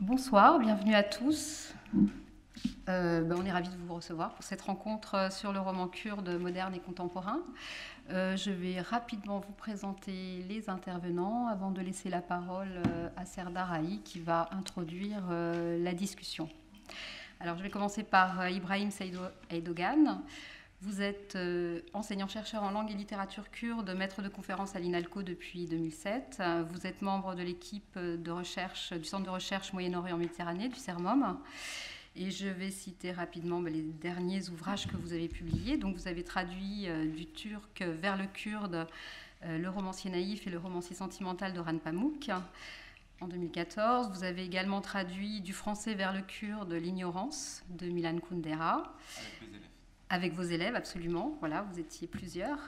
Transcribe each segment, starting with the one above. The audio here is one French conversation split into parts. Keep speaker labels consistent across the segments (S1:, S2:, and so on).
S1: Bonsoir, bienvenue à tous. Euh, ben, on est ravis de vous recevoir pour cette rencontre sur le roman kurde moderne et contemporain. Euh, je vais rapidement vous présenter les intervenants avant de laisser la parole euh, à Serdar Aï qui va introduire la discussion. Alors je vais commencer par Ibrahim Saïdo vous êtes euh, enseignant-chercheur en langue et littérature kurde, maître de conférence à l'INALCO depuis 2007. Vous êtes membre de l'équipe de recherche du Centre de recherche Moyen-Orient-Méditerranée du CERMOM. Et je vais citer rapidement ben, les derniers ouvrages que vous avez publiés. Donc, vous avez traduit euh, du turc vers le kurde euh, le romancier naïf et le romancier sentimental de Ran Pamuk. En 2014, vous avez également traduit du français vers le kurde l'ignorance de Milan Kundera. Avec avec vos élèves, absolument. Voilà, vous étiez plusieurs.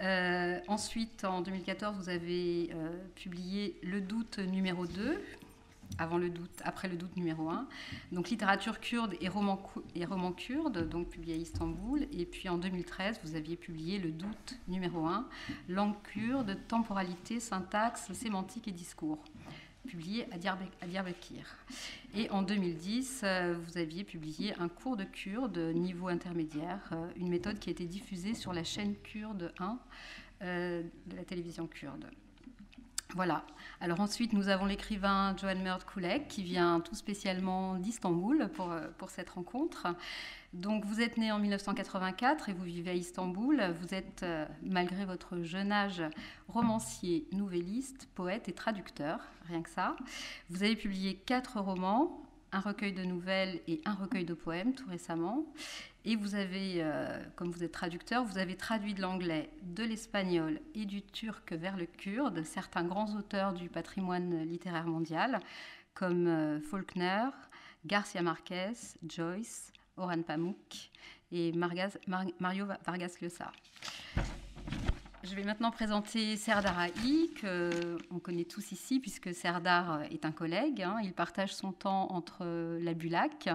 S1: Euh, ensuite, en 2014, vous avez euh, publié Le doute numéro 2, avant le doute, après le doute numéro 1. Donc littérature kurde et roman, et roman kurde, donc publié à Istanbul. Et puis en 2013, vous aviez publié le doute numéro 1, langue kurde, temporalité, syntaxe, sémantique et discours publié à Diyarbakir. Et en 2010, euh, vous aviez publié un cours de kurde niveau intermédiaire, euh, une méthode qui a été diffusée sur la chaîne Kurde 1 euh, de la télévision kurde. Voilà. Alors ensuite, nous avons l'écrivain Joan Murt Koulek qui vient tout spécialement d'Istanbul pour, euh, pour cette rencontre. Donc vous êtes né en 1984 et vous vivez à Istanbul. Vous êtes, euh, malgré votre jeune âge, romancier, nouvelliste, poète et traducteur, rien que ça. Vous avez publié quatre romans, un recueil de nouvelles et un recueil de poèmes tout récemment. Et vous avez, euh, comme vous êtes traducteur, vous avez traduit de l'anglais, de l'espagnol et du turc vers le kurde certains grands auteurs du patrimoine littéraire mondial, comme euh, Faulkner, Garcia Marquez, Joyce, Orhan Pamuk et Mario Vargas Llosa. Je vais maintenant présenter Serdar Aï, qu'on connaît tous ici, puisque Serdar est un collègue. Hein. Il partage son temps entre la Bulac,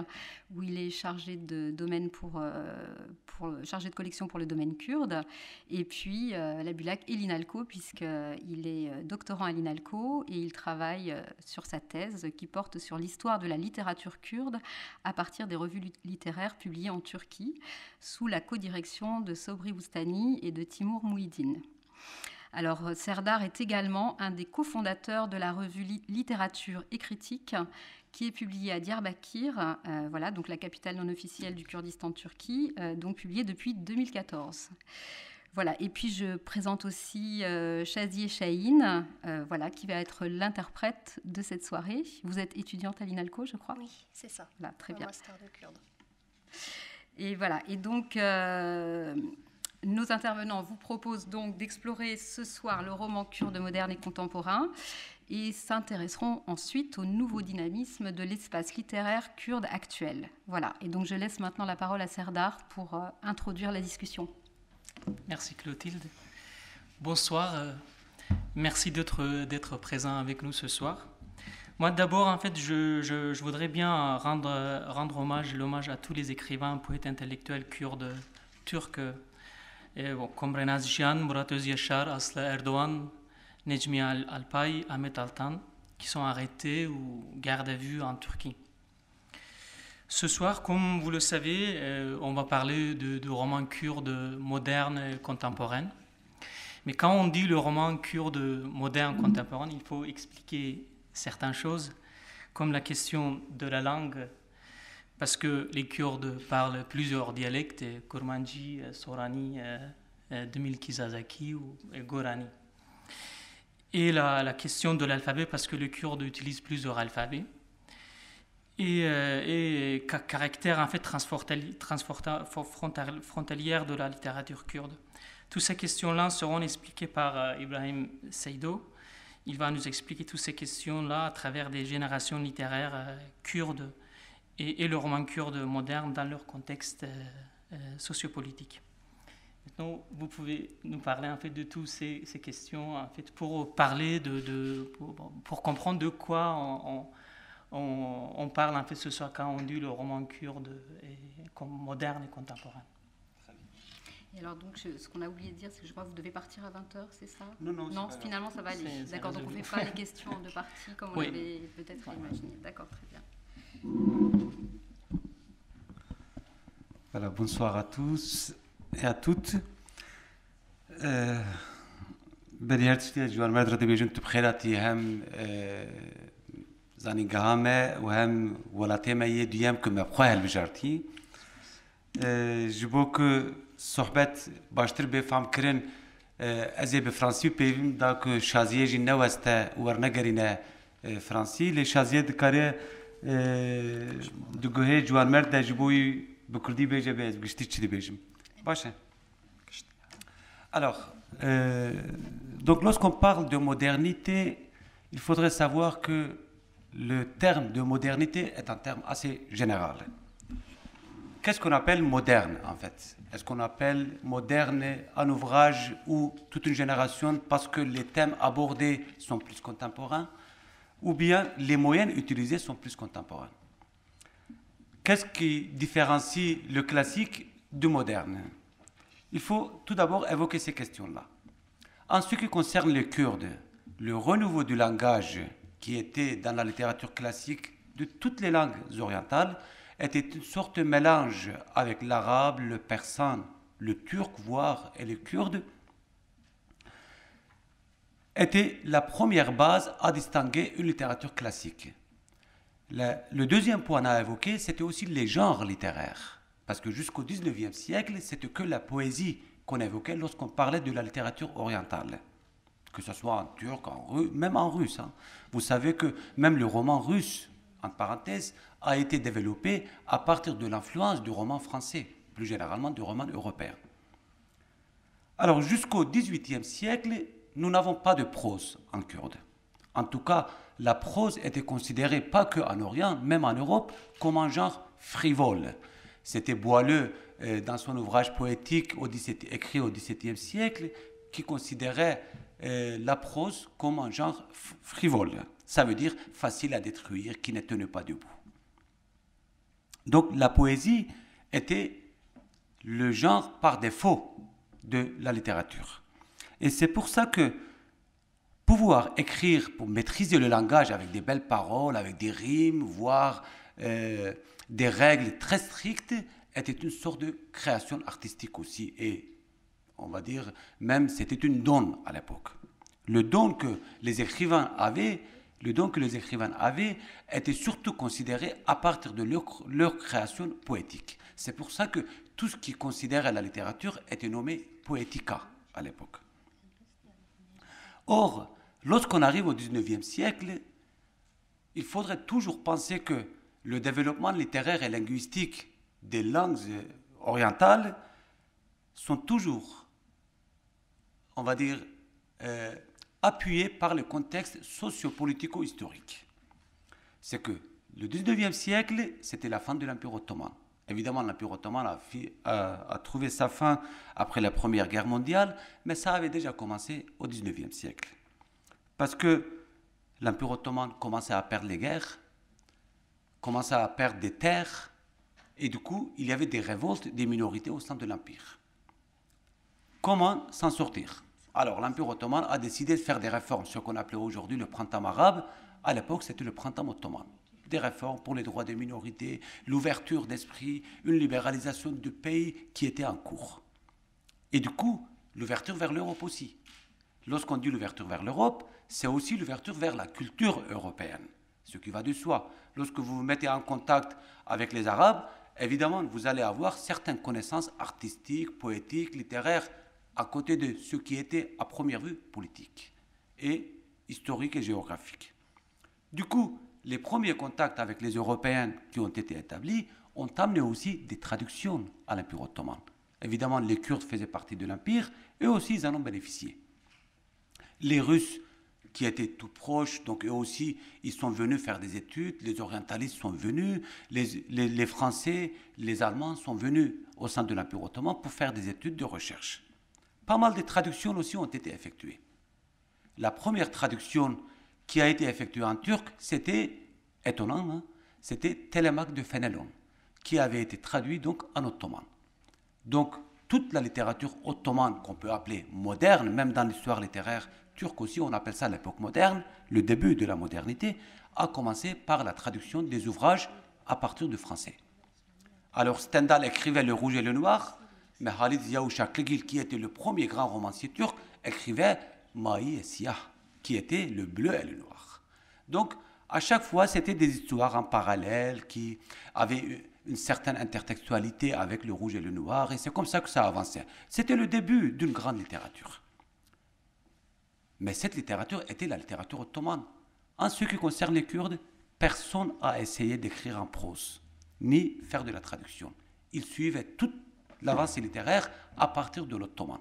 S1: où il est chargé de, domaine pour, euh, chargé de collection pour le domaine kurde, et puis euh, la Bulac et l'INALCO, puisqu'il euh, est doctorant à l'INALCO et il travaille sur sa thèse qui porte sur l'histoire de la littérature kurde à partir des revues littéraires publiées en Turquie, sous la codirection de Sobri Boustani et de Timur Mouidine. Alors, euh, Serdar est également un des cofondateurs de la revue Littérature et Critique, qui est publiée à Diyarbakir, euh, voilà, donc la capitale non officielle du Kurdistan de Turquie, euh, donc publiée depuis 2014. Voilà, et puis je présente aussi Chazi et Shahin, voilà, qui va être l'interprète de cette soirée. Vous êtes étudiante à l'INALCO, je crois Oui, c'est ça. très bien. Et voilà, et donc... Nos intervenants vous proposent donc d'explorer ce soir le roman kurde moderne et contemporain et s'intéresseront ensuite au nouveau dynamisme de l'espace littéraire kurde actuel. Voilà, et donc je laisse maintenant la parole à Serdar pour euh, introduire la discussion.
S2: Merci Clotilde. Bonsoir, euh, merci d'être présent avec nous ce soir. Moi d'abord, en fait, je, voudrais bien rendre, hommage, à tous les écrivains, poètes intellectuels kurdes, turcs comme e, Renaz Jian, Murat Özyeşar, Aslı Erdoğan, Necmi Alpay, Ahmet Altan, qui sont arrêtés ou garde à vue en Turquie. Ce soir, comme vous le savez, euh, on va parler de, romans kurdes modernes et contemporains. Mais quand on dit le roman kurde moderne contemporain, il faut expliquer certaines choses, comme la question de la langue parce que les Kurdes parlent plusieurs dialectes, euh, Kurmanji, euh, Sorani, euh, Demil Kizazaki ou Gorani. Et la, question de l'alphabet, parce que les Kurdes utilisent plusieurs alphabets. Et, caractère en fait transfrontalière de la littérature kurde. Toutes ces questions-là seront expliquées par Ibrahim Seido. Il va nous expliquer toutes ces questions-là à travers des générations littéraires kurdes et, le roman kurde moderne dans leur contexte euh, euh, sociopolitique. Maintenant, vous pouvez nous parler en fait de toutes ces, ces questions, en fait, pour parler de, de pour, comprendre de quoi on, parle en fait ce soir quand on dit le roman kurde et, comme moderne et contemporain.
S1: Et alors donc ce qu'on a oublié de dire, c'est que je crois que vous devez partir à 20h, c'est ça Non, non, finalement ça va aller. D'accord, donc on ne fait pas les questions de parties comme on l'avait peut-être imaginé. D'accord, très bien.
S3: Voilà, bonsoir à tous et à toutes. Euh, باليرتشتي جوا المدرة دي بيجون تبخيراتي هم آه، زاني قهامة وهم ولاتي ما يديام كم بخواه البجارتي آه، جبوك صحبت باشتر بفهم كرن آه، ازي بفرانسي بيفم داك شازيه جي نوسته ورنگرینه فرانسی لی شازیه دکاره alors donc lorsqu'on parle de modernité il faudrait savoir que le terme de modernité est un terme assez général qu'est-ce qu'on appelle moderne en fait Est-ce qu'on appelle moderne un ouvrage ou toute une génération parce que les thèmes abordés sont plus contemporains ou bien les moyens utilisés sont plus contemporains. Qu'est-ce qui différencie le classique du moderne Il faut tout d'abord évoquer ces questions-là. En ce qui concerne les Kurdes, le renouveau du langage qui était dans la littérature classique de toutes les langues orientales était une sorte de mélange avec l'arabe, le persan, le turc, voire et le kurde, était la première base à distinguer une littérature classique. Le, deuxième point à évoquer, c'était aussi les genres littéraires. Parce que jusqu'au 19e siècle, c'était que la poésie qu'on évoquait lorsqu'on parlait de la littérature orientale. Que ce soit en turc, en russe, même en russe. Hein. Vous savez que même le roman russe, en parenthèse, a été développé à partir de l'influence du roman français, plus généralement du roman européen. Alors jusqu'au XVIIIe siècle, nous n'avons pas de prose en kurde. En tout cas, la prose était considérée pas que en Orient, même en Europe, comme un genre frivole. C'était Boileau, euh, dans son ouvrage poétique écrit au XVIIe siècle, qui considérait euh, la prose comme un genre frivole. Ça veut dire facile à détruire, qui ne tenait pas debout. Donc la poésie était le genre par défaut de la littérature. Et c'est pour ça que pouvoir écrire pour maîtriser le langage avec des belles paroles, avec des rimes, voire euh, des règles très strictes, était une sorte de création artistique aussi. Et on va dire, même c'était une donne à l'époque. Le don que les écrivains avaient, le don que les écrivains avaient était surtout considéré à partir de leur, leur création poétique. C'est pour ça que tout ce qui considérait la littérature était nommé poética à l'époque. Or, lorsqu'on arrive au 19e siècle, il faudrait toujours penser que le développement littéraire et linguistique des langues orientales sont toujours, on va dire, euh, appuyés par le contexte sociopolitico-historique. C'est que le 19e siècle, c'était la fin de l'Empire ottoman. Évidemment, l'Empire ottoman a, trouvé sa fin après la Première Guerre mondiale, mais ça avait déjà commencé au XIXe siècle. Parce que l'Empire ottoman commençait à perdre les guerres, commençait à perdre des terres, et du coup, il y avait des révoltes des minorités au sein de l'Empire. Comment s'en sortir Alors, l'Empire ottoman a décidé de faire des réformes, ce qu'on appelait aujourd'hui le printemps arabe. À l'époque, c'était le printemps ottoman des réformes pour les droits des minorités, l'ouverture d'esprit, une libéralisation du pays qui était en cours. Et du coup, l'ouverture vers l'Europe aussi. Lorsqu'on dit l'ouverture vers l'Europe, c'est aussi l'ouverture vers la culture européenne, ce qui va de soi. Lorsque vous vous mettez en contact avec les Arabes, évidemment, vous allez avoir certaines connaissances artistiques, poétiques, littéraires, à côté de ce qui était à première vue politique et historique et géographique. Du coup, les premiers contacts avec les Européens qui ont été établis ont amené aussi des traductions à l'Empire ottoman. Évidemment, les Kurdes faisaient partie de l'Empire, eux aussi, ils en ont bénéficié. Les Russes, qui étaient tout proches, donc eux aussi, ils sont venus faire des études, les orientalistes sont venus, les, les Français, les Allemands sont venus au sein de l'Empire ottoman pour faire des études de recherche. Pas mal de traductions aussi ont été effectuées. La première traduction qui a été effectué en turc, c'était étonnant, hein, c'était Télémaque de Fénelon, qui avait été traduit donc en ottoman. Donc toute la littérature ottomane qu'on peut appeler moderne, même dans l'histoire littéraire turque aussi, on appelle ça l'époque moderne, le début de la modernité, a commencé par la traduction des ouvrages à partir du français. Alors Stendhal écrivait Le Rouge et le Noir, mais Halit Kligil, qui était le premier grand romancier turc, écrivait Maï et Siyah qui étaient le bleu et le noir. Donc, à chaque fois, c'était des histoires en parallèle qui avaient une certaine intertextualité avec le rouge et le noir, et c'est comme ça que ça avançait. C'était le début d'une grande littérature. Mais cette littérature était la littérature ottomane. En ce qui concerne les Kurdes, personne n'a essayé d'écrire en prose, ni faire de la traduction. Ils suivaient toute l'avancée littéraire à partir de l'ottoman.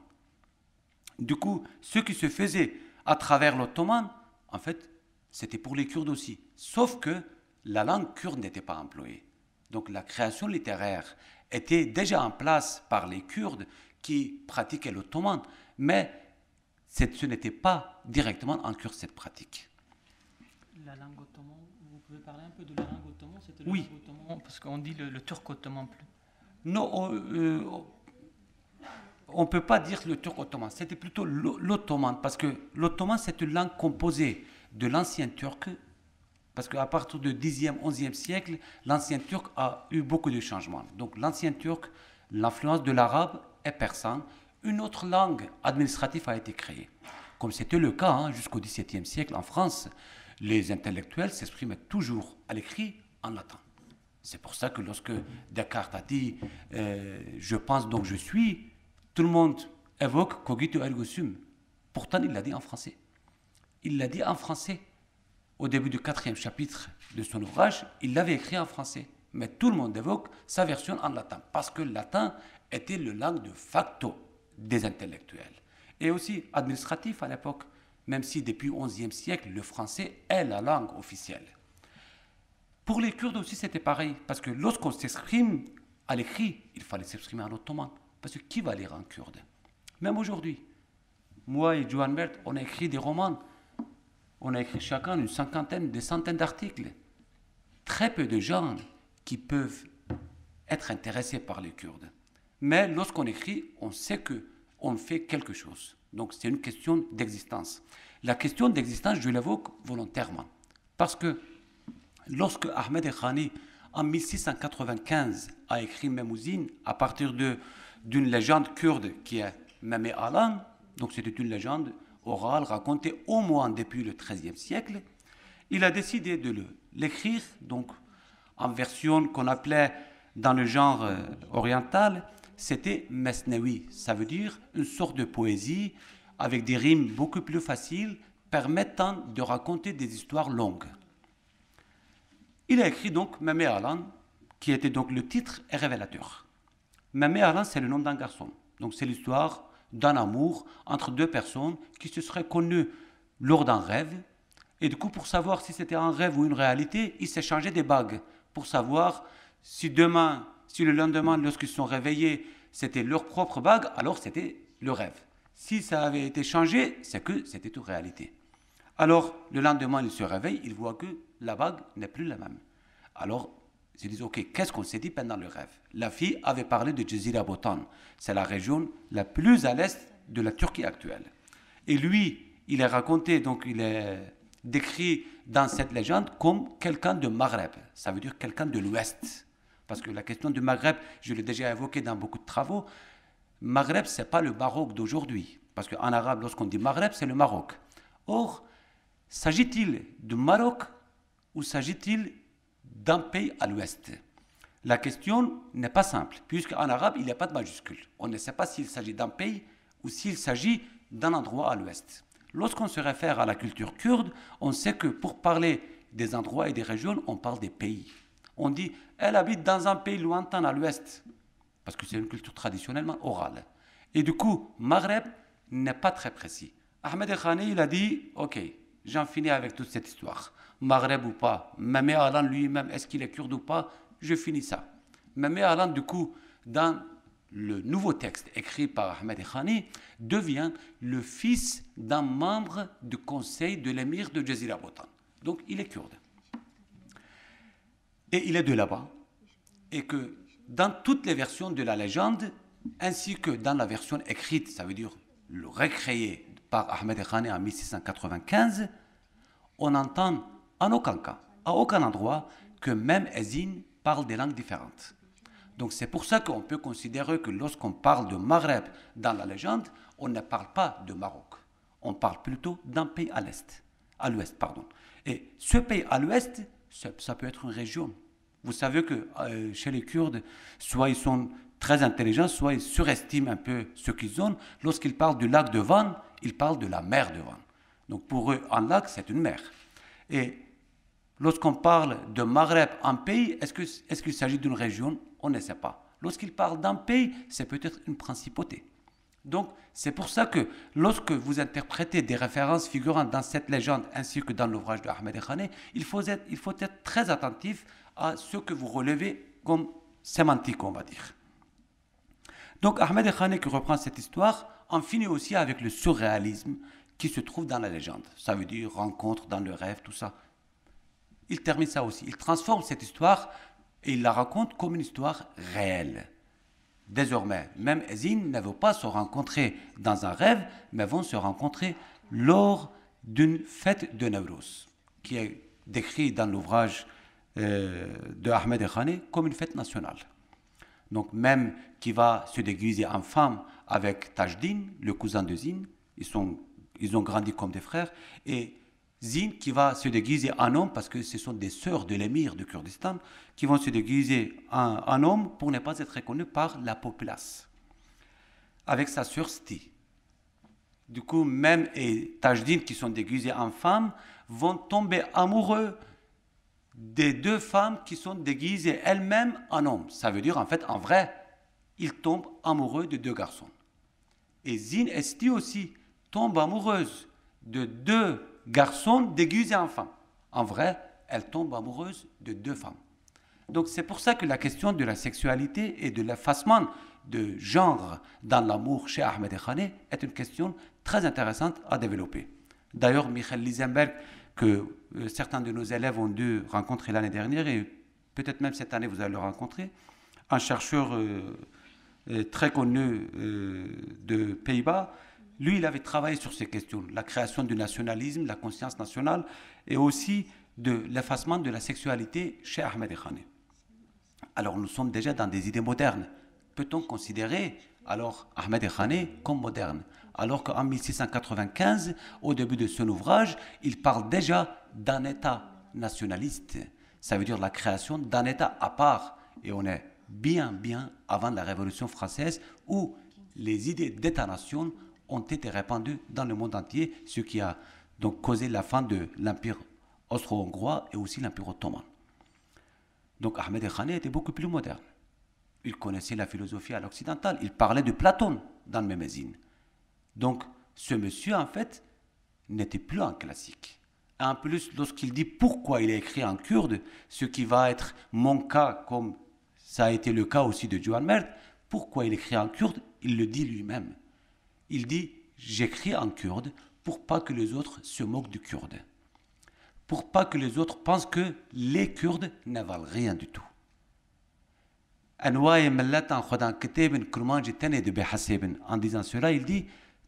S3: Du coup, ce qui se faisait à travers l'ottoman, en fait, c'était pour les Kurdes aussi. Sauf que la langue kurde n'était pas employée. Donc la création littéraire était déjà en place par les Kurdes qui pratiquaient l'ottoman, mais ce n'était pas directement en Kurde cette pratique.
S2: La langue ottoman, vous pouvez parler un peu de la langue ottoman oui. parce qu'on dit le, turc ottoman plus.
S3: Non, euh, euh, on ne peut pas dire le turc ottoman, c'était plutôt l'ottoman, parce que l'ottoman, c'est une langue composée de l'ancien turc, parce qu'à partir du 10e, 11e siècle, l'ancien turc a eu beaucoup de changements. Donc l'ancien turc, l'influence de l'arabe est persan, une autre langue administrative a été créée. Comme c'était le cas hein, jusqu'au XVIIe siècle en France, les intellectuels s'exprimaient toujours à l'écrit en latin. C'est pour ça que lorsque Descartes a dit euh, je pense donc je suis, tout le monde évoque cogito ergo sum. Pourtant, il l'a dit en français. Il l'a dit en français. Au début du quatrième chapitre de son ouvrage, il l'avait écrit en français. Mais tout le monde évoque sa version en latin, parce que le latin était le langue de facto des intellectuels. Et aussi administratif à l'époque, même si depuis le XIe siècle, le français est la langue officielle. Pour les Kurdes aussi, c'était pareil, parce que lorsqu'on s'exprime à l'écrit, il fallait s'exprimer en ottoman. Parce que qui va lire en kurde Même aujourd'hui, moi et Johan Bert, on a écrit des romans. On a écrit chacun une cinquantaine, des centaines d'articles. Très peu de gens qui peuvent être intéressés par les Kurdes. Mais lorsqu'on écrit, on sait que on fait quelque chose. Donc c'est une question d'existence. La question d'existence, je l'évoque volontairement. Parce que lorsque Ahmed Khani, en 1695, a écrit Memouzine, à partir de d'une légende kurde qui est Mame' Alan. Donc c'était une légende orale racontée au moins depuis le XIIIe siècle. Il a décidé de l'écrire, donc en version qu'on appelait dans le genre euh, oriental, c'était Mesnewi, Ça veut dire une sorte de poésie avec des rimes beaucoup plus faciles permettant de raconter des histoires longues. Il a écrit donc Mame' Alan, qui était donc le titre et révélateur même avant c'est le nom d'un garçon. Donc c'est l'histoire d'un amour entre deux personnes qui se seraient connues lors d'un rêve. Et du coup, pour savoir si c'était un rêve ou une réalité, ils changé des bagues pour savoir si demain, si le lendemain, lorsqu'ils sont réveillés, c'était leur propre bague, alors c'était le rêve. Si ça avait été changé, c'est que c'était une réalité. Alors, le lendemain, il se réveille, il voit que la bague n'est plus la même. Alors, je dis, OK, qu'est-ce qu'on s'est dit pendant le rêve La fille avait parlé de Jezira Botan. C'est la région la plus à l'est de la Turquie actuelle. Et lui, il est raconté, donc il est décrit dans cette légende comme quelqu'un de Maghreb. Ça veut dire quelqu'un de l'ouest. Parce que la question du Maghreb, je l'ai déjà évoqué dans beaucoup de travaux. Maghreb, c'est pas le Maroc d'aujourd'hui. Parce qu'en arabe, lorsqu'on dit Maghreb, c'est le Maroc. Or, s'agit-il de Maroc ou s'agit-il d'un pays à l'ouest. La question n'est pas simple, puisqu'en arabe, il n'y a pas de majuscule. On ne sait pas s'il s'agit d'un pays ou s'il s'agit d'un endroit à l'ouest. Lorsqu'on se réfère à la culture kurde, on sait que pour parler des endroits et des régions, on parle des pays. On dit, elle habite dans un pays lointain à l'ouest, parce que c'est une culture traditionnellement orale. Et du coup, Maghreb n'est pas très précis. Ahmed El il a dit, ok, j'en finis avec toute cette histoire. Maghreb ou pas, Mamé Alan lui-même, est-ce qu'il est kurde ou pas Je finis ça. Mamé Alan, du coup, dans le nouveau texte écrit par Ahmed Khani, devient le fils d'un membre du conseil de l'émir de Jazira Botan. Donc il est kurde. Et il est de là-bas. Et que dans toutes les versions de la légende, ainsi que dans la version écrite, ça veut dire le recréé par Ahmed Khani en 1695, on entend en aucun cas, à aucun endroit, que même Ezine parle des langues différentes. Donc c'est pour ça qu'on peut considérer que lorsqu'on parle de Maghreb dans la légende, on ne parle pas de Maroc. On parle plutôt d'un pays à l'est, à l'ouest, pardon. Et ce pays à l'ouest, ça, peut être une région. Vous savez que euh, chez les Kurdes, soit ils sont très intelligents, soit ils surestiment un peu ce qu'ils ont. Lorsqu'ils parlent du lac de Van, ils parlent de la mer de Van. Donc pour eux, un lac, c'est une mer. Et Lorsqu'on parle de Maghreb, en pays, est-ce qu'il s'agit d'une région On ne sait pas. Lorsqu'il parle d'un pays, c'est peut-être une principauté. Donc, c'est pour ça que lorsque vous interprétez des références figurant dans cette légende ainsi que dans l'ouvrage de Ahmed Khané, il faut, être, il faut être très attentif à ce que vous relevez comme sémantique, on va dire. Donc, Ahmed Khané qui reprend cette histoire en finit aussi avec le surréalisme qui se trouve dans la légende. Ça veut dire rencontre dans le rêve, tout ça il termine ça aussi. Il transforme cette histoire et il la raconte comme une histoire réelle. Désormais, même Ezine ne veut pas se rencontrer dans un rêve, mais vont se rencontrer lors d'une fête de Nowruz, qui est décrite dans l'ouvrage euh, de Ahmed Khane comme une fête nationale. Donc même qui va se déguiser en femme avec Tajdin, le cousin de Zine, ils, sont, ils ont grandi comme des frères, et Zine qui va se déguiser en homme, parce que ce sont des sœurs de l'émir du Kurdistan, qui vont se déguiser en, homme pour ne pas être reconnues par la populace, avec sa sœur Sti. Du coup, même et Tajdin, qui sont déguisés en femmes, vont tomber amoureux des deux femmes qui sont déguisées elles-mêmes en hommes. Ça veut dire, en fait, en vrai, ils tombent amoureux de deux garçons. Et Zine et Sti aussi tombent amoureuses de deux garçon déguisé en femme. En vrai, elle tombe amoureuse de deux femmes. Donc c'est pour ça que la question de la sexualité et de l'effacement de genre dans l'amour chez Ahmed Khané est une question très intéressante à développer. D'ailleurs, Michael Lisenberg, que euh, certains de nos élèves ont dû rencontrer l'année dernière, et peut-être même cette année vous allez le rencontrer, un chercheur euh, euh, très connu des de Pays-Bas, lui, il avait travaillé sur ces questions, la création du nationalisme, la conscience nationale, et aussi de l'effacement de la sexualité chez Ahmed Khané. Alors nous sommes déjà dans des idées modernes. Peut-on considérer alors Ahmed Khané comme moderne Alors qu'en 1695, au début de son ouvrage, il parle déjà d'un État nationaliste. Ça veut dire la création d'un État à part. Et on est bien, bien avant la Révolution française où les idées d'État-nation ont été répandus dans le monde entier, ce qui a donc causé la fin de l'Empire austro-hongrois et aussi l'Empire ottoman. Donc Ahmed Khané était beaucoup plus moderne. Il connaissait la philosophie à l'occidentale, il parlait de Platon dans le Mémésine. Donc ce monsieur, en fait, n'était plus un classique. En plus, lorsqu'il dit pourquoi il a écrit en kurde, ce qui va être mon cas, comme ça a été le cas aussi de Johan Mert, pourquoi il écrit en kurde, il le dit lui-même. Il dit J'écris en kurde pour pas que les autres se moquent du kurde, pour pas que les autres pensent que les Kurdes valent rien du tout. En disant cela, il dit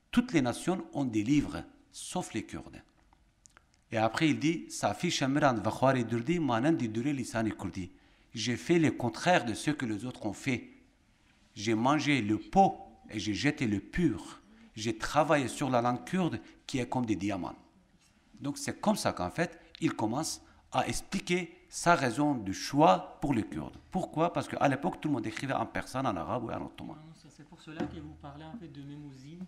S3: Toutes les nations ont des livres, sauf les Kurdes. Et après, il dit J'ai fait le contraire de ce que les autres ont fait. J'ai mangé le pot et j'ai jeté le pur j'ai travaillé sur la langue kurde qui est comme des diamants. Donc c'est comme ça qu'en fait, il commence à expliquer sa raison de choix pour les Kurdes. Pourquoi Parce qu'à l'époque, tout le monde écrivait en personne, en arabe ou en ottoman.
S2: Ah, c'est pour cela que vous parlez en fait de Mémouzine,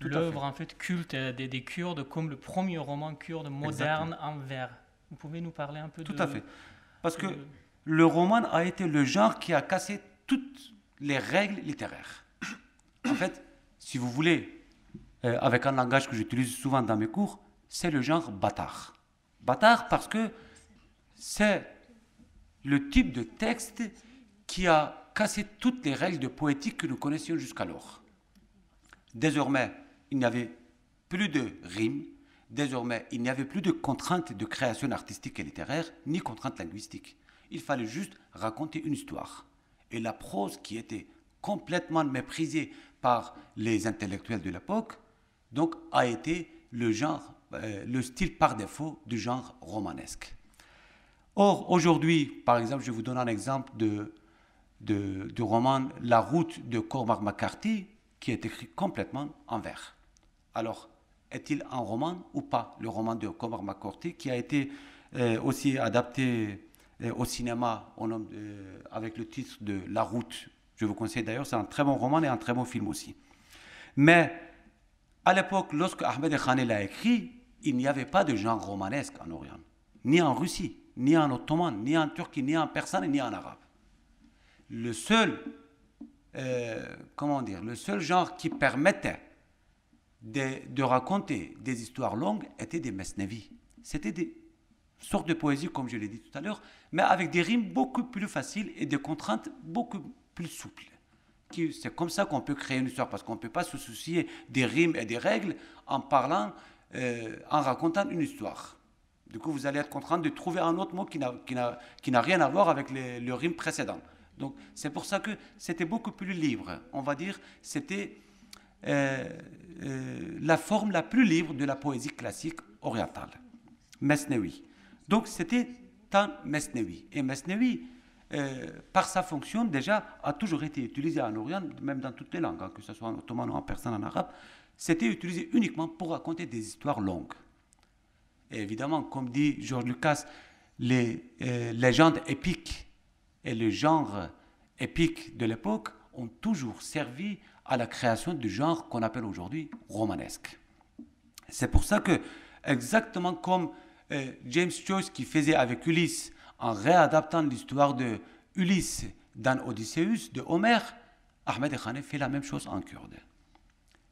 S2: l'œuvre en fait culte euh, des, Kurdes comme le premier roman kurde moderne en vers. Vous pouvez nous parler un peu tout de... Tout à fait. Parce que
S3: le roman a été le genre qui a cassé toutes les règles littéraires. En fait, si vous voulez, euh, avec un langage que j'utilise souvent dans mes cours, c'est le genre bâtard. Bâtard parce que c'est le type de texte qui a cassé toutes les règles de poétique que nous connaissions jusqu'alors. Désormais, il n'y avait plus de rimes, désormais, il n'y avait plus de contraintes de création artistique et littéraire, ni contraintes linguistiques. Il fallait juste raconter une histoire. Et la prose qui était complètement méprisée par les intellectuels de l'époque donc a été le genre, euh, le style par défaut du genre romanesque. Or, aujourd'hui, par exemple, je vous donne un exemple de, de, roman La route de Cormac McCarthy, qui est écrit complètement en vers. Alors, est-il un roman ou pas, le roman de Cormac McCarthy, qui a été euh, aussi adapté euh, au cinéma avec le titre de La route Je vous conseille d'ailleurs, c'est un très bon roman et un très bon film aussi. Mais à l'époque, lorsque Ahmed Khané l'a écrit, il n'y avait pas de genre romanesque en Orient, ni en Russie, ni en Ottoman, ni en Turquie, ni en Persane, ni en Arabe. Le seul, euh, comment dire, le seul genre qui permettait de, raconter des histoires longues était des mesnevis. C'était des sortes de poésie, comme je l'ai dit tout à l'heure, mais avec des rimes beaucoup plus faciles et des contraintes beaucoup plus souples c'est comme ça qu'on peut créer une histoire, parce qu'on ne peut pas se soucier des rimes et des règles en parlant, euh, en racontant une histoire. Du coup, vous allez être contraint de trouver un autre mot qui n'a rien à voir avec le rime précédent. Donc, c'est pour ça que c'était beaucoup plus libre. On va dire, c'était euh, euh, la forme la plus libre de la poésie classique orientale, Mesnewi. Donc, c'était tant Mesnewi. Et Mesnewi, euh, par sa fonction, déjà, a toujours été utilisé en Orient, même dans toutes les langues, hein, que ce soit en ottoman ou en persan, en arabe, c'était utilisé uniquement pour raconter des histoires longues. évidemment, comme dit George Lucas, les euh, légendes épiques et le genre épique de l'époque ont toujours servi à la création du genre qu'on appelle aujourd'hui romanesque. C'est pour ça que, exactement comme euh, James Joyce qui faisait avec Ulysse en réadaptant l'histoire de Ulysse dans Odysseus de Homère, Ahmed Khan fait la même chose en kurde.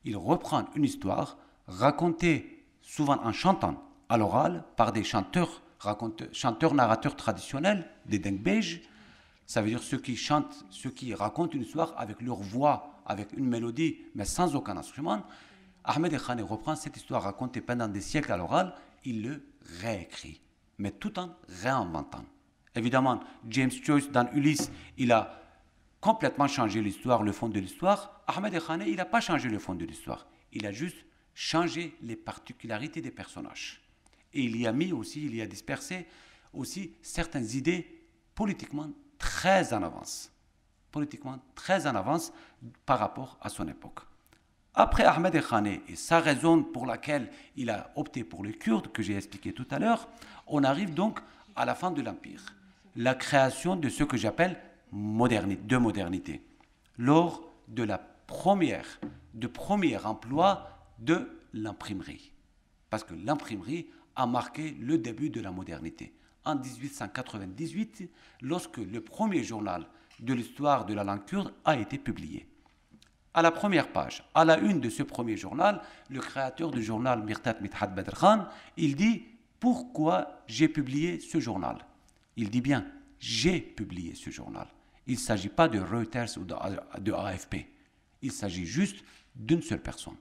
S3: Il reprend une histoire racontée souvent en chantant à l'oral par des chanteurs, chanteurs narrateurs traditionnels des Dengbej. Ça veut dire ceux qui chantent, ceux qui racontent une histoire avec leur voix, avec une mélodie, mais sans aucun instrument. Ahmed Khan reprend cette histoire racontée pendant des siècles à l'oral, il le réécrit, mais tout en réinventant. Évidemment, James Joyce, dans Ulysse, il a complètement changé l'histoire, le fond de l'histoire. Ahmed Khane, il n'a pas changé le fond de l'histoire. Il a juste changé les particularités des personnages. Et il y a mis aussi, il y a dispersé aussi certaines idées politiquement très en avance. Politiquement très en avance par rapport à son époque. Après Ahmed Khane et sa raison pour laquelle il a opté pour les Kurdes, que j'ai expliqué tout à l'heure, on arrive donc à la fin de l'Empire la création de ce que j'appelle de modernité, lors de la première, de premier emploi de l'imprimerie. Parce que l'imprimerie a marqué le début de la modernité. En 1898, lorsque le premier journal de l'histoire de la langue kurde a été publié. À la première page, à la une de ce premier journal, le créateur du journal Mirtat Mithat Badr Khan, il dit Pourquoi j'ai publié ce journal il dit bien, j'ai publié ce journal. Il ne s'agit pas de Reuters ou de, AFP. Il s'agit juste d'une seule personne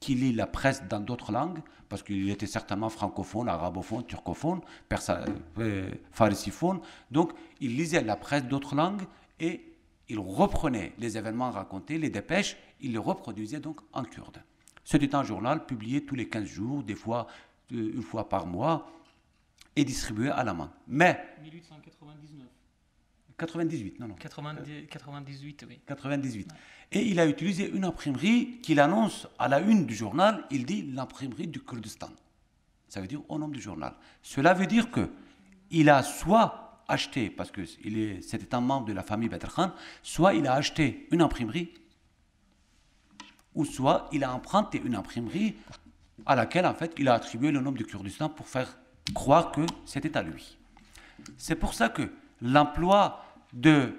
S3: qui lit la presse dans d'autres langues, parce qu'il était certainement francophone, arabophone, turcophone, persa, euh, Donc, il lisait la presse d'autres langues et il reprenait les événements racontés, les dépêches, il les reproduisait donc en kurde. C'était un journal publié tous les 15 jours, des fois euh, une fois par mois, et distribué à la main. Mais.
S2: 1899.
S3: 98,
S2: non, non. 98, oui.
S3: 98. Et il a utilisé une imprimerie qu'il annonce à la une du journal, il dit l'imprimerie du Kurdistan. Ça veut dire au nom du journal. Cela veut dire que il a soit acheté, parce que c'était un membre de la famille Badr soit il a acheté une imprimerie, ou soit il a emprunté une imprimerie à laquelle, en fait, il a attribué le nom du Kurdistan pour faire croire que c'était à lui. C'est pour ça que l'emploi de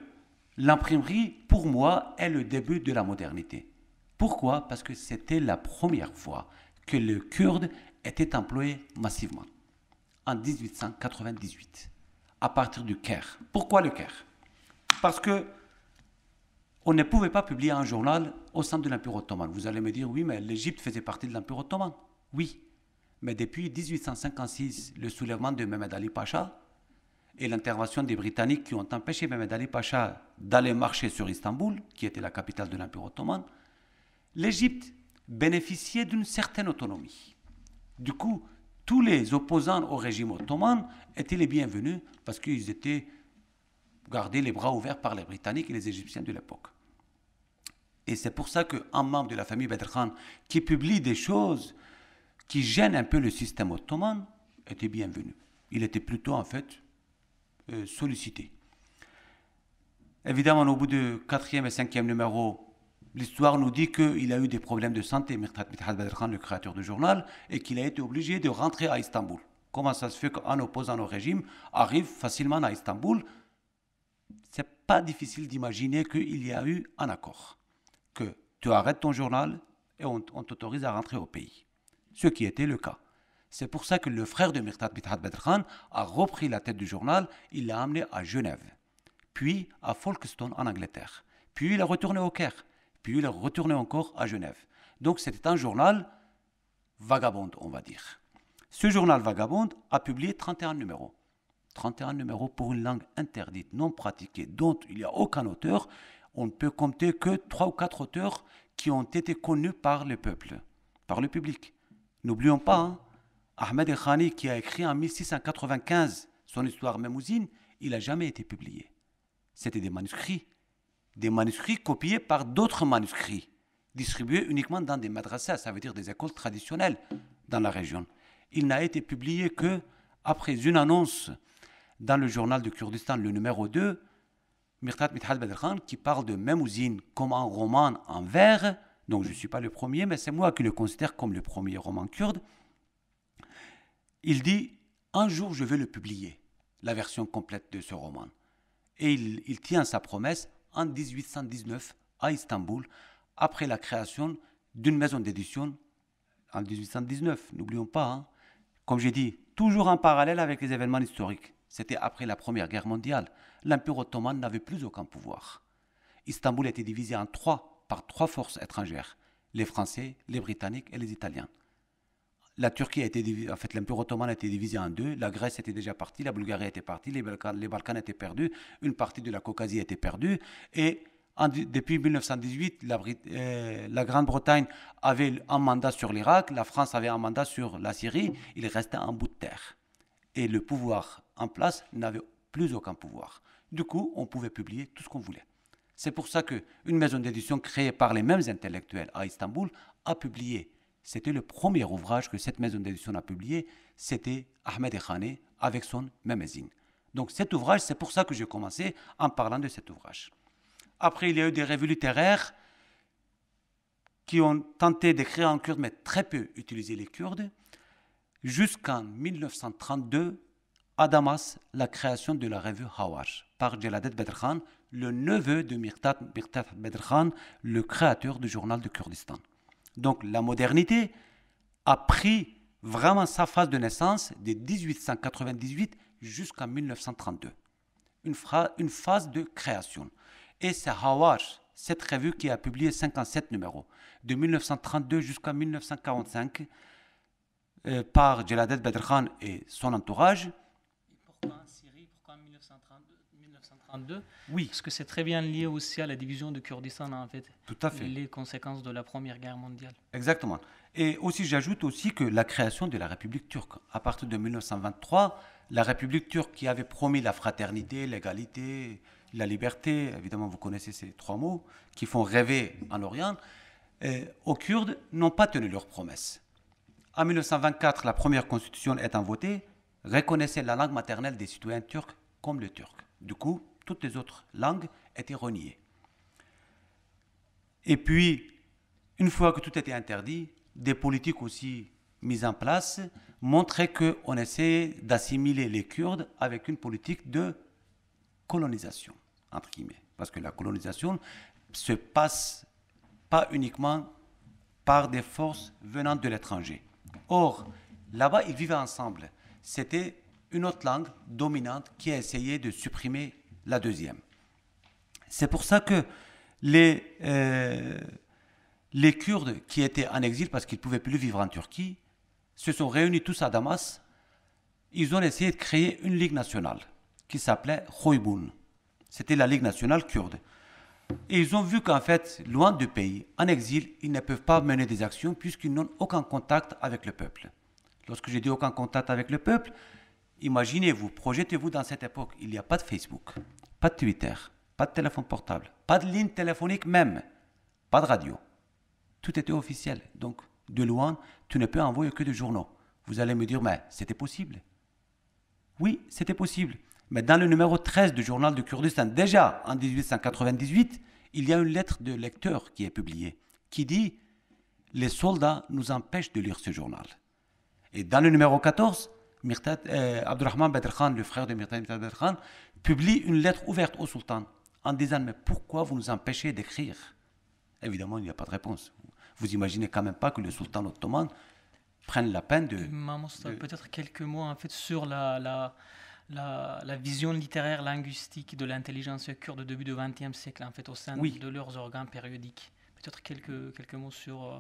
S3: l'imprimerie, pour moi, est le début de la modernité. Pourquoi Parce que c'était la première fois que le kurde était employé massivement, en 1898, à partir du Caire. Pourquoi le Caire Parce que on ne pouvait pas publier un journal au sein de l'Empire ottoman. Vous allez me dire, oui, mais l'Égypte faisait partie de l'Empire ottoman. Oui, mais depuis 1856, le soulèvement de Mehmed Ali Pacha et l'intervention des Britanniques qui ont empêché Mehmed Ali Pacha d'aller marcher sur Istanbul, qui était la capitale de l'Empire ottoman, l'Égypte bénéficiait d'une certaine autonomie. Du coup, tous les opposants au régime ottoman étaient les bienvenus parce qu'ils étaient gardés les bras ouverts par les Britanniques et les Égyptiens de l'époque. Et c'est pour ça qu'un membre de la famille Bedr Khan qui publie des choses qui gêne un peu le système ottoman était bienvenu. Il était plutôt en fait euh, sollicité. Évidemment, au bout du quatrième et cinquième numéro, l'histoire nous dit qu'il a eu des problèmes de santé, Mirtat Mithat Khan, le créateur du journal, et qu'il a été obligé de rentrer à Istanbul. Comment ça se fait qu'un opposant au régime arrive facilement à Istanbul C'est pas difficile d'imaginer qu'il y a eu un accord, que tu arrêtes ton journal et on t'autorise à rentrer au pays ce qui était le cas. C'est pour ça que le frère de Mirtat Bithad Khan a repris la tête du journal, il l'a amené à Genève, puis à Folkestone en Angleterre, puis il a retourné au Caire, puis il a retourné encore à Genève. Donc c'était un journal vagabond, on va dire. Ce journal vagabond a publié 31 numéros. 31 numéros pour une langue interdite, non pratiquée, dont il n'y a aucun auteur. On ne peut compter que 3 ou 4 auteurs qui ont été connus par le peuple, par le public. N'oublions pas, hein, Ahmed Ahmed Khani, qui a écrit en 1695 son histoire usine, il n'a jamais été publié. C'était des manuscrits. Des manuscrits copiés par d'autres manuscrits, distribués uniquement dans des madrasas, ça veut dire des écoles traditionnelles dans la région. Il n'a été publié que après une annonce dans le journal du Kurdistan, le numéro 2, Mirtat Mithad Khan, qui parle de usine comme un roman en vers donc je ne suis pas le premier, mais c'est moi qui le considère comme le premier roman kurde. Il dit Un jour, je vais le publier, la version complète de ce roman. Et il, tient sa promesse en 1819 à Istanbul, après la création d'une maison d'édition en 1819. N'oublions pas, hein. comme j'ai dit, toujours en parallèle avec les événements historiques. C'était après la Première Guerre mondiale. L'Empire ottoman n'avait plus aucun pouvoir. Istanbul était divisé en trois par trois forces étrangères, les Français, les Britanniques et les Italiens. La Turquie a été divisée, en fait, l'Empire ottoman a été divisé en deux, la Grèce était déjà partie, la Bulgarie était partie, les Balkans, étaient perdus, une partie de la Caucasie était perdue, et depuis 1918, la, euh, la Grande-Bretagne avait un mandat sur l'Irak, la France avait un mandat sur la Syrie, il restait un bout de terre. Et le pouvoir en place n'avait plus aucun pouvoir. Du coup, on pouvait publier tout ce qu'on voulait. C'est pour ça que une maison d'édition créée par les mêmes intellectuels à Istanbul a publié. C'était le premier ouvrage que cette maison d'édition a publié, c'était Ahmed Ekhane avec son magazine. Donc cet ouvrage, c'est pour ça que j'ai commencé en parlant de cet ouvrage. Après, il y a eu des revues littéraires qui ont tenté d'écrire en kurde, mais très peu utilisé les Kurdes, jusqu'en 1932, à Damas la création de la revue Hawash par Jeladet Bedrkhan, le neveu de Mirtat, Mirtat Bedrkhan, le créateur du journal de Kurdistan. Donc la modernité a pris vraiment sa phase de naissance de 1898 jusqu'en 1932. Une, phase de création. Et c'est Hawash, cette revue qui a publié 57 numéros, de 1932 jusqu'en 1945, par Jeladet Bedrkhan et son entourage.
S2: Oui. Parce que c'est très bien lié aussi à la division du Kurdistan, en fait. Tout à fait. Les conséquences de la Première Guerre mondiale.
S3: Exactement. Et aussi, j'ajoute aussi que la création de la République turque, à partir de 1923, la République turque qui avait promis la fraternité, l'égalité, la liberté, évidemment, vous connaissez ces trois mots qui font rêver en Orient, eh, aux Kurdes n'ont pas tenu leurs promesses. En 1924, la première constitution étant votée, reconnaissait la langue maternelle des citoyens turcs comme le turc. Du coup, toutes les autres langues étaient reniées. Et puis, une fois que tout était interdit, des politiques aussi mises en place montraient qu'on essayait d'assimiler les Kurdes avec une politique de colonisation, entre guillemets. Parce que la colonisation se passe pas uniquement par des forces venant de l'étranger. Or, là-bas, ils vivaient ensemble. C'était une autre langue dominante qui essayait de supprimer la deuxième. C'est pour ça que les, euh, les Kurdes qui étaient en exil parce qu'ils ne pouvaient plus vivre en Turquie se sont réunis tous à Damas. Ils ont essayé de créer une ligue nationale qui s'appelait Khoiboun. C'était la Ligue nationale kurde. Et ils ont vu qu'en fait, loin du pays, en exil, ils ne peuvent pas mener des actions puisqu'ils n'ont aucun contact avec le peuple. Lorsque j'ai dit aucun contact avec le peuple, Imaginez-vous, projetez-vous dans cette époque. Il n'y a pas de Facebook, pas de Twitter, pas de téléphone portable, pas de ligne téléphonique même, pas de radio. Tout était officiel. Donc, de loin, tu ne peux envoyer que des journaux. Vous allez me dire, mais c'était possible. Oui, c'était possible. Mais dans le numéro 13 du journal de Kurdistan, déjà en 1898, il y a une lettre de lecteur qui est publiée, qui dit Les soldats nous empêchent de lire ce journal. Et dans le numéro 14, Mirtad, euh, Khan, le frère de Mirtad Khan, publie une lettre ouverte au sultan en disant Mais pourquoi vous nous empêchez d'écrire Évidemment, il n'y a pas de réponse. Vous imaginez quand même pas que le sultan ottoman prenne la peine de.
S2: Peut-être quelques mots en fait sur la, la, vision littéraire linguistique de l'intelligence kurde au début du XXe siècle, en fait, au sein de leurs organes périodiques. Peut-être quelques, quelques mots sur. Euh,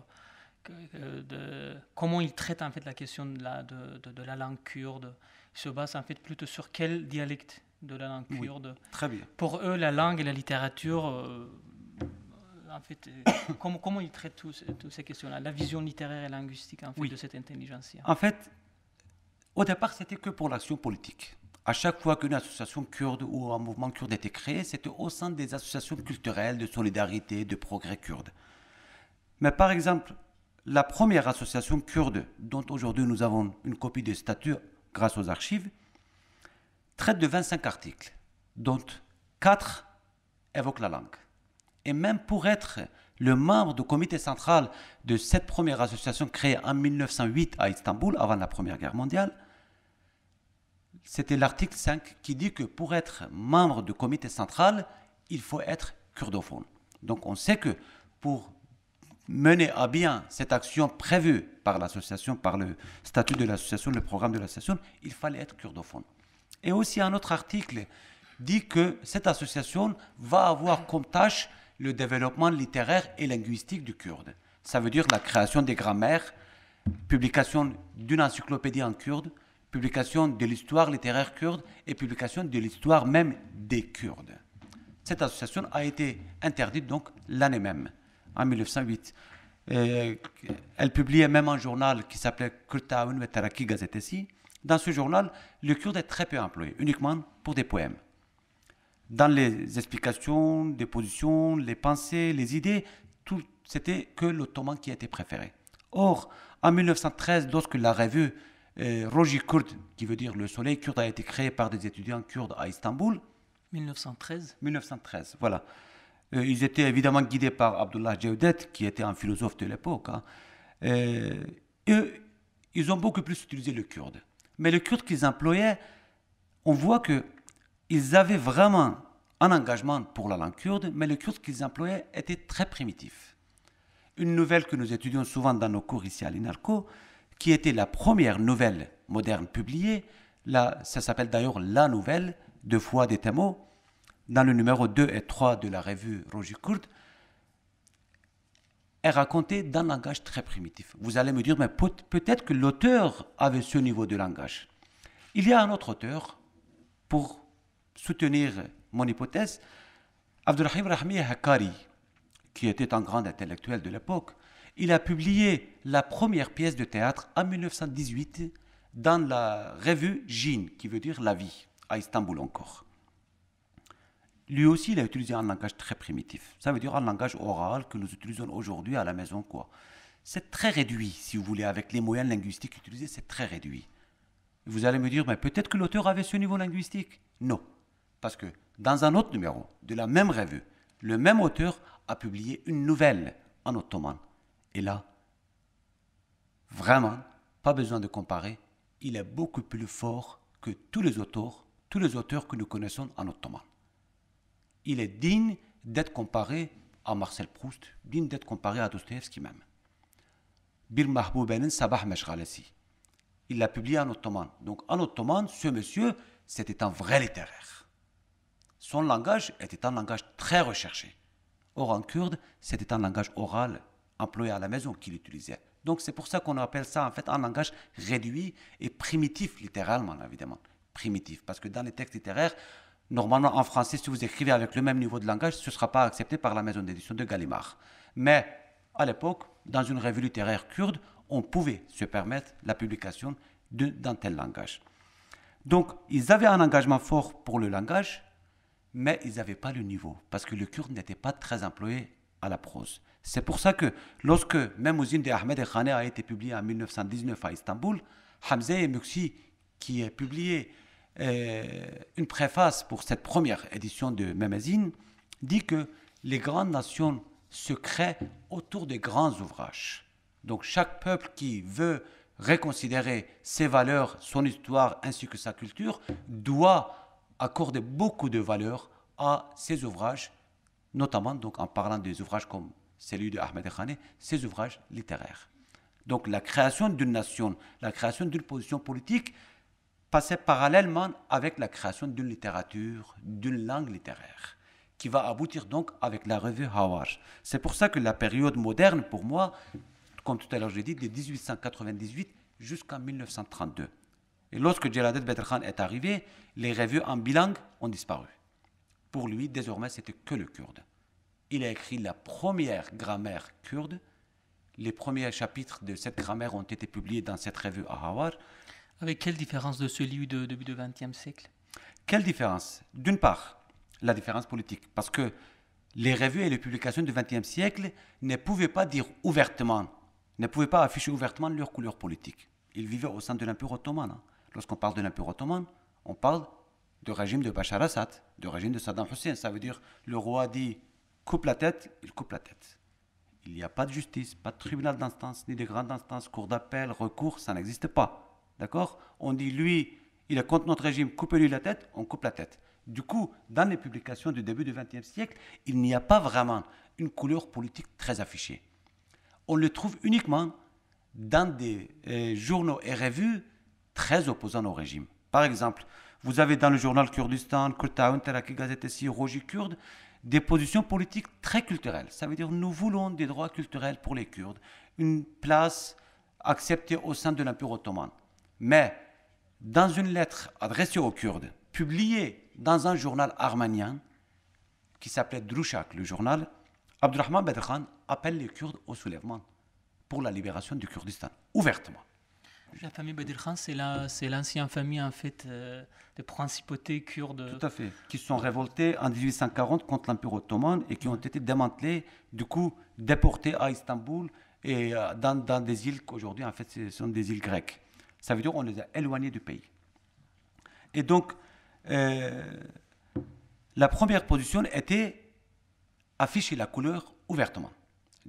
S2: euh, de, comment il traite en fait la question de la, de, la langue kurde. Ils se base en fait plutôt sur quel dialecte de la langue kurde. très bien. Pour eux, la langue et la littérature, euh, en fait, euh, comment, comment ils traitent toutes ces questions-là La vision littéraire et linguistique en fait, de cette intelligence. En fait,
S3: au départ, c'était que pour l'action politique. À chaque fois qu'une association kurde ou un mouvement kurde était créé, c'était au sein des associations culturelles de solidarité, de progrès kurde. Mais par exemple, la première association kurde dont aujourd'hui nous avons une copie de statut grâce aux archives traite de 25 articles, dont 4 évoquent la langue. Et même pour être le membre du comité central de cette première association créée en 1908 à Istanbul, avant la Première Guerre mondiale, c'était l'article 5 qui dit que pour être membre du comité central, il faut être kurdophone. Donc on sait que pour mener à bien cette action prévue par l'association, par le statut de l'association, le programme de l'association, il fallait être kurdophone. Et aussi un autre article dit que cette association va avoir comme tâche le développement littéraire et linguistique du kurde. Ça veut dire la création des grammaires, publication d'une encyclopédie en kurde, publication de l'histoire littéraire kurde et publication de l'histoire même des Kurdes. Cette association a été interdite donc l'année même en 1908. Euh, elle publiait même un journal qui s'appelait Kurtaun Vetaraki Gazetesi. Dans ce journal, le kurde est très peu employé, uniquement pour des poèmes. Dans les explications, les positions, les pensées, les idées, tout, c'était que l'ottoman qui était préféré. Or, en 1913, lorsque la revue euh, Kurd, qui veut dire le soleil kurde, a été créée par des étudiants kurdes à Istanbul. 1913 1913, voilà. Euh, ils étaient évidemment guidés par Abdullah Jaudet, qui était un philosophe de l'époque. Hein. Euh, ils ont beaucoup plus utilisé le kurde. Mais le kurde qu'ils employaient, on voit qu'ils avaient vraiment un engagement pour la langue kurde, mais le kurde qu'ils employaient était très primitif. Une nouvelle que nous étudions souvent dans nos cours ici à l'INALCO, qui était la première nouvelle moderne publiée, ça s'appelle d'ailleurs La Nouvelle, de Foi des témoins, dans le numéro 2 et 3 de la revue Roger Kurt, est dans d'un langage très primitif. Vous allez me dire, mais peut-être que l'auteur avait ce niveau de langage. Il y a un autre auteur, pour soutenir mon hypothèse, Abdurrahim Rahmi Hakari, qui était un grand intellectuel de l'époque, il a publié la première pièce de théâtre en 1918 dans la revue Jin, qui veut dire La vie, à Istanbul encore lui aussi, il a utilisé un langage très primitif. Ça veut dire un langage oral que nous utilisons aujourd'hui à la maison, quoi. C'est très réduit, si vous voulez, avec les moyens linguistiques utilisés, c'est très réduit. Vous allez me dire, mais peut-être que l'auteur avait ce niveau linguistique. Non, parce que dans un autre numéro de la même revue, le même auteur a publié une nouvelle en ottoman. Et là, vraiment, pas besoin de comparer, il est beaucoup plus fort que tous les auteurs, tous les auteurs que nous connaissons en ottoman il est digne d'être comparé à Marcel Proust, digne d'être comparé à Dostoevsky même. Bir Mahbubenin Sabah Il l'a publié en ottoman. Donc en ottoman, ce monsieur, c'était un vrai littéraire. Son langage était un langage très recherché. Or en kurde, c'était un langage oral employé à la maison qu'il utilisait. Donc c'est pour ça qu'on appelle ça en fait un langage réduit et primitif littéralement évidemment. Primitif parce que dans les textes littéraires, Normalement, en français, si vous écrivez avec le même niveau de langage, ce ne sera pas accepté par la maison d'édition de Gallimard. Mais à l'époque, dans une revue littéraire kurde, on pouvait se permettre la publication d'un tel langage. Donc, ils avaient un engagement fort pour le langage, mais ils n'avaient pas le niveau, parce que le kurde n'était pas très employé à la prose. C'est pour ça que lorsque même de Ahmed et a été publié en 1919 à Istanbul, Hamza et Muxi, qui est publié euh, une préface pour cette première édition de Mamazine dit que les grandes nations se créent autour des grands ouvrages. Donc chaque peuple qui veut réconsidérer ses valeurs, son histoire ainsi que sa culture doit accorder beaucoup de valeur à ses ouvrages, notamment donc en parlant des ouvrages comme celui de Ahmed Khané, ses ouvrages littéraires. Donc la création d'une nation, la création d'une position politique passait parallèlement avec la création d'une littérature, d'une langue littéraire, qui va aboutir donc avec la revue Hawar. C'est pour ça que la période moderne, pour moi, comme tout à l'heure j'ai dit, de 1898 jusqu'en 1932. Et lorsque Jaladet Khan est arrivé, les revues en bilingue ont disparu. Pour lui, désormais, c'était que le kurde. Il a écrit la première grammaire kurde. Les premiers chapitres de cette grammaire ont été publiés dans cette revue à Hawar.
S2: Avec quelle différence de celui du début du XXe siècle
S3: Quelle différence D'une part, la différence politique, parce que les revues et les publications du XXe siècle ne pouvaient pas dire ouvertement, ne pouvaient pas afficher ouvertement leur couleur politique. Ils vivaient au sein de l'Empire ottoman. Hein. Lorsqu'on parle de l'Empire ottoman, on parle de régime de Bachar Assad, du régime de Saddam Hussein. Ça veut dire le roi dit coupe la tête, il coupe la tête. Il n'y a pas de justice, pas de tribunal d'instance, ni de grande instance, cours d'appel, recours, ça n'existe pas. D'accord On dit lui, il est contre notre régime, coupez-lui la tête, on coupe la tête. Du coup, dans les publications du début du XXe siècle, il n'y a pas vraiment une couleur politique très affichée. On le trouve uniquement dans des euh, journaux et revues très opposants au régime. Par exemple, vous avez dans le journal Kurdistan, Kurtaun, Gazette, Gazetesi, Roji Kurde, des positions politiques très culturelles. Ça veut dire nous voulons des droits culturels pour les Kurdes, une place acceptée au sein de l'Empire ottoman. Mais dans une lettre adressée aux Kurdes, publiée dans un journal arménien qui s'appelait Drushak, le journal, Abdurrahman Khan appelle les Kurdes au soulèvement pour la libération du Kurdistan, ouvertement.
S2: La famille Bedrhan, c'est l'ancienne famille en fait de euh, des principautés kurdes. Tout à fait. Qui sont
S3: révoltées en 1840 contre l'Empire ottoman et qui ont été démantelées, du coup déportées à Istanbul et euh, dans, dans, des îles qu'aujourd'hui en fait ce sont des îles grecques. Ça veut dire qu'on les a éloignés du pays. Et donc, euh, la première position était afficher la couleur ouvertement.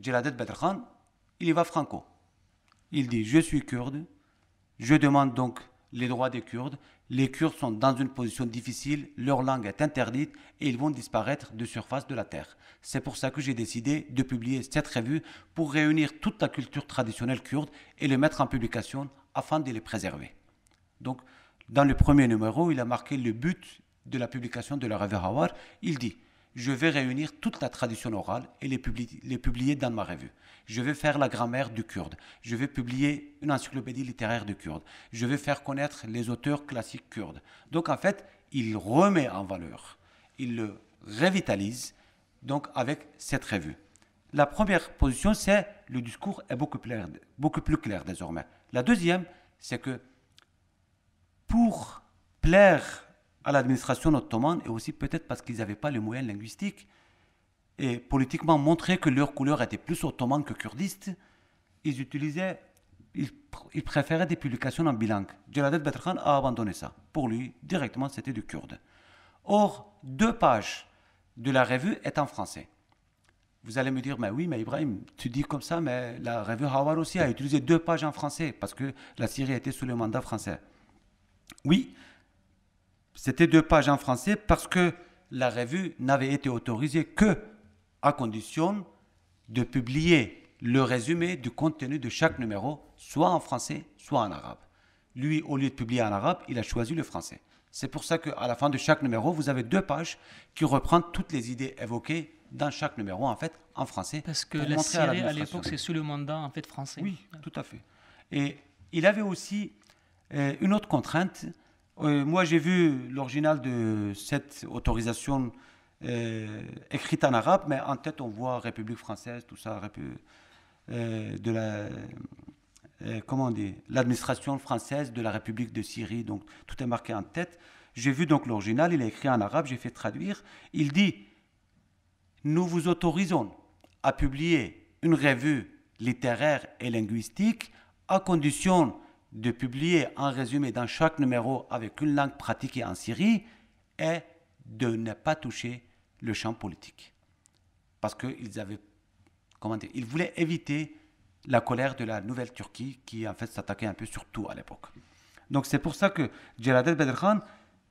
S3: Jaladet Khan, il y va franco. Il dit Je suis kurde, je demande donc les droits des Kurdes. Les Kurdes sont dans une position difficile, leur langue est interdite et ils vont disparaître de surface de la terre. C'est pour ça que j'ai décidé de publier cette revue pour réunir toute la culture traditionnelle kurde et le mettre en publication afin de les préserver. Donc, dans le premier numéro, il a marqué le but de la publication de la revue Hawar. Il dit Je vais réunir toute la tradition orale et les, publier dans ma revue. Je vais faire la grammaire du kurde. Je vais publier une encyclopédie littéraire du kurde. Je vais faire connaître les auteurs classiques kurdes. Donc, en fait, il remet en valeur, il le revitalise, donc avec cette revue. La première position, c'est le discours est beaucoup, beaucoup plus clair désormais. La deuxième, c'est que pour plaire à l'administration ottomane, et aussi peut-être parce qu'ils n'avaient pas les moyens linguistiques, et politiquement montrer que leur couleur était plus ottomane que kurdiste, ils utilisaient, ils, préféraient des publications en bilingue. Jaladet betran a abandonné ça. Pour lui, directement, c'était du kurde. Or, deux pages de la revue est en français. Vous allez me dire, mais oui, mais Ibrahim, tu dis comme ça, mais la revue Hawar aussi a utilisé deux pages en français parce que la Syrie était sous le mandat français. Oui, c'était deux pages en français parce que la revue n'avait été autorisée que à condition de publier le résumé du contenu de chaque numéro, soit en français, soit en arabe. Lui, au lieu de publier en arabe, il a choisi le français. C'est pour ça qu'à la fin de chaque numéro, vous avez deux pages qui reprennent toutes les idées évoquées dans chaque numéro, en fait, en français. Parce que la Syrie, à l'époque, c'est
S2: sous le mandat, en fait, français. Oui, tout à fait.
S3: Et il avait aussi euh, une autre contrainte. Euh, moi, j'ai vu l'original de cette autorisation euh, écrite en arabe, mais en tête, on voit République française, tout ça, de la comment dire, l'administration française de la République de Syrie. Donc tout est marqué en tête. J'ai vu donc l'original, il est écrit en arabe, j'ai fait traduire. Il dit nous vous autorisons à publier une revue littéraire et linguistique à condition de publier un résumé dans chaque numéro avec une langue pratiquée en Syrie et de ne pas toucher le champ politique. Parce qu'ils avaient, comment dire, voulaient éviter la colère de la nouvelle Turquie qui en fait s'attaquait un peu sur tout à l'époque. Donc c'est pour ça que Geladet Bedelkhan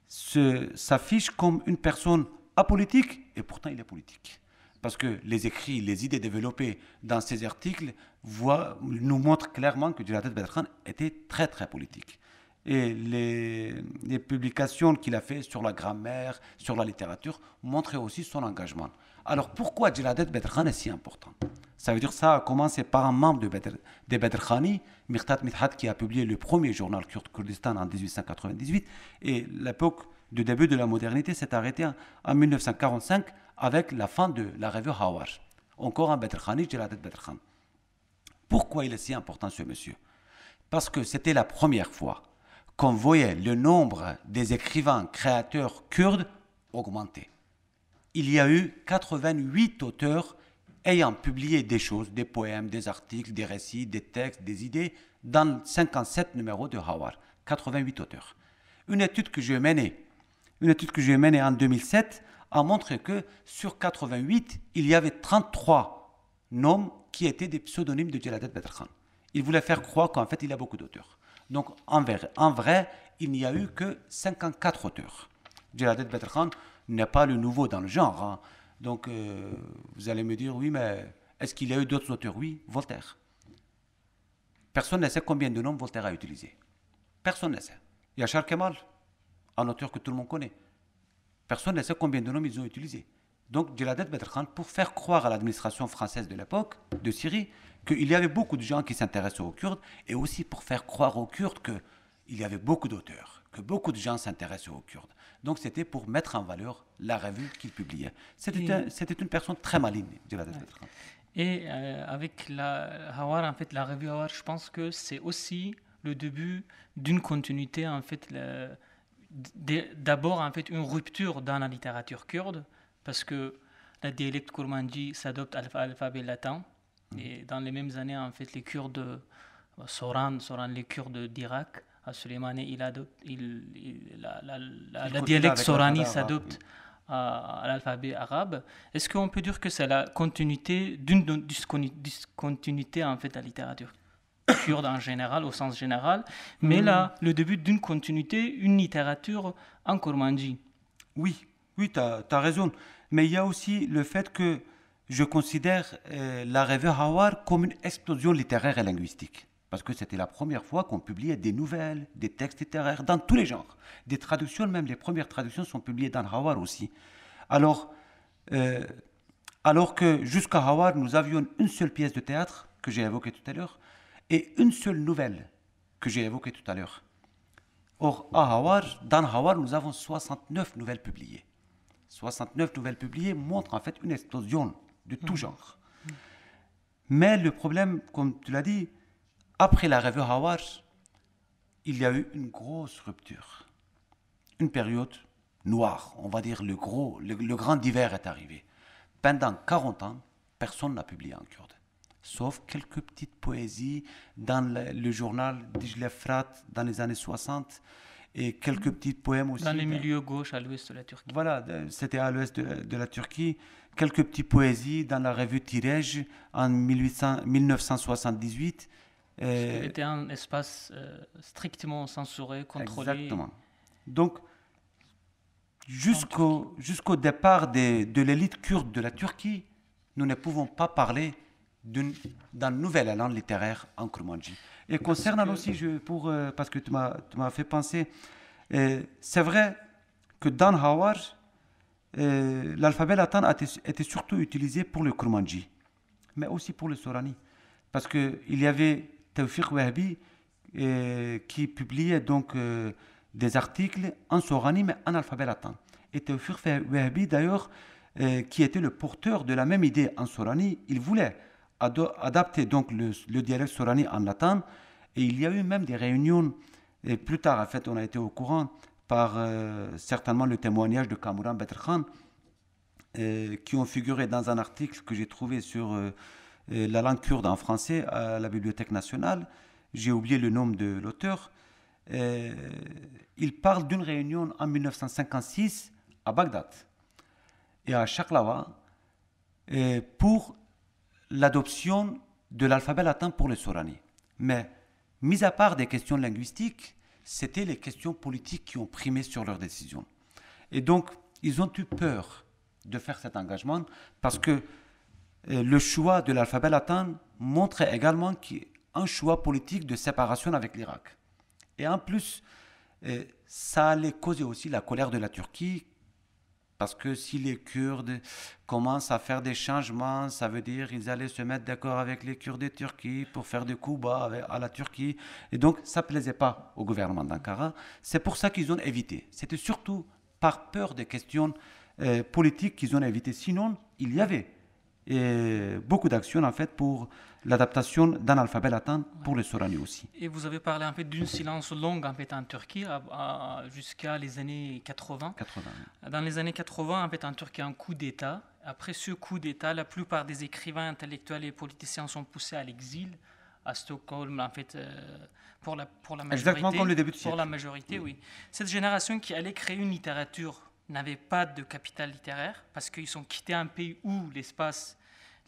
S3: s'affiche comme une personne apolitique et pourtant il est politique. Parce que les écrits, les idées développées dans ces articles nous montrent clairement que Jiladet Khan était très très politique. Et les, publications qu'il a faites sur la grammaire, sur la littérature, montraient aussi son engagement. Alors pourquoi Jiladet Bedrkhan est si important Ça veut dire ça a commencé par un membre de des Bedrkhani, Mirtat Mithat, qui a publié le premier journal kurde Kurdistan en 1898. Et l'époque du début de la modernité s'est arrêtée en 1945 avec la fin de la revue Hawar. Encore un Betrkhani, Betrkhan. Pourquoi il est si important ce monsieur Parce que c'était la première fois qu'on voyait le nombre des écrivains créateurs kurdes augmenter. Il y a eu 88 auteurs ayant publié des choses, des poèmes, des articles, des récits, des textes, des idées, dans 57 numéros de Hawar, 88 auteurs. Une étude que j'ai menée, une étude que j'ai menée en 2007 a montré que sur 88, il y avait 33 noms qui étaient des pseudonymes de Jaladat Badr Il voulait faire croire qu'en fait, il y a beaucoup d'auteurs. Donc, en vrai, il n'y a eu que 54 auteurs. Jaladat Badr n'est pas le nouveau dans le genre. Hein. Donc, euh, vous allez me dire, oui, mais est-ce qu'il y a eu d'autres auteurs Oui, Voltaire. Personne ne sait combien de noms Voltaire a utilisé. Personne ne sait. Charles Kemal, un auteur que tout le monde connaît. Personne ne sait combien de noms ils ont utilisé. Donc Djeladet Khan, pour faire croire à l'administration française de l'époque, de Syrie, qu'il y avait beaucoup de gens qui s'intéressaient aux Kurdes, et aussi pour faire croire aux Kurdes qu'il y avait beaucoup d'auteurs, que beaucoup de gens s'intéressaient aux Kurdes. Donc c'était pour mettre en valeur la revue qu'il publiait. C'était une personne très maligne, Djeladet ouais. Et euh, avec
S2: la Hawar, en fait, la revue Hawar, je pense que c'est aussi le début d'une continuité, en fait, d'abord en fait une rupture dans la littérature kurde parce que la dialecte kurmanji s'adopte à l'alphabet latin mm-hmm. et dans les mêmes années en fait les Kurdes euh, Soran, Soran les Kurdes d'Irak à Suleymane, il adopte il, la, dialecte sorani s'adopte à, l'alphabet arabe est-ce qu'on peut dire que c'est la continuité d'une discontinuité en fait de la littérature kurde en général, au sens général, mais mm. là, le début
S3: d'une continuité, une littérature en Kurmanji. Oui, oui, tu as, raison. Mais il y a aussi le fait que je considère euh, la revue Hawar comme une explosion littéraire et linguistique. Parce que c'était la première fois qu'on publiait des nouvelles, des textes littéraires, dans tous les genres. Des traductions, même les premières traductions sont publiées dans Hawar aussi. Alors, euh, alors que jusqu'à Hawar, nous avions une seule pièce de théâtre, que j'ai évoquée tout à l'heure, et une seule nouvelle que j'ai évoquée tout à l'heure. Or, à dans Hawar, nous avons 69 nouvelles publiées. 69 nouvelles publiées montrent en fait une explosion de tout mmh. genre. Mais le problème, comme tu l'as dit, après la revue Hawar, il y a eu une grosse rupture. Une période noire, on va dire le gros, le grand hiver est arrivé. Pendant 40 ans, personne n'a publié en kurde sauf quelques petites poésies dans le, journal Dijlefrat dans les années 60 et quelques petits poèmes aussi. Dans les milieux
S2: gauches à l'ouest de la Turquie.
S3: Voilà, c'était à l'ouest de, la Turquie. Quelques petites poésies dans la revue Tirej en 1978. C'était
S2: euh, un espace euh, strictement censuré, contrôlé. Exactement.
S3: Donc, jusqu'au départ de l'élite kurde de la Turquie, nous ne pouvons pas parler d'un nouvel élan littéraire en Kurmanji. Et concernant aussi, je, pour, euh, parce que tu m'as fait penser, euh, c'est vrai que dans Hawar, euh, l'alphabet latin était surtout utilisé pour le Kurmanji, mais aussi pour le Sorani. Parce qu'il y avait Tawfiq wehbi qui publiait donc des articles en Sorani, mais en alphabet latin. Et Tawfiq wehbi d'ailleurs, qui était le porteur de la même idée en Sorani, il voulait adapté donc le, dialecte dialecte en latin Et il y a eu même des réunions, et plus tard, en fait, on a été au courant par euh, certainement le témoignage de Kamouran Betrkan, Khan euh, qui ont figuré dans un article que j'ai trouvé sur euh, la langue kurde en français à la Bibliothèque nationale. J'ai oublié le nom de l'auteur. il parle d'une réunion en 1956 à Bagdad et à Shaklava pour l'adoption de l'alphabet latin pour les Sorani. Mais, mis à part des questions linguistiques, c'était les questions politiques qui ont primé sur leur décision Et donc, ils ont eu peur de faire cet engagement parce que euh, le choix de l'alphabet latin montrait également un choix politique de séparation avec l'Irak. Et en plus, euh, ça allait causer aussi la colère de la Turquie parce que si les Kurdes commencent à faire des changements, ça veut dire qu'ils allaient se mettre d'accord avec les Kurdes de Turquie pour faire des coups bas à la Turquie. Et donc, ça ne plaisait pas au gouvernement d'Ankara. C'est pour ça qu'ils ont évité. C'était surtout par peur des questions euh, politiques qu'ils ont évité. Sinon, il y avait et beaucoup d'actions en fait pour l'adaptation d'un alphabet latin pour les Sorani aussi.
S2: Et vous avez parlé en fait d'une silence longue en fait en Turquie jusqu'à les années 80. Dans les années 80 en fait en Turquie un coup d'État. Après ce coup d'État, la plupart des écrivains intellectuels et politiciens sont poussés à l'exil à Stockholm en fait euh, pour la pour la majorité. Exactement comme le début de Pour la majorité, oui. Cette génération qui allait créer une littérature n'avaient pas de capital littéraire parce qu'ils ont quitté un pays où l'espace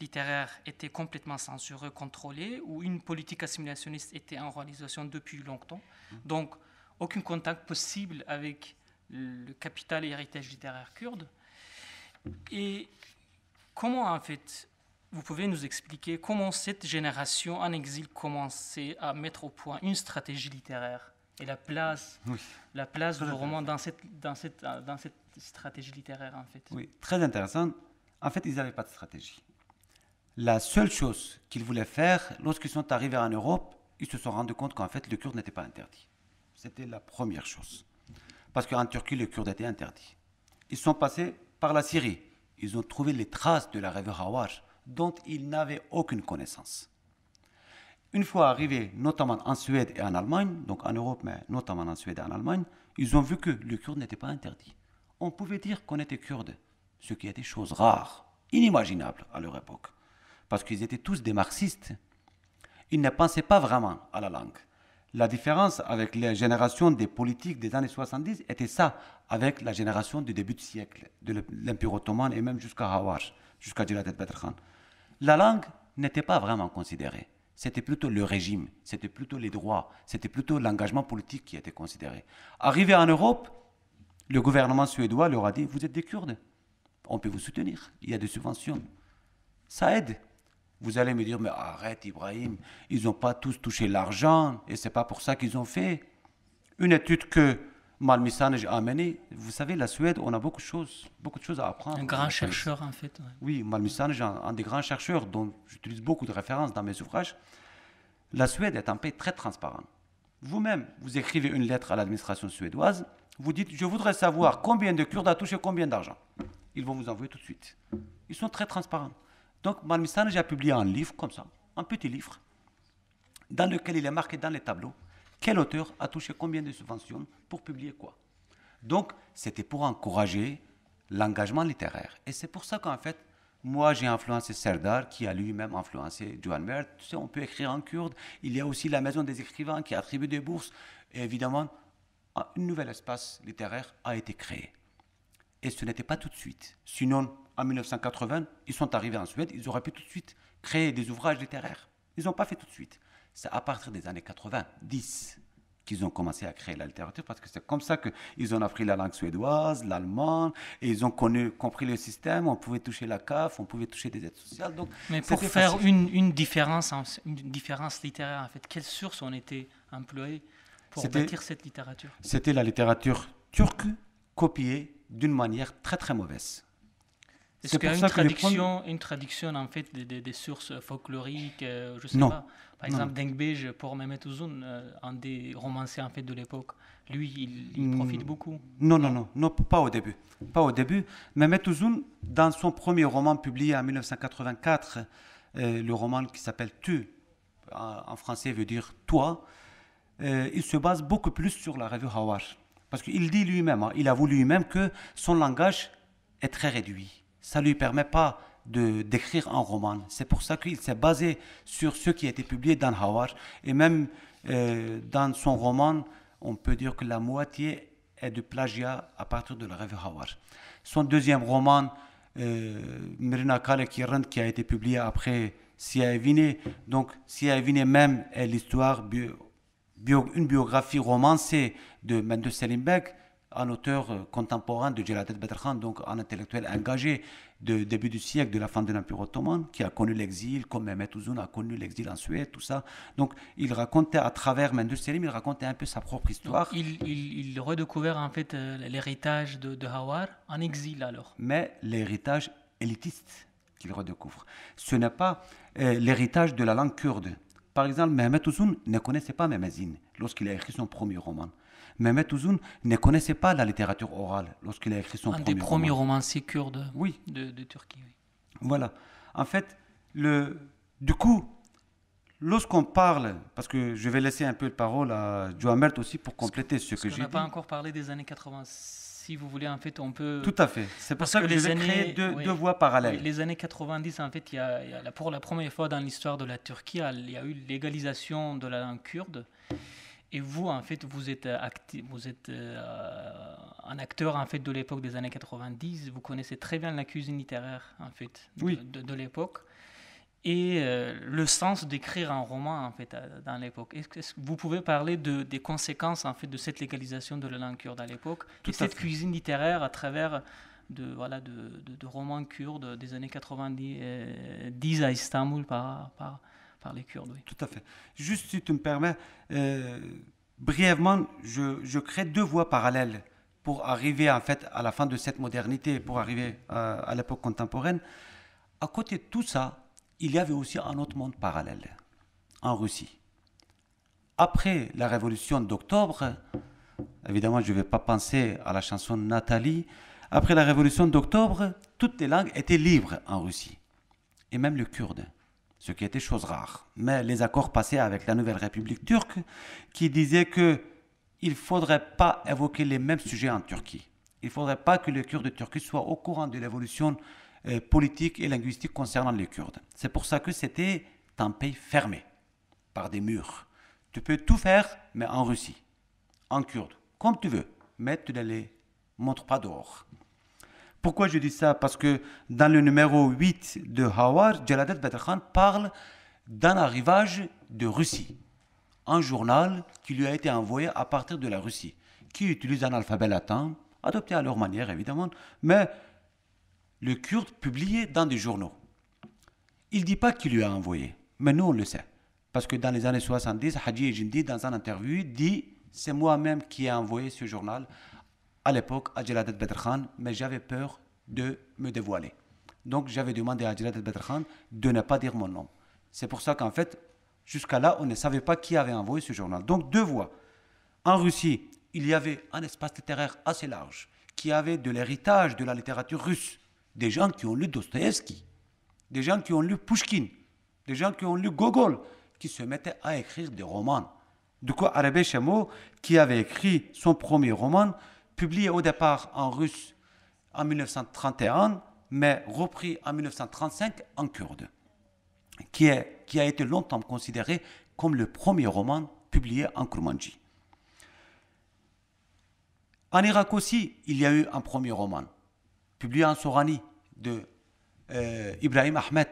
S2: littéraire était complètement censuré, contrôlé, où une politique assimilationniste était en réalisation depuis longtemps. Mmh. Donc, aucun contact possible avec le capital et héritage littéraire kurde. Et comment, en fait, vous pouvez nous expliquer comment cette génération en exil commençait à mettre au point une stratégie littéraire et la place, la place du roman dans cette, dans cette, dans cette stratégie littéraire, en fait. Oui,
S3: très intéressant. En fait, ils n'avaient pas de stratégie. La seule chose qu'ils voulaient faire, lorsqu'ils sont arrivés en Europe, ils se sont rendus compte qu'en fait, le kurde n'était pas interdit. C'était la première chose. Parce qu'en Turquie, le kurde était interdit. Ils sont passés par la Syrie. Ils ont trouvé les traces de la rêve Hawar, dont ils n'avaient aucune connaissance. Une fois arrivés, notamment en Suède et en Allemagne, donc en Europe, mais notamment en Suède et en Allemagne, ils ont vu que le kurde n'était pas interdit on pouvait dire qu'on était kurde, ce qui était chose rare, inimaginable à leur époque, parce qu'ils étaient tous des marxistes. Ils ne pensaient pas vraiment à la langue. La différence avec la génération des politiques des années 70 était ça, avec la génération du début de siècle, de l'Empire ottoman et même jusqu'à Hawar, jusqu'à Djilatet et Khan. La langue n'était pas vraiment considérée. C'était plutôt le régime, c'était plutôt les droits, c'était plutôt l'engagement politique qui était considéré. Arrivé en Europe, le gouvernement suédois leur a dit, vous êtes des Kurdes, on peut vous soutenir, il y a des subventions. Ça aide. Vous allez me dire, mais arrête Ibrahim, ils n'ont pas tous touché l'argent et c'est pas pour ça qu'ils ont fait. Une étude que Malmissanej a menée, vous savez, la Suède, on a beaucoup de choses, beaucoup de choses à apprendre. Un grand chercheur en fait. Oui, Malmissanej, un, un des grands chercheurs dont j'utilise beaucoup de références dans mes ouvrages. La Suède est un pays très transparent. Vous-même, vous écrivez une lettre à l'administration suédoise, vous dites, je voudrais savoir combien de Kurdes a touché combien d'argent. Ils vont vous envoyer tout de suite. Ils sont très transparents. Donc, Malmistan, j'ai publié un livre comme ça, un petit livre, dans lequel il est marqué dans les tableaux quel auteur a touché combien de subventions pour publier quoi. Donc, c'était pour encourager l'engagement littéraire. Et c'est pour ça qu'en fait, moi, j'ai influencé Serdar, qui a lui-même influencé Johan Mert. Tu sais, on peut écrire en kurde. Il y a aussi la maison des écrivains qui attribue des bourses. Et évidemment, un nouvel espace littéraire a été créé. Et ce n'était pas tout de suite. Sinon, en 1980, ils sont arrivés en Suède, ils auraient pu tout de suite créer des ouvrages littéraires. Ils n'ont pas fait tout de suite. C'est à partir des années 90 qu'ils ont commencé à créer la littérature, parce que c'est comme ça qu'ils ont appris la langue suédoise, l'allemand, et ils ont connu, compris le système, on pouvait toucher la CAF, on pouvait toucher des aides sociales. Donc,
S2: Mais pour faire une, différence, une différence littéraire, en fait, quelles sources ont été employées pour bâtir cette littérature C'était
S3: la littérature turque copiée d'une manière très très mauvaise. Est-ce qu'il y a
S2: une traduction, en fait des, sources folkloriques, euh, non. Par exemple, Dengbej pour Mehmet Uzun, euh, un des romanciers en fait de l'époque, lui, il, mm. profite beaucoup.
S3: Non, non, non, non, pas au début. Pas au début. Mehmet Uzun, dans son premier roman publié en 1984, euh, le roman qui s'appelle Tu, en, en français veut dire Toi, euh, il se base beaucoup plus sur la revue Hawar. Parce qu'il dit lui-même, hein, il avoue lui-même que son langage est très réduit. Ça ne lui permet pas de d'écrire un roman. C'est pour ça qu'il s'est basé sur ce qui a été publié dans Hawar. Et même euh, dans son roman, on peut dire que la moitié est de plagiat à partir de la revue Hawar. Son deuxième roman, euh, Mirna qui a été publié après Sia Evine. Donc Sia Evine même est l'histoire bio une biographie romancée de Mendel Selimbek, un auteur euh, contemporain de Geladet Bedrkhan, donc un intellectuel engagé de début du siècle, de la fin de l'Empire ottoman, qui a connu l'exil, comme Mehmet Ouzoun a connu l'exil en Suède, tout ça. Donc il racontait à travers Mendel Selim, il racontait un peu sa propre histoire. il,
S2: il, en fait euh, l'héritage de, Hawar en exil alors.
S3: Mais l'héritage élitiste qu'il redécouvre. Ce n'est pas euh, l'héritage de la langue kurde par exemple, Mehmet Uzun ne connaissait pas Zin lorsqu'il a écrit son premier roman. Mehmet Uzun ne connaissait pas la littérature orale lorsqu'il a écrit son premier roman. Un des premiers
S2: romanciers kurdes oui. de, Turquie.
S3: Voilà. En fait, le, du coup, lorsqu'on parle, parce que je vais laisser un peu de parole à Joamert aussi pour compléter ce que, j'ai dit. On n'a pas
S2: encore parlé des années 80 si vous voulez, en fait, on peut. Tout à fait. C'est pour ça que, les années... créé deux, voies parallèles. les années 90, en fait, il y a, pour la première fois dans l'histoire de la Turquie, il y a eu l'égalisation de la langue kurde. Et vous, en fait, vous êtes, euh, vous êtes euh, un acteur en fait de l'époque des années 90. Vous connaissez très bien la cuisine littéraire en fait de, oui. de l'époque et euh, le sens d'écrire un roman en fait euh, dans l'époque. Est-ce que vous pouvez parler de, des conséquences en fait de cette légalisation de la langue kurde à l'époque et cette cuisine littéraire à travers de voilà de, de, romans kurdes des années 90 euh, à Istanbul par, par, les
S3: Kurdes. Tout à fait. Juste si tu me permets, brièvement, je, je, crée deux voies parallèles pour arriver en fait à la fin de cette modernité, pour arriver à, à l'époque contemporaine. À côté de tout ça, il y avait aussi un autre monde parallèle, en Russie. Après la révolution d'octobre, évidemment je ne vais pas penser à la chanson Nathalie, après la révolution d'octobre, toutes les langues étaient libres en Russie, et même le kurde, ce qui était chose rare. Mais les accords passés avec la nouvelle République turque, qui disaient que il ne faudrait pas évoquer les mêmes sujets en Turquie. Il ne faudrait pas que les Kurdes turc soit au courant de l'évolution euh, politique et linguistique concernant les Kurdes. C'est pour ça que c'était un pays fermé par des murs. Tu peux tout faire, mais en Russie, en Kurde, comme tu veux, mais tu ne les montres pas dehors. Pourquoi je dis ça Parce que dans le numéro 8 de Hawar, Jaladet Batakhan parle d'un arrivage de Russie, un journal qui lui a été envoyé à partir de la Russie, qui utilise un alphabet latin, adopté à leur manière évidemment, mais le Kurde publié dans des journaux. Il ne dit pas qui lui a envoyé, mais nous on le sait. Parce que dans les années 70, Hadji Ejindi, dans un interview, dit C'est moi-même qui ai envoyé ce journal à l'époque à Jaladat Bedrkhan, mais j'avais peur de me dévoiler. Donc j'avais demandé à Jaladat Bedrkhan de ne pas dire mon nom. C'est pour ça qu'en fait, jusqu'à là, on ne savait pas qui avait envoyé ce journal. Donc deux voix. En Russie, il y avait un espace littéraire assez large qui avait de l'héritage de la littérature russe des gens qui ont lu Dostoïevski, des gens qui ont lu Pushkin, des gens qui ont lu Gogol, qui se mettaient à écrire des romans. Du coup, Arabe Chemo, qui avait écrit son premier roman, publié au départ en russe en 1931, mais repris en 1935 en kurde, qui, qui a été longtemps considéré comme le premier roman publié en Kurmanji. En Irak aussi, il y a eu un premier roman, publié en Sorani de euh, Ibrahim Ahmed.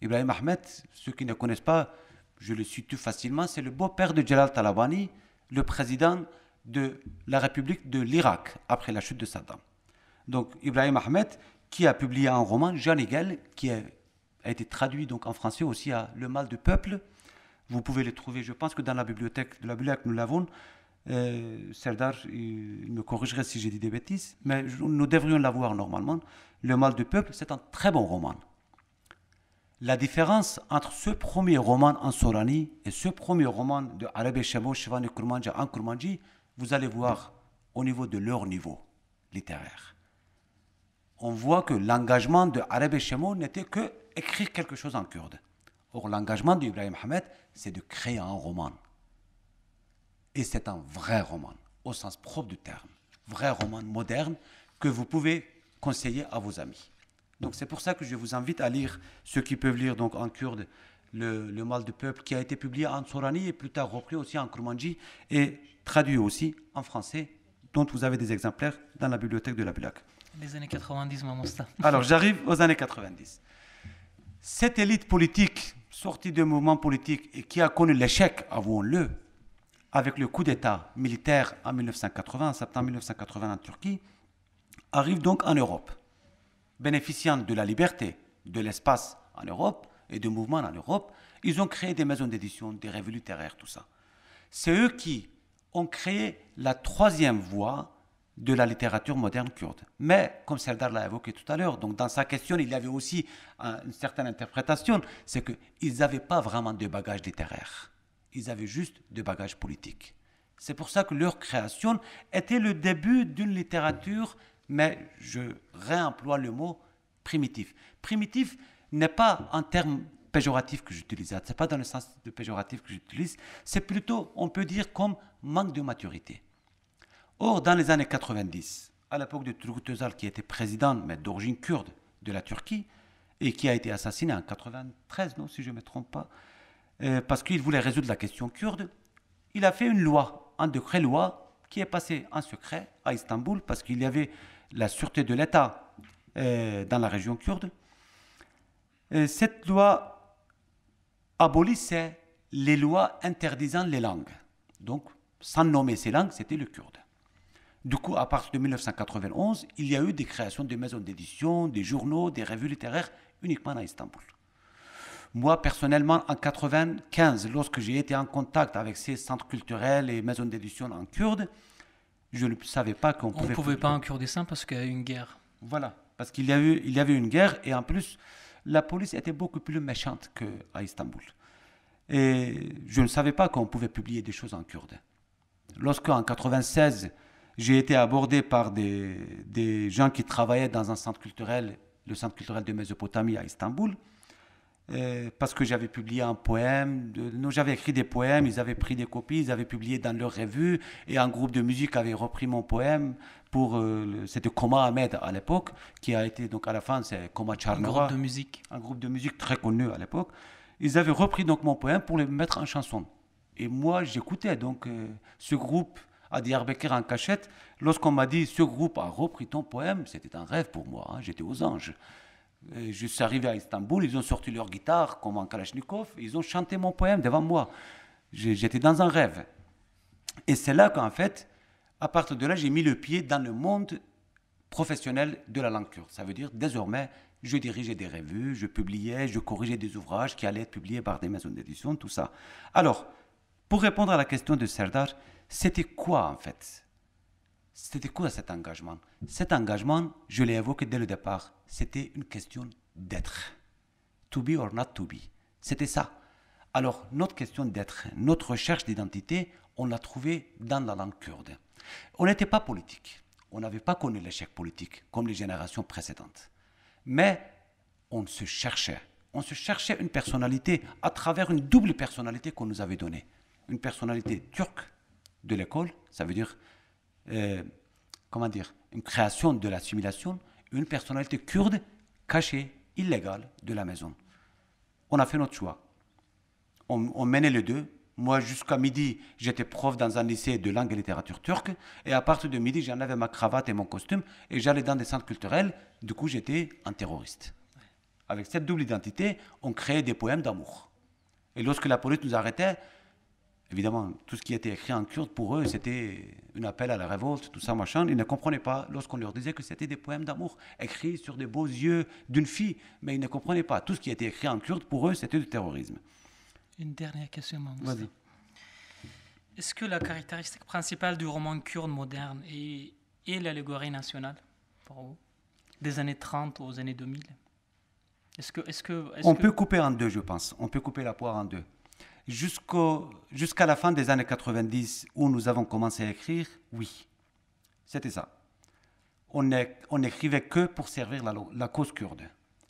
S3: Ibrahim Ahmed, ceux qui ne connaissent pas, je le tout facilement, c'est le beau-père de Jalal Talabani, le président de la République de l'Irak après la chute de Saddam. Donc Ibrahim Ahmed, qui a publié un roman, Jean Hegel, qui a, été traduit donc en français aussi à Le Mal du Peuple. Vous pouvez le trouver, je pense que dans la bibliothèque de la bibliothèque, nous l'avons, Seldar euh, Serdar, il me corrigerait si j'ai dit des bêtises, mais nous devrions l'avoir normalement. Le mal du peuple, c'est un très bon roman. La différence entre ce premier roman en Sorani et ce premier roman de Arabe Shemo, Shivani en vous allez voir au niveau de leur niveau littéraire. On voit que l'engagement de Arabe Shemo n'était que écrire quelque chose en kurde. Or, l'engagement d'Ibrahim Hamed, c'est de créer un roman. Et c'est un vrai roman, au sens propre du terme. Vrai roman moderne que vous pouvez conseiller à vos amis. Donc c'est pour ça que je vous invite à lire, ceux qui peuvent lire donc en kurde, le, Mal du Peuple, qui a été publié en Sorani et plus tard repris aussi en Kurmanji et traduit aussi en français, dont vous avez des exemplaires dans la bibliothèque de la BULAC.
S2: Les années 90, Mamosta. Alors j'arrive
S3: aux années 90. Cette élite politique, sortie de mouvements politiques et qui a connu l'échec, avouons-le, avec le coup d'État militaire en 1980, en septembre 1980 en Turquie, arrivent donc en Europe, bénéficiant de la liberté, de l'espace en Europe et de mouvements en Europe. Ils ont créé des maisons d'édition, des revues littéraires, tout ça. C'est eux qui ont créé la troisième voie de la littérature moderne kurde. Mais, comme Seldar l'a évoqué tout à l'heure, donc dans sa question, il y avait aussi une certaine interprétation, c'est qu'ils n'avaient pas vraiment de bagages littéraires. Ils avaient juste des bagages politiques. C'est pour ça que leur création était le début d'une littérature, mais je réemploie le mot primitif. Primitif n'est pas un terme péjoratif que j'utilise, ce n'est pas dans le sens de péjoratif que j'utilise, c'est plutôt, on peut dire, comme manque de maturité. Or, dans les années 90, à l'époque de Turgut Özal, qui était président, mais d'origine kurde de la Turquie, et qui a été assassiné en 93, non, si je ne me trompe pas, euh, parce qu'il voulait résoudre la question kurde, il a fait une loi, un décret-loi, qui est passé en secret à Istanbul, parce qu'il y avait la sûreté de l'État euh, dans la région kurde. Euh, cette loi abolissait les lois interdisant les langues. Donc, sans nommer ces langues, c'était le kurde. Du coup, à partir de 1991, il y a eu des créations de maisons d'édition, des journaux, des revues littéraires uniquement à Istanbul. Moi, personnellement, en 1995, lorsque j'ai été en contact avec ces centres culturels et maisons d'édition en kurde, je ne savais pas qu'on pouvait... On ne pouvait pas
S2: en Kurdistan parce qu'il y a eu une guerre. Voilà,
S3: parce qu'il y, a eu, il y avait une guerre et en plus, la police était beaucoup plus méchante qu'à Istanbul. Et je ne savais pas qu'on pouvait publier des choses en kurde. Lorsque, en 1996, j'ai été abordé par des, des gens qui travaillaient dans un centre culturel, le centre culturel de Mésopotamie à Istanbul, euh, parce que j'avais publié un poème, j'avais écrit des poèmes, ils avaient pris des copies, ils avaient publié dans leur revue, et un groupe de musique avait repris mon poème pour, euh, c'était Koma Ahmed à l'époque, qui a été donc à la fin, c'est Koma Charnova. Un groupe de musique. Un groupe de musique très connu à l'époque. Ils avaient repris donc mon poème pour le mettre en chanson. Et moi, j'écoutais donc euh, ce groupe à Diyarbakir en cachette. Lorsqu'on m'a dit ce groupe a repris ton poème, c'était un rêve pour moi, hein, j'étais aux anges. Euh, je suis arrivé à Istanbul, ils ont sorti leur guitare comme un Kalachnikov, ils ont chanté mon poème devant moi. J'étais dans un rêve. Et c'est là qu'en fait, à partir de là, j'ai mis le pied dans le monde professionnel de la langue kurde. Ça veut dire, désormais, je dirigeais des revues, je publiais, je corrigeais des ouvrages qui allaient être publiés par des maisons d'édition, tout ça. Alors, pour répondre à la question de Serdar, c'était quoi en fait c'était quoi cet engagement Cet engagement, je l'ai évoqué dès le départ, c'était une question d'être. To be or not to be. C'était ça. Alors, notre question d'être, notre recherche d'identité, on l'a trouvée dans la langue kurde. On n'était pas politique. On n'avait pas connu l'échec politique comme les générations précédentes. Mais on se cherchait. On se cherchait une personnalité à travers une double personnalité qu'on nous avait donnée. Une personnalité turque de l'école, ça veut dire euh, comment dire, une création de l'assimilation, une personnalité kurde cachée, illégale de la maison. On a fait notre choix. On, on menait les deux. Moi, jusqu'à midi, j'étais prof dans un lycée de langue et littérature turque. Et à partir de midi, j'en avais ma cravate et mon costume. Et j'allais dans des centres culturels. Du coup, j'étais un terroriste. Avec cette double identité, on créait des poèmes d'amour. Et lorsque la police nous arrêtait, Évidemment, tout ce qui était écrit en kurde, pour eux, c'était un appel à la révolte, tout ça, machin. Ils ne comprenaient pas lorsqu'on leur disait que c'était des poèmes d'amour écrits sur des beaux yeux d'une fille, mais ils ne comprenaient pas. Tout ce qui était écrit en kurde, pour eux, c'était du terrorisme.
S2: Une dernière question, Vas-y. Est-ce que la caractéristique principale du roman kurde moderne est, l'allégorie nationale, pour vous, des années 30 aux années 2000 que, que, On peut
S3: couper en deux, je pense. On peut couper la poire en deux. Jusqu'à la fin des années 90, où nous avons commencé à écrire, oui, c'était ça. On, n'écrivait on que pour servir la, cause kurde.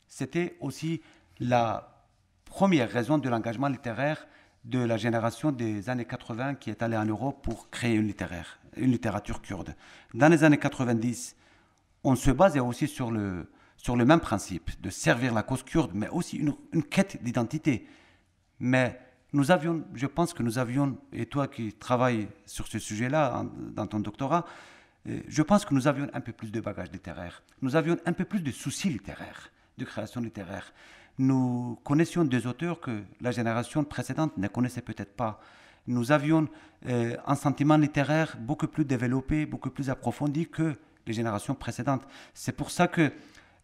S3: C'était aussi la première raison de l'engagement littéraire de la génération des années 80 qui est allée en Europe pour créer une, littéraire, une littérature kurde. Dans les années 90, on se basait aussi sur le, sur le même principe de servir la cause kurde, mais aussi une, une quête d'identité. Mais nous avions, je pense que nous avions, et toi qui travailles sur ce sujet-là dans ton doctorat, euh, je pense que nous avions un peu plus de bagages littéraires. Nous avions un peu plus de soucis littéraires, de création littéraire. Nous connaissions des auteurs que la génération précédente ne connaissait peut-être pas. Nous avions euh, un sentiment littéraire beaucoup plus développé, beaucoup plus approfondi que les générations précédentes. C'est pour ça que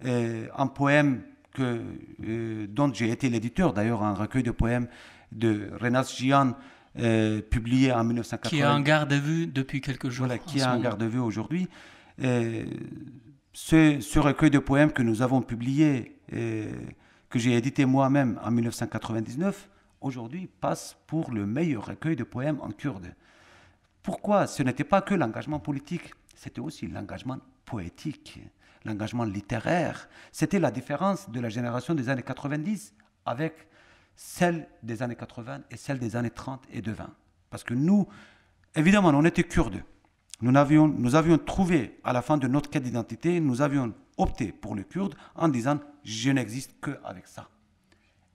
S3: euh, un poème que, dont j'ai été l'éditeur, d'ailleurs, un recueil de poèmes de Renas Gian, euh, publié en 1980. Qui est en garde à
S2: vue depuis quelques jours. Voilà, qui est en garde
S3: à vue aujourd'hui. Euh, ce, recueil de poèmes que nous avons publié, euh, que j'ai édité moi-même en 1999, aujourd'hui passe pour le meilleur recueil de poèmes en kurde. Pourquoi Ce n'était pas que l'engagement politique, c'était aussi l'engagement poétique, l'engagement littéraire. C'était la différence de la génération des années 90 avec celle des années 80 et celle des années 30 et 20. Parce que nous, évidemment, on était kurdes. Nous avions, nous avions trouvé à la fin de notre quête d'identité, nous avions opté pour le kurde en disant je n'existe qu'avec ça.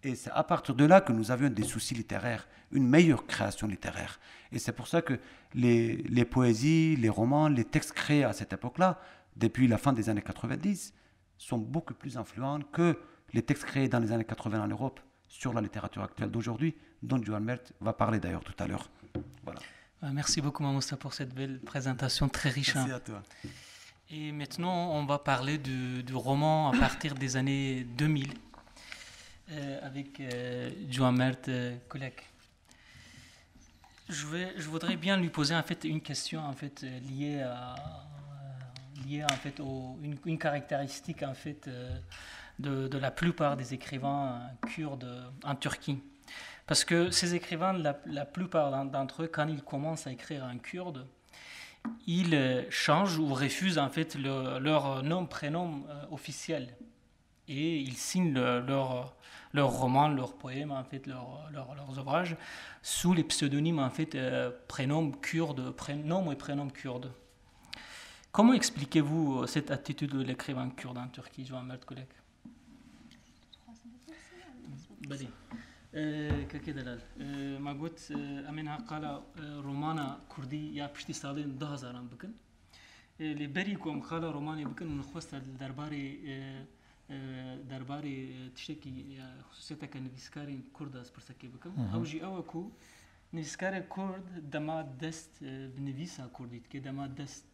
S3: Et c'est à partir de là que nous avions des soucis littéraires, une meilleure création littéraire. Et c'est pour ça que les, les, poésies, les romans, les textes créés à cette époque-là, depuis la fin des années 90, sont beaucoup plus influents que les textes créés dans les années 80 en Europe sur la littérature actuelle d'aujourd'hui, dont Johan Mert va parler d'ailleurs tout à l'heure. Voilà. Euh,
S2: merci beaucoup, Mamousta, pour cette belle présentation très riche. Merci hein. à toi. Et maintenant, on va parler du, roman à partir des années 2000 euh, avec euh, Johan Mert euh, je, vais, je, voudrais bien lui poser en fait une question en fait euh, liée à liée en fait au, une, une, caractéristique en fait de, la plupart des écrivains euh, kurdes euh, en Turquie. Parce que ces écrivains, la, plupart d'entre eux, quand ils commencent à écrire en kurde, ils euh, changent ou refusent en fait leur nom, prénom officiel. Et ils signent leurs leur, leur roman, leur poème, en fait, leurs ouvrages, sous les pseudonymes, en fait, prénom prénoms kurdes, et prénom kurdes. Comment expliquez-vous cette attitude de l'écrivain kurde en Turquie, Jean-Marc Mertkulek Bəli. کە کێ دەلال ماگوت ئەمێن قالە ڕۆمانە کوردی یا پشتی ساڵێن دهزاران بکن لێبەری کۆم خاڵە ڕۆمانی بکن نخواستە دەربارەی دەربارەی تشتێکی خصوصێتەکە نویسکارین کووردا پرسەکەی بکەم هەوژی ئەوە کو نویسکارێک کورد دەما دەست بنویسا کوردیت کە دەما دەست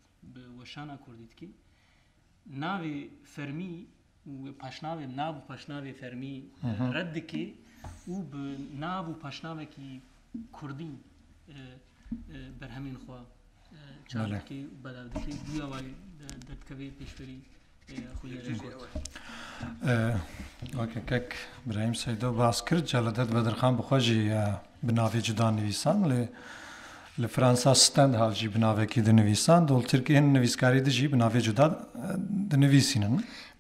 S2: وەشانە کوردیتکی ناوی فەرمی پشناو ناو پشناو فرمی رد که او به ناو پشناو کی کردی بر همین خواه چاره که بلاو دکی بیا وای دتکوی پیشوری
S4: وەکەکەک برایم سەیدۆ باس کرد جە لە دەت بەدرخان بخۆژی بناوی جدا نوویسان لێ لە فرانسا ستند هاڵژی بناوێکی دنوویسان دڵترکێن نوویسکاری دژی بناوێ جدا دنوویسینن.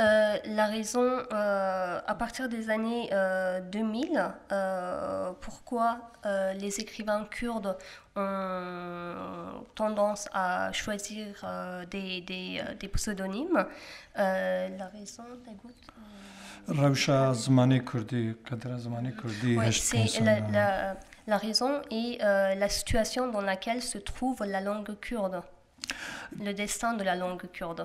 S5: Euh, la raison, euh, à partir des années 2000, euh, pourquoi les écrivains kurdes ont tendance à choisir des, des, pseudonymes La raison, est la, raison la situation dans laquelle se trouve la langue kurde, le destin de la langue kurde.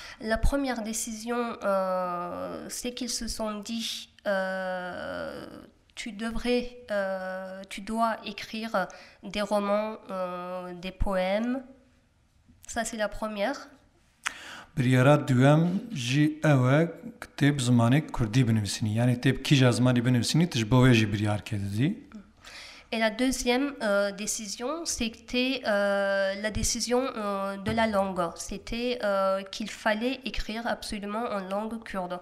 S5: La première décision, euh, c'est qu'ils se sont dit euh, tu devrais, euh, tu dois écrire des romans, des poèmes. Ça, c'est la première. Et la deuxième euh, décision, c'était euh, la décision euh, de la langue. C'était qu'il fallait écrire absolument en langue kurde.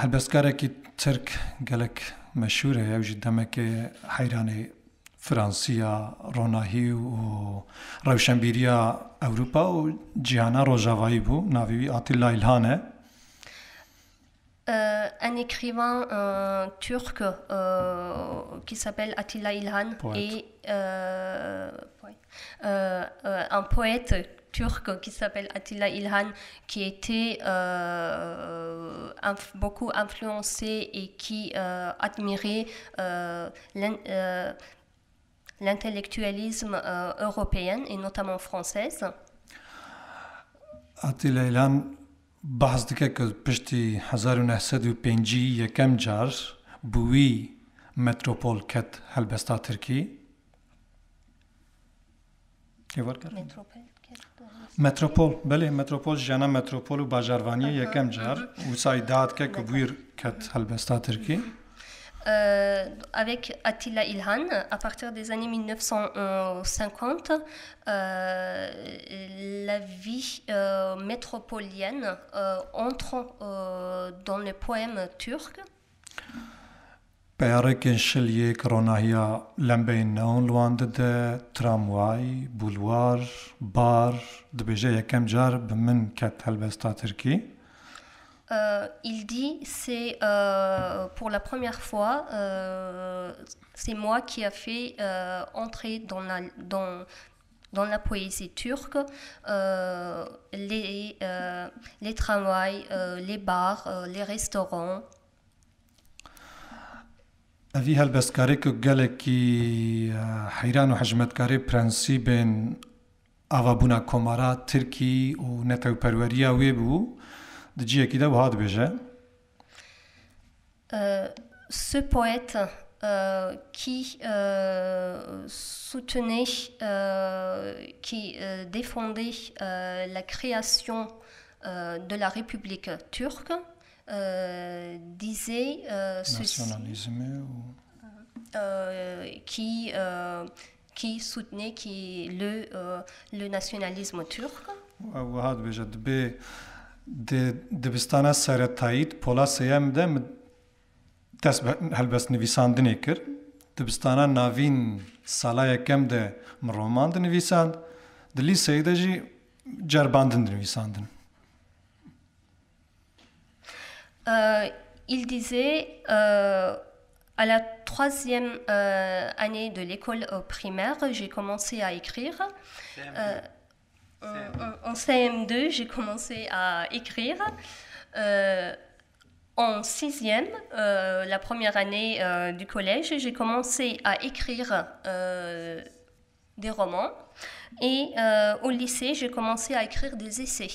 S4: Je pense que la langue turque est très connue. Je suis très impressionné par la France, la Rwanda, la Rwanda, l'Europe et la vie de l'homme,
S5: euh, un écrivain turc euh, qui s'appelle Attila Ilhan et euh, un poète turc qui s'appelle Attila Ilhan qui était beaucoup influencé et qui admirait l'intellectualisme européen et notamment française.
S4: Attila Ilhan بہست پشتی ہزار و پینجی یکم جار بو وی میتروپول کت حلبستہ تھرکی میتروپول بھلے میٹروپول جانا میتروپول باجاروانی یکم جار اچائی داد وت حلبستہ ترکی
S5: Euh, avec Attila Ilhan, à partir des années 1950, euh, la vie euh, métropolienne entre dans le poème turc.
S4: « Père non loin de tramway, boulevard, bar, de
S5: euh, il dit c'est euh, pour la première fois, euh, c'est moi qui a fait euh, entrer dans la, dans, dans la poésie turque euh, les, euh, les tramways, les bars, les restaurants.
S4: ئەوی هەلبەستکارێکە گەلێکی حەیران و حەژمەتکاری پرەنسی en avabuna komara ترکی ou نەتەوپەروەریە وێ بوو de
S5: Euh, Ce poète Euh, qui euh, soutenait, euh, qui défendait la création e, de la République turque, e, disait e, ceci, qui, qui soutenait qui, le, le nationalisme turc
S4: di dibistana Seretayît pola sêyem de min dest helbest de kir. Dibistana navîn salayekem de min de nivisand. di lîseyê de jî de dinivîsandin.
S5: Euh, il disait euh, à la troisième euh, année de l'école primaire, j'ai commencé à écrire.
S1: CM2.
S5: Euh, en, CM2, j'ai commencé à écrire. Euh, en sixième, euh, la première année euh, du collège, j'ai commencé à écrire des romans. Et au lycée, j'ai commencé à écrire des essais.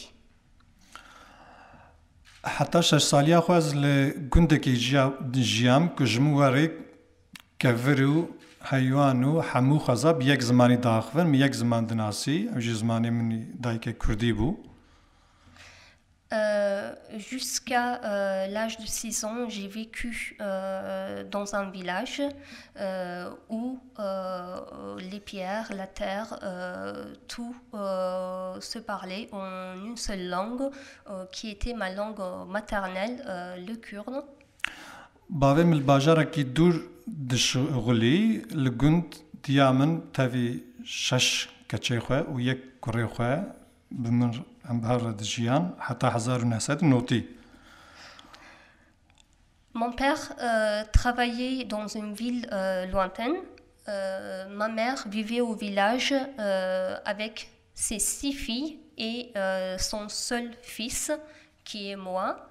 S4: هەیوان و هەموو خەزەب یەک زمانی داخن یەک زمان دناسی ئەو ژ زمانی منی دایکە کوردی بوو.
S5: Euh, Jusqu'à euh, l'âge de 6 ans, j'ai vécu euh, dans un village euh, où euh, les pierres, la terre, euh, tout euh, se parlait en une seule langue euh, qui était ma langue maternelle, euh, le kurde.
S4: Bavem el bajaraki dur de دشغلی لگند دیامن tavi شش کچه خواه yek یک کره خواه de gian دجیان hazar 1900 noti.
S5: Mon père euh, travaillait dans une ville euh, lointaine. Euh, ma mère vivait au village euh, avec ses six filles et euh, son seul fils, qui est moi.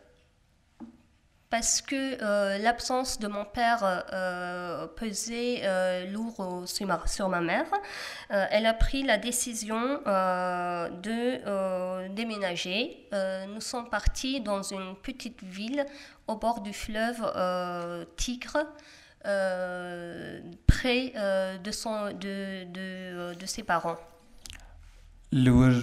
S5: parce que euh, l'absence de mon père euh, pesait euh, lourd sur ma, mère. elle a pris la décision de déménager. nous sommes partis dans une petite ville au bord du fleuve Tigre. près de ses parents. Là-bas,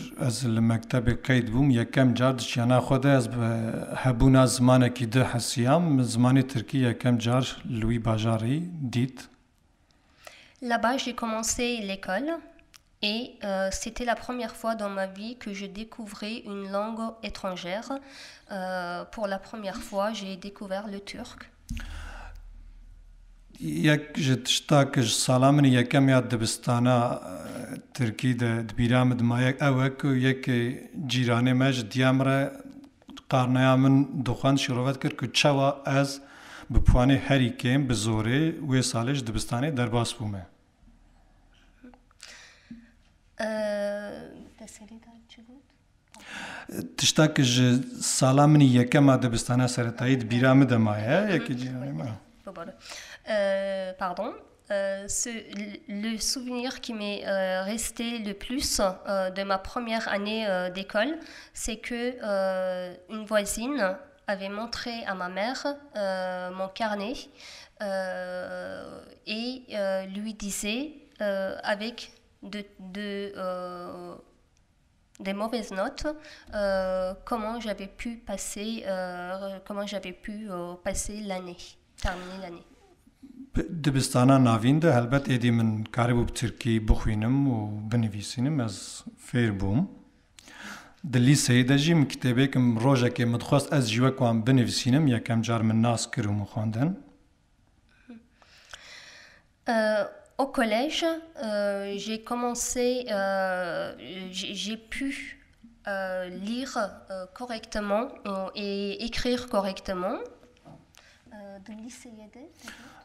S5: j'ai commencé l'école et euh, c'était la première fois dans ma vie que je découvrais une langue étrangère. Euh, pour la première fois, j'ai découvert le turc.
S4: یەک تشتا کەش ساڵا منی یەکەم یا دەبستانە ترکی دەبیرام دمایەک ئەوەک و یەکی جیرانێ مەش دیامرە قارنەیا من دخواان شیرۆڤەت کرد و چاوە ئەز بپوانێ هەری کێم بە زۆرێ وێ ساڵێش دبستانی دەرباس بوومە. تشتا کە ji ساڵا منی یەکەما دەبستانە سەتاییت بیرامە دەمایە یەکی جیانێ.
S5: Euh, pardon, euh, le souvenir qui m'est euh, resté le plus de ma première année d'école, c'est que une voisine avait montré à ma mère mon carnet et lui disait avec de, des mauvaises notes comment j'avais pu passer comment j'avais pu passer l'année terminer l'année
S4: de bistana êdî min karîbû bi Tirkî bixwînim û binivîsînim ez fêr bûm. Di lîseyê de jim min kitêbêkim rojekê min dixwast ez ji wek wan binivîsînim yekem car min
S5: Au collège, euh, j'ai commencé, euh, j'ai pu euh, lire correctement et écrire correctement. de lycée,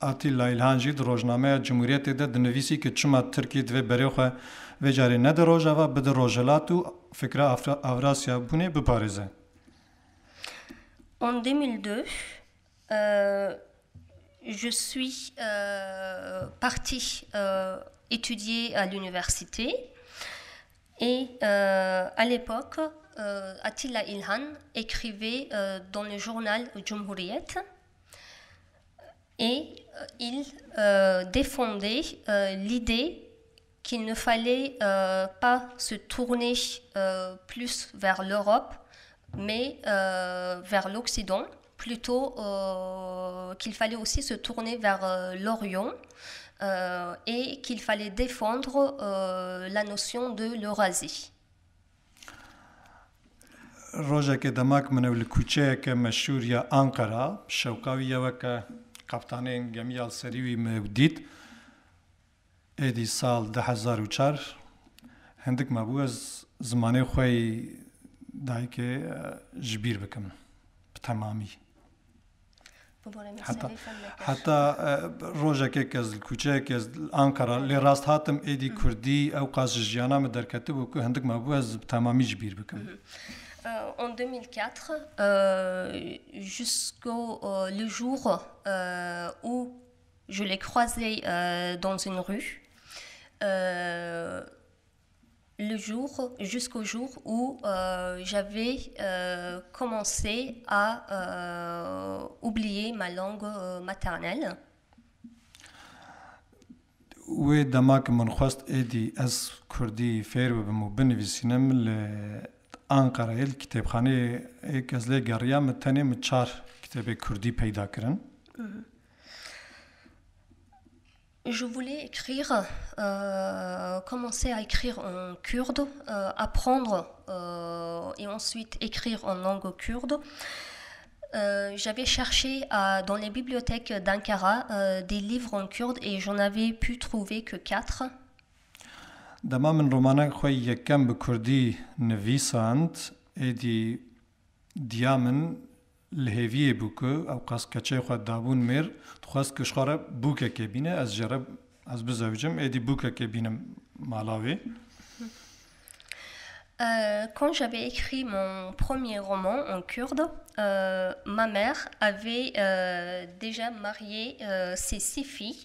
S4: Atilla İlhanji di rojnameya Cumhuriyetê de dinivîsî ki çima Tirkî divê berê xwe vê carê ne de rojava de di rojelat fikra Avrasya bûnê biparêze.
S5: En 2002, euh, je suis euh, partie euh, étudier à l'université et euh, à l'époque, euh, Attila Ilhan écrivait euh, dans le journal Jumhuriyet et il euh, défendait euh, l'idée qu'il ne fallait euh, pas se tourner plus vers l'Europe, mais vers l'Occident, plutôt qu'il fallait aussi se tourner vers l'Orient. et qu'il fallait défendre la notion de l'Eurasie.
S4: Kaptanên gemiya serî mewdît êdî sal 2004 hindik me bû ez zimanê xwê dayikê e, ji bîr bikim bi temamî. Heta e, rojekek ez li kuçeyek ez Ankara lê rast hatim êdî hmm. Kurdî ew qas ji jiyana me derketib û ku hindik me bû ez bi temamî ji bîr bikim. Mhmm.
S5: Euh, en 2004, euh, jusqu'au euh, le jour où je l'ai croisé dans une rue, le jour jusqu'au jour où j'avais commencé à oublier ma langue maternelle.
S4: Oui, Damak le E
S5: Je voulais écrire, euh, commencer à écrire en kurde, euh, apprendre euh, et ensuite écrire en langue kurde. J'avais cherché à, dans les bibliothèques d'Ankara des livres en kurde et j'en avais pu trouver que quatre.
S4: Quand j'avais écrit
S5: mon premier roman en kurde, euh, ma mère avait euh, déjà marié euh, ses six filles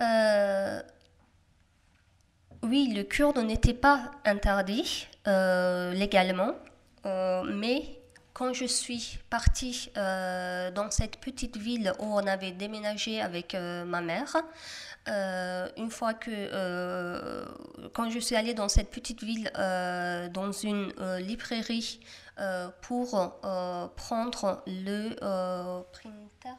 S5: Euh, oui, le kurde n'était pas interdit euh, légalement, euh, mais quand je suis partie dans cette petite ville où on avait déménagé avec ma mère, une fois que quand je suis allée dans cette petite ville dans une librairie pour prendre le printer,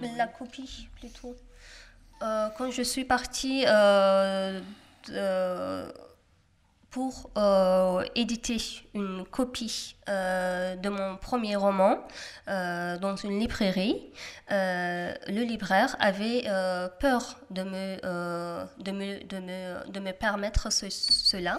S5: la copie plutôt. Euh, quand je suis partie euh, pour euh, éditer une copie de mon premier roman dans une librairie, le libraire avait peur de me, de me, permettre cela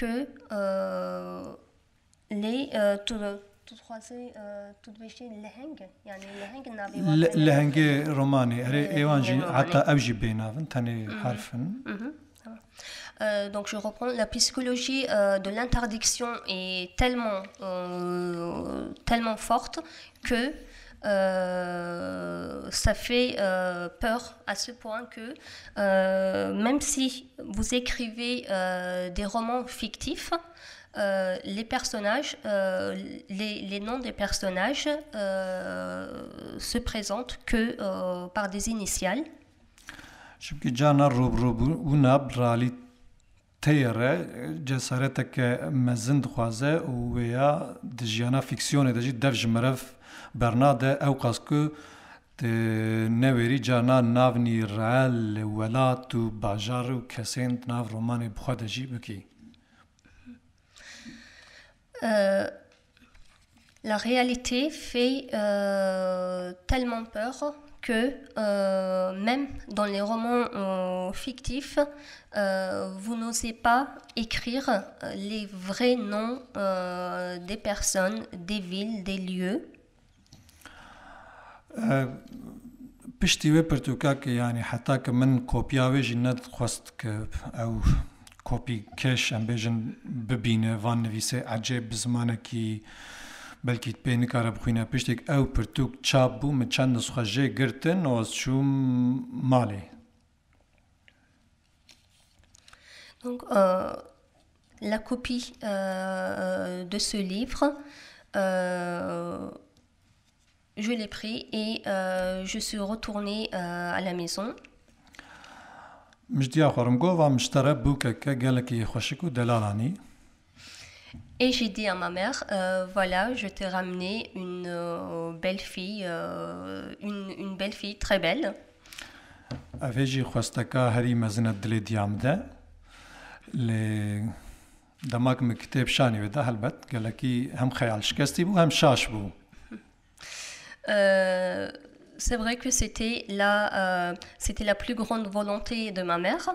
S5: que euh, les euh, tout, tout troisième euh, tout euh, bêché lehenge, yani lehenge n'avait
S4: pas romane. romani, euh, le, evangé, hatta abji benavin tane mm -hmm. harfin.
S5: Mhm. euh, donc je reprends la psychologie euh, de l'interdiction est tellement euh, tellement forte que euh, ça fait euh, peur à ce point que euh, même si vous écrivez des romans fictifs, les personnages, les, noms des personnages se présentent que par des initiales.
S4: je جانا روب روب وناب رالی تیره جسارت که مزند خوازه fiction یا دجیانا فیکسیونه دجی دفج مرف euh,
S5: la réalité fait euh, tellement peur que euh, même dans les romans fictifs, vous n'osez pas écrire les vrais noms des personnes, des villes, des lieux.
S4: پشتی که یعنی حتی که من آوی جنت خواست که او کپی کش ئەمبێژن ببینه وان نوویسێ عجب بزمانێکی بەلکیت پێ بخوینه بخوینە پشتێک او پرتوک چاپ بوو من نسخه جه گرتن مالی
S5: Donc, euh, La copie euh, de ce livre euh, Je l'ai pris et euh, je suis retournée euh, à la maison. Et j'ai dit à ma mère, euh, voilà, je t'ai ramené une belle fille, une, belle fille très belle. Euh, c'est vrai que c'était la, euh, c'était la plus grande volonté de ma mère.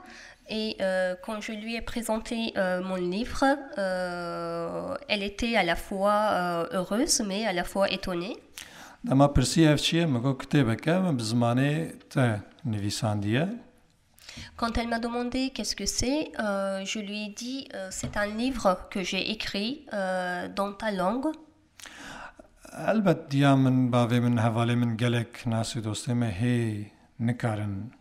S5: Et euh, quand je lui ai présenté mon livre, elle était à la fois heureuse, mais à la fois étonnée. Quand elle m'a demandé qu'est-ce que c'est, je lui ai dit c'est un livre que j'ai écrit dans ta langue.
S4: البت دیا من باوی من حواله من گلک ناسی دوسته من هی نکارن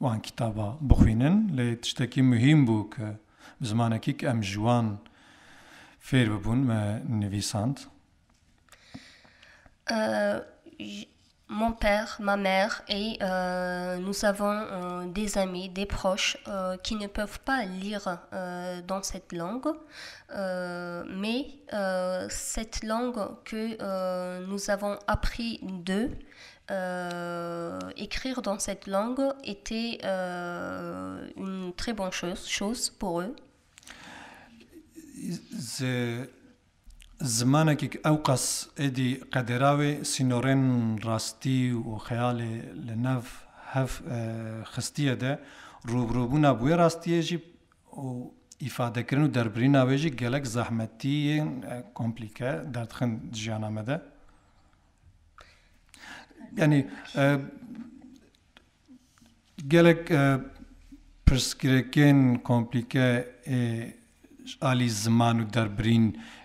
S4: وان کتابا بخوینن لی تشتکی مهم بو که که ام جوان فیر ببون من نویسند؟
S5: mon père, ma mère et euh, nous avons euh, des amis, des proches euh, qui ne peuvent pas lire dans cette langue, mais cette langue que nous avons appris d'eux, écrire dans cette langue était une très bonne chose, pour eux.
S4: زمانێکێک ئەو قەس ئێدی قەدێراوێ سینۆڕێن ڕاستی و خەیاڵێ لە نەف هەف خستیەدە ڕوبڕۆبوونا بووی ڕاستیەژی و ئیفادەکردن و دەربری ناوێژی گەلک زەحمەتی کۆمپلیکە دەردخند ژیانامەدە ینی gelek pirsgirêkên komplîke alî ziman û derbrîn si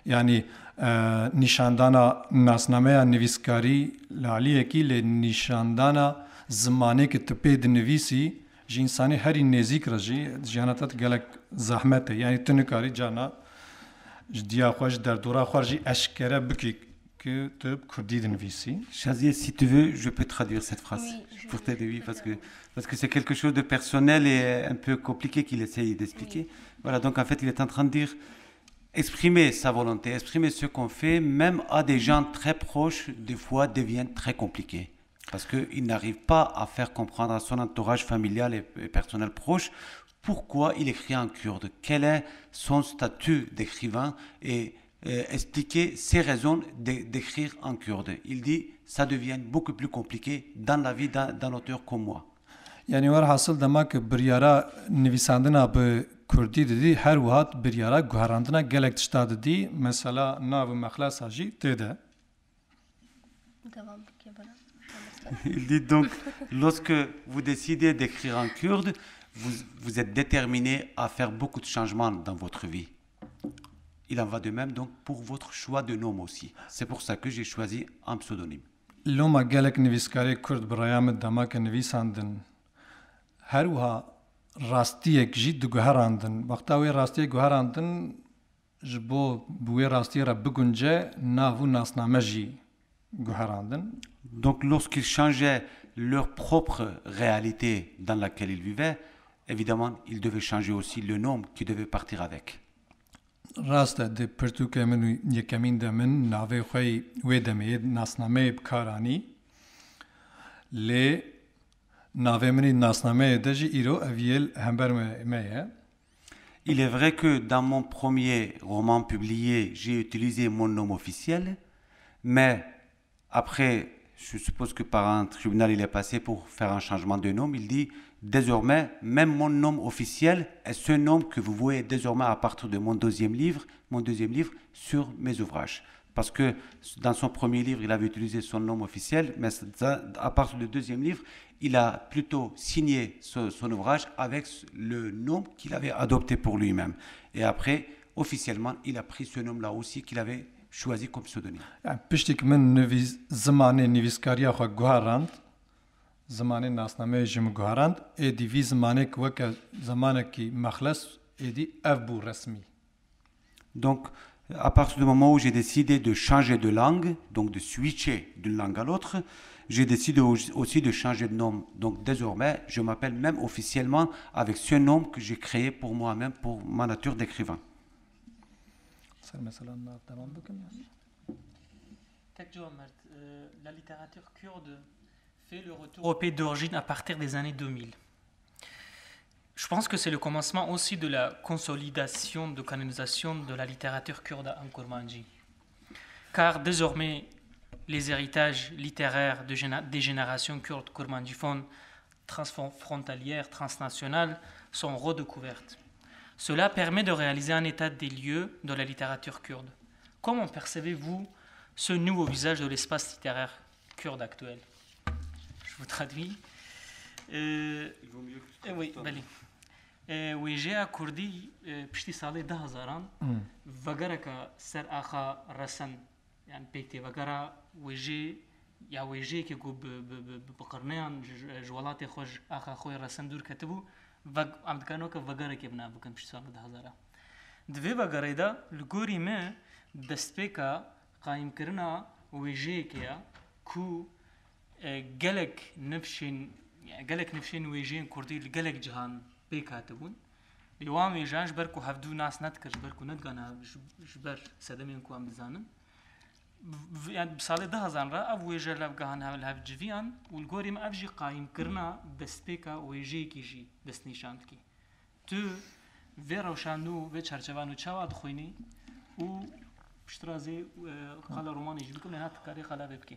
S3: tu veux, je peux traduire cette phrase pour t'aider, parce que parce que c'est quelque chose de personnel et un peu compliqué qu'il essaye d'expliquer. Voilà, donc en fait, il est en train de dire exprimer sa volonté, exprimer ce qu'on fait, même à des gens très proches, des fois devient très compliqué. Parce qu'il n'arrive pas à faire comprendre à son entourage familial et personnel proche pourquoi il écrit en kurde, quel est son statut d'écrivain et euh, expliquer ses raisons d'écrire en kurde. Il dit ça devient beaucoup plus compliqué dans la vie d'un auteur comme moi. Il dit donc, lorsque vous décidez d'écrire en kurde, vous, vous êtes déterminé à faire beaucoup de changements dans votre vie. Il en va de même donc pour votre choix de nom aussi. C'est pour ça que j'ai choisi un pseudonyme.
S4: Loma kurd rastiyek jî diguherandin wexta wê rastiyek guherandin ji bo bi wê rastiyê re
S3: bigunce nav û nasname jî guherandin donc lorsqu'ils changeaient leur propre réalité dans laquelle ils vivaient évidemment ils devaient changer aussi le nom qui devait partir avec
S4: raste de pertuke min ye kamin de min nave khay we de karani
S3: le il est vrai que dans mon premier roman publié, j'ai utilisé mon nom officiel, mais après, je suppose que par un tribunal, il est passé pour faire un changement de nom. Il dit désormais, même mon nom officiel est ce nom que vous voyez désormais à partir de mon deuxième livre, mon deuxième livre sur mes ouvrages. Parce que dans son premier livre, il avait utilisé son nom officiel, mais à partir du deuxième livre, il a plutôt signé son ouvrage avec le nom qu'il avait adopté pour lui-même. Et après, officiellement, il a pris ce nom-là aussi qu'il avait choisi comme pseudonyme. Donc, à partir du moment où j'ai décidé de changer de langue, donc de switcher d'une langue à l'autre, j'ai décidé aussi de changer de nom. Donc désormais, je m'appelle même officiellement avec ce nom que j'ai créé pour moi-même, pour ma nature d'écrivain.
S2: Euh, la littérature kurde fait le retour au pays d'origine à partir des années 2000. Je pense que c'est le commencement aussi de la consolidation de canonisation de la littérature kurde en Kurmanji. Car désormais, les héritages littéraires des générations kurdes kurmandiphones transfrontalières, transnationales sont redécouvertes. Cela permet de réaliser un état des lieux de la littérature kurde. Comment percevez-vous ce nouveau visage de l'espace littéraire kurde actuel Je vous traduis. Euh, Il vaut mieux que euh, oui, وێژەیە کوردی پشتی ساڵی ده هزاران بەگەرەکە سەر ئاخا ڕەسەن یان پێی تێبەگەرە وێژێ یا وێژەیەکی گو بقڕنیان ژوڵاتی خۆش ئاخا خۆی ڕەسەن دوور کەت بوو ئەم دکانەوە کە بەگەرەێ بنا بکەم پشت ساڵ ده هزارە دوێ بەگەڕێدا لگۆری من دەستپێکە قایمکردە وێژەیەکەیە کو gelek nifşên gelek nifşên wêjeyên Kurdî li gelek cihan pêkatibûn li wan wê jan ji ber ku hevdû nas nedikir ji ber ku nedgana ji ber sedemên ku em dizanin bi salê dihezan re ev wêje levgehan hev hev civiyan û li gorî me ev jî qayîmkirina destpêka wêjeyekî jî destnîşand dikî tu vê rewşandû vê çerçevan û çawa dixwînî û piştira zê qala romanê jî bikim lê hat karê qala vê bikî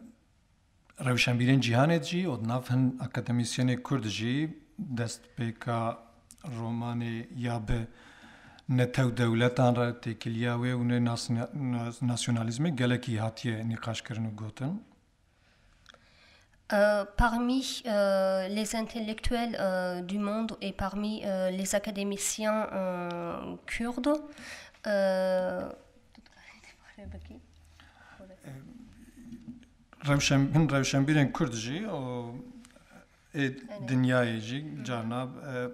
S4: rewşenbîrên cîhanê jî ot nav Kurdji Destpeka Kurd Yabe destpêka romanê ya bi netew dewletan re têkiliya wê û
S5: parmi euh, les intellectuels euh, du monde et parmi euh, les académiciens kurdes,
S4: Rewşenbin, Rewşenbirin Kürt jî o e, dünyayı jî carna e,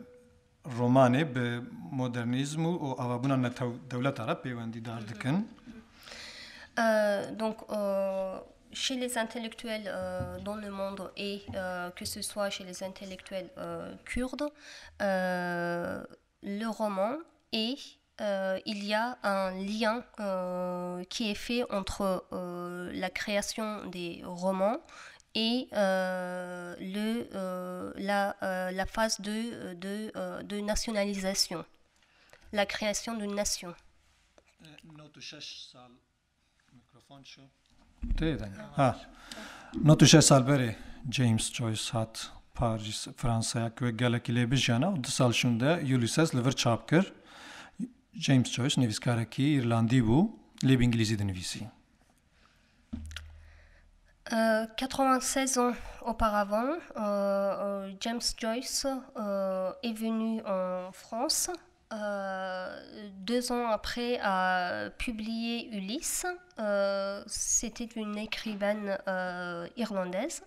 S4: romanı bi modernizmu o avabuna ne devlet ara peyvendi dar dikin. Uh,
S5: e, donc, uh... Chez les intellectuels e, dans le monde et e, que ce soit chez les intellectuels euh, kurdes, euh, le roman est euh, il y a un lien euh, qui est fait entre euh, la création des romans et le, la, la, phase de, de, de, nationalisation, la
S4: création d'une nation. Ah. James Joyce hat Paris Fransa'ya ve gelek ile bir jana şunda Ulysses liver çap James Joyce neviskareki Irlandî Irlande lê bi îngilîzî
S5: Euh, 96 ans auparavant, euh, euh, James Joyce euh, est venu en France. deux ans après, a publié Ulysse. C'était une écrivaine irlandaise.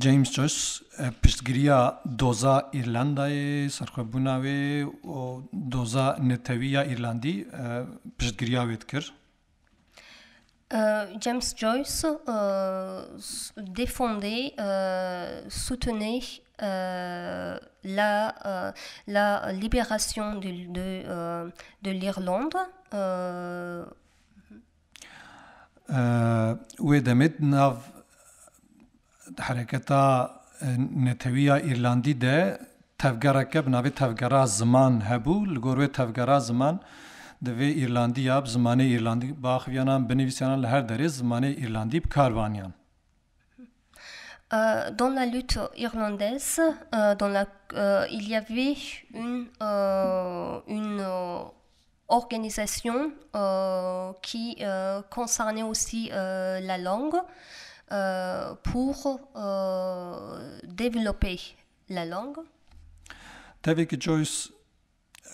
S4: James Joyce eh, piştgiriya doza Irlandais sarxwebûna wê dosa doza netevia Irlandi eh, piştgiriya wê dikir.
S5: Euh, James Joyce euh, défendait, euh, soutenait euh, la, euh, la libération de, de, euh, de l'Irlande. Euh...
S4: Euh, oui, Demet nav hareketa netiviya İrlandî de tevgereke bi navê tevgera ziman hebû li gor wê tevgera ziman di vê İrlandiya bi zimanê İrlandî her derê zimanê İrlandî
S5: Euh, dans la lutte irlandaise, euh, dans la, il y avait une, une organisation qui concernait aussi la langue. Euh, pour euh, développer la langue.
S4: Tavik Joyce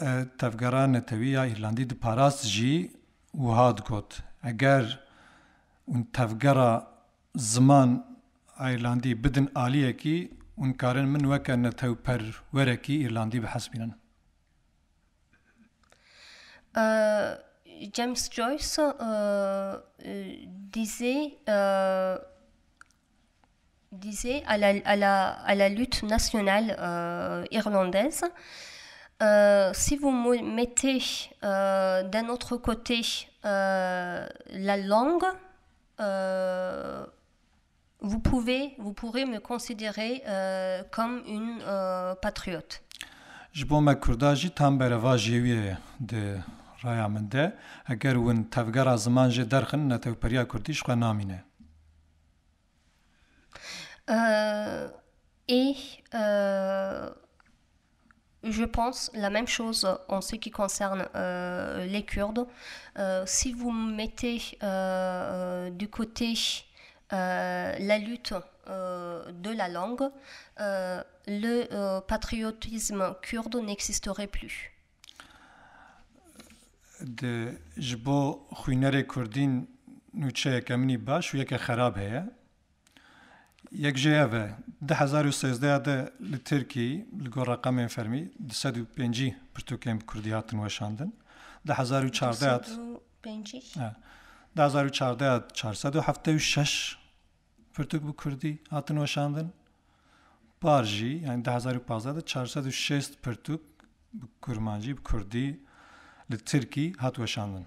S4: euh, Tavgaran netevia Irlandi de Paras J. Wadgot. Agar un Tavgara Zman Irlandi Bidden Alieki un Karen Menweka Natau Wereki Irlandi Behasbinan.
S5: Uh, James Joyce euh, disait disait à la, à la, à la lutte nationale euh, irlandaise. Euh, si vous mettez euh, d'un autre côté euh, la langue, euh, vous, pouvez, vous pourrez me considérer euh, comme une euh, patriote.
S4: ji bo me kurda tam bereva jêwiye di raya min de eger win tevgera ziman jê derxin netewperiya kurdish ji
S5: euh, et euh, je pense la même chose en ce qui concerne euh, les Kurdes. si vous mettez du côté la lutte de la langue, le patriotisme kurde n'existerait plus.
S4: De, je kurdin nuche pas bash u kharab یەکژێەوە 1970 li Tirkiyi li gor reqemên fermî 5 pirtûkên Kurdî hatin weşandin. 1946 pirtûk bi Kurdî hatin weşandin. Bar jî yani 1946 pirtûk bi Kurmancî bi Kurdî li Tirkî hat weşandin.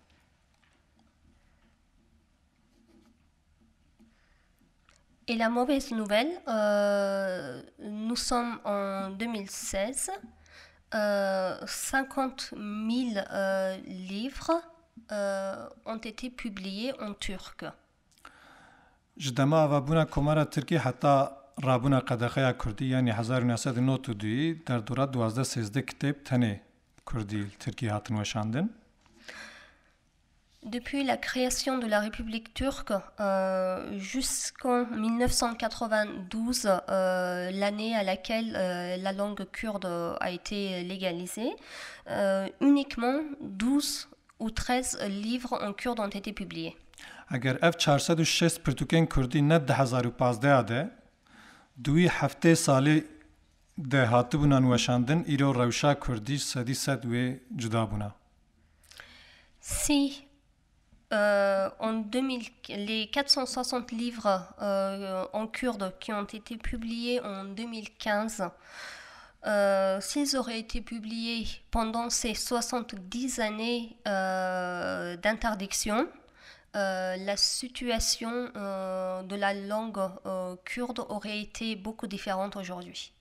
S5: Et la mauvaise nouvelle, euh, nous sommes en 2016, euh, 50 000 euh, livres euh, ont été publiés en turc.
S4: ji dema avabûna komara Tirkî heta rabûna qedexeya Kurdî yanî 1992 derdora 12 sêzdeh kitêb tenê Kurdî Tirkî hatin weşandin.
S5: Depuis la création de la République turque euh, jusqu'en 1992, euh, l'année à laquelle euh, la langue kurde a été légalisée, uniquement 12 ou 13 livres en kurde ont été publiés. Si euh, en 2000, les 460 livres euh, en kurde qui ont été publiés en 2015, euh, s'ils auraient été publiés pendant ces 70 années d'interdiction, la situation de la langue kurde aurait été beaucoup différente aujourd'hui.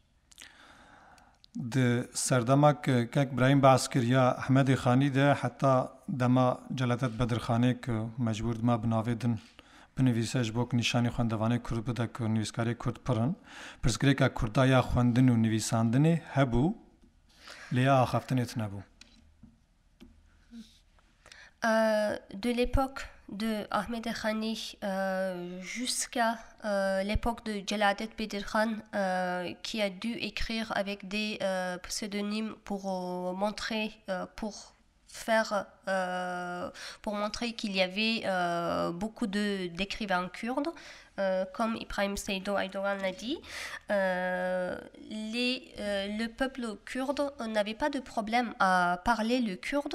S4: د سردمک کک ابراهیم باس کریا احمد خانی ده حتی دما جلالت بدرخانه که مجبور ما بناویدن بنویسش بوک نشانی خواندوانه کرد بده که نویسکاری کرد پرن پرسکری که کردایا خواندن و نویساندن هبو لیا آخفتن اتنبو
S5: De l'époque de Ahmed Khani euh, jusqu'à euh, l'époque de Jaladet Bedir Khan euh, qui a dû écrire avec des pseudonymes pour montrer pour faire pour montrer qu'il y avait beaucoup de d'écrivains kurdes comme Ibrahim Seydo Aydogan l'a dit, les, le peuple kurde n'avait pas de problème à parler le kurde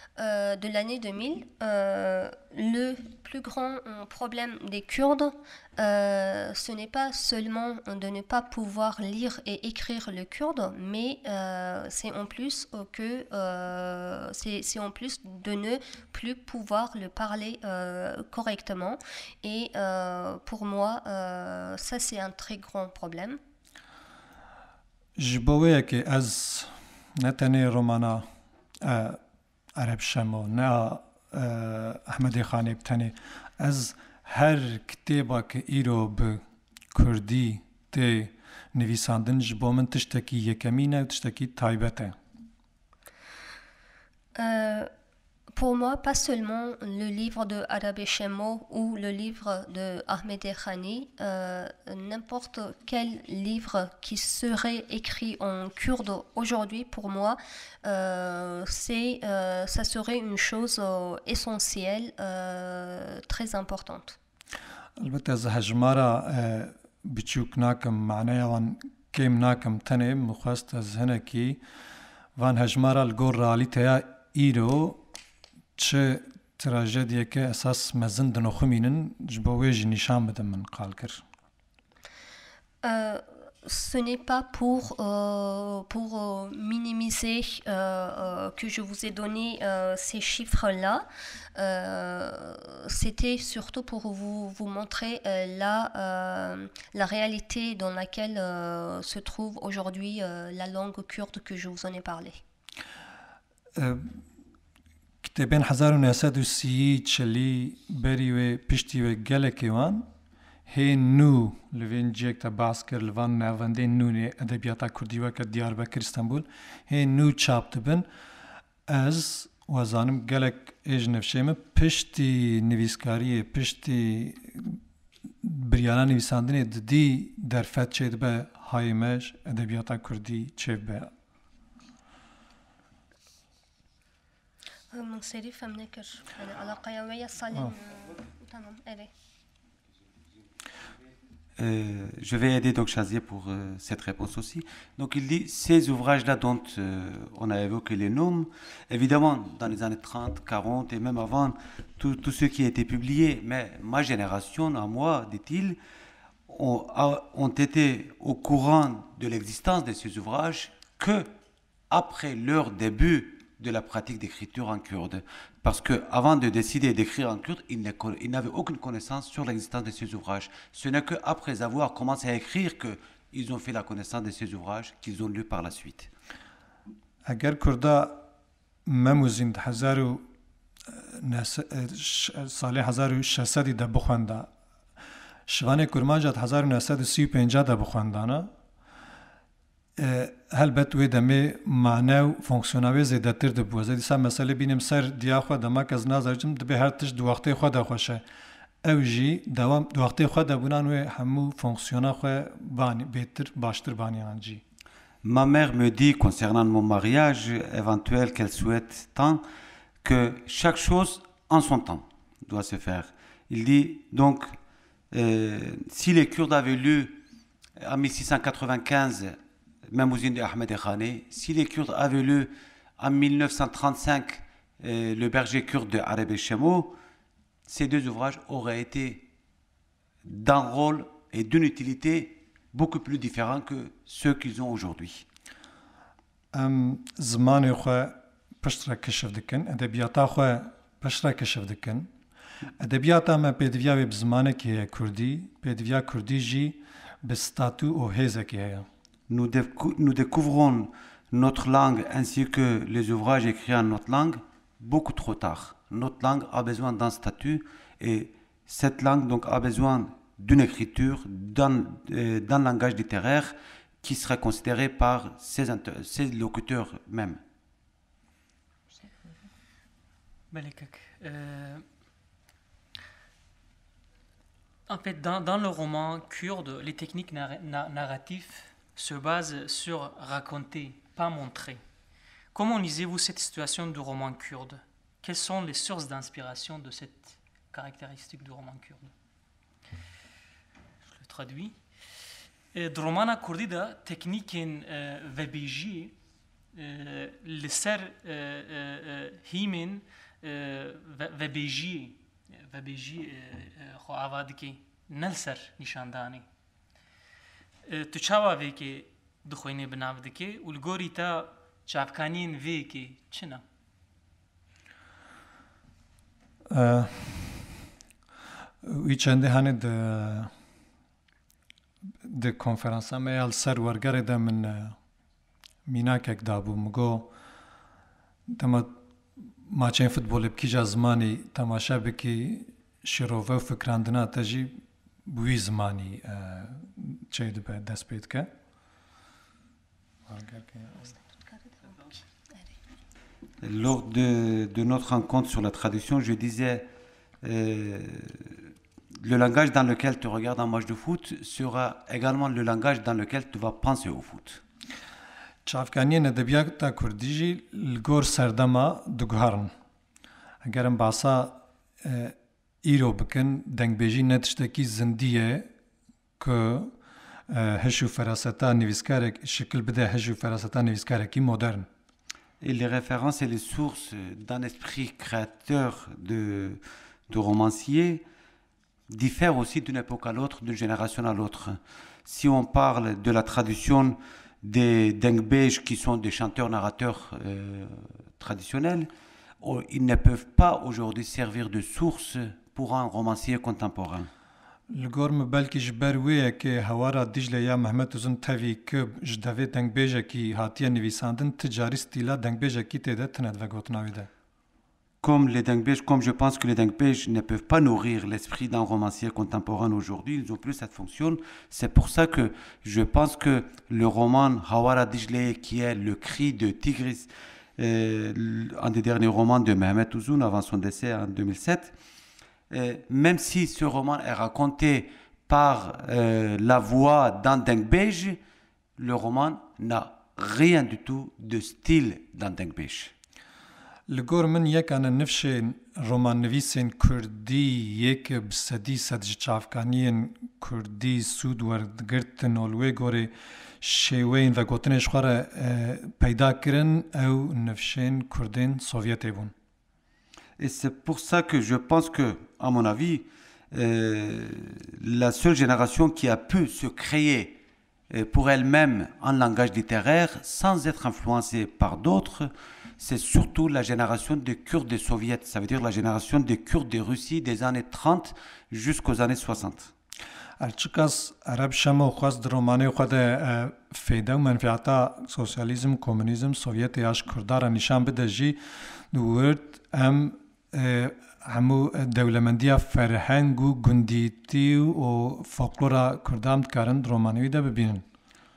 S5: Euh, de l'année 2000, euh, le plus grand euh, problème des Kurdes, ce n'est pas seulement de ne pas pouvoir lire et écrire le kurde, mais c'est en plus que c'est en plus de ne plus pouvoir le parler correctement. Et pour moi, ça c'est un très grand problème.
S4: Je عرب شمو نه احمد خانی بتنی از هر کتابا که ایرو به کردی ته نویساندن جبو من تشتکی یکمینه تشتکی تایبته
S5: pour moi, pas seulement le livre de arabe Shemo ou le livre de Ahmed Khani, euh, n'importe quel livre qui serait écrit en kurde aujourd'hui, pour moi, euh, c'est, euh, ça serait une chose essentielle, très importante. Ce n'est pas pour, euh, pour euh, minimiser euh, que je vous ai donné ces chiffres-là. C'était surtout pour vous, montrer la, la réalité dans laquelle se trouve aujourd'hui la langue kurde que je vous en ai parlé.
S4: کتێبێن 1930 چلی بەری وێ پشتی وێ گەلێکێوان هێ نو لەوێن جێک تە باس کرد لەوان ناوەندەی نوێ ئەدەبیاتا کوردیوە کە دیار بە کریستەنبول هێ نو چاپ دەبن ئەس وەزانم gelek êj nevşême piştî nivîskariyê piştî biryana nivîsandinê didî derfet çê dibe hayê me edebiyata Kurdî çêvbe
S3: je vais aider donc Chazier pour euh, cette réponse aussi. Donc il dit ces ouvrages-là dont euh, on a évoqué les noms, évidemment dans les années 30, 40 et même avant, tout, ce qui a été publié, mais ma génération, à moi, dit-il, ont, été au courant de l'existence de ces ouvrages que après leur début de la pratique d'écriture en kurde. Parce que avant de décider d'écrire en kurde, ils n'avaient aucune connaissance sur l'existence de ces ouvrages. Ce n'est qu'après avoir commencé à écrire qu'ils ont fait la connaissance de ces ouvrages qu'ils ont lus par la suite.
S4: Eh, Ma mère me
S3: dit concernant mon mariage éventuel qu'elle souhaite tant que chaque chose en son temps doit se faire. Il dit donc, euh, si les Kurdes avaient lu en 1695, Mamouzine de Ahmed Khané, Si les Kurdes avaient lu en 1935 euh, Le berger kurde de et Chameau, ces deux ouvrages auraient été d'un rôle et d'une utilité beaucoup plus différents que ceux qu'ils ont aujourd'hui.
S4: ام زمانی خو پشتره کشف دکن ادبیاتا خو پشتره کشف دکن ادبیاتا ما پدویا و بزمانه که کردی پدویا
S3: nous, découvrons notre langue ainsi que les ouvrages écrits en notre langue beaucoup trop tard. Notre langue a besoin d'un statut et cette langue donc a besoin d'une écriture, d'un euh, langage littéraire qui sera considéré par ses, locuteurs même.
S2: Euh, en fait, dans, le roman kurde, les techniques narratives se base sur raconter, pas montrer. Comment lisez-vous cette situation du roman kurde Quelles sont les sources d'inspiration de cette caractéristique du roman kurde Je le traduis. kurdi da tekniken ser himin ve وبيجي ve خو عواد كي ser nishandani. tu çawa vêkê dixwênê binav dike û li gorî te çavkaniyên vêkê çi ne?
S4: Wî çendê hanê di di konferansa me ya li ser wergerê de min mînakek dabû min got dema maçên futbolê bikîja zimanî temaşa bikî şîrove û fikrandina te jî bi wî zimanî
S3: Lors de, de, notre rencontre sur la traduction, je disais euh, le langage dans lequel tu regardes un match de foot sera également le langage dans lequel tu vas penser au foot.
S4: چافکانیên edebiyata kurdî jî li gor serdema diguharin. Eger em bahsa e, îro bikin, dengbêjî ne tiştekî zindî Э,
S3: les références et les sources d'un esprit créateur de, de romancier diffèrent aussi d'une époque à l'autre, d'une génération à l'autre. Si on parle de la tradition des Dengbej, qui sont des chanteurs-narrateurs euh, traditionnels, oh, ils ne peuvent pas aujourd'hui servir de source pour un romancier contemporain. Comme les comme je pense que les dengbèches ne peuvent pas nourrir l'esprit d'un romancier contemporain aujourd'hui, ils ont plus cette fonction. C'est pour ça que je pense que le roman Hawara Dijlé, qui est le cri de Tigris, euh, un des derniers romans de Mehmet Ouzoun avant son décès en 2007, euh, même si ce roman est raconté par euh, la voix d'Andeng Bej le roman n'a rien du tout de style d'Andeng Bej
S4: Le gourmand y a nouveau roman nouveau en kurdi, y a sadjchafkanien kurdi sudwar gerten olwe gore shewe in vagotne shkara e, payda kren ou nouveau kurdin soviétique.
S3: Et c'est pour ça que je pense que à mon avis, euh, la seule génération qui a pu se créer euh, pour elle-même en langage littéraire sans être influencée par d'autres, c'est surtout la génération des Kurdes des Soviets, ça veut dire la génération des Kurdes de Russie des années 30 jusqu'aux années 60.
S4: Alchikas عرب شما خواست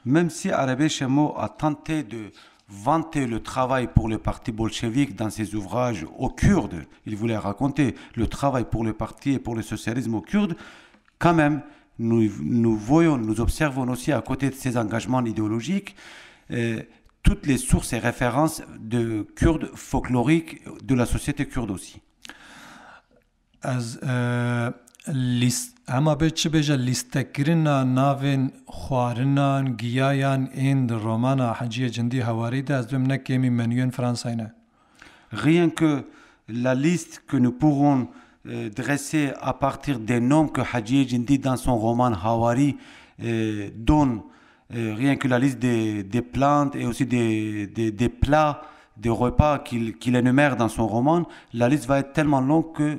S3: même si Arabes a tenté de vanter le travail pour le parti bolchevique dans ses ouvrages aux Kurdes, il voulait raconter le travail pour le parti et pour le socialisme aux Kurdes, quand même, nous, voyons, nous observons aussi à côté de ses engagements idéologiques, euh, toutes les sources et références de Kurdes folkloriques de la société kurde aussi. Rien que la liste que nous pourrons dresser à partir des noms que Hadji Jindi dans son roman Hawari donne, rien que la liste des, plantes et aussi des, des, plats, des repas qu'il énumère dans son roman, la liste va être tellement longue que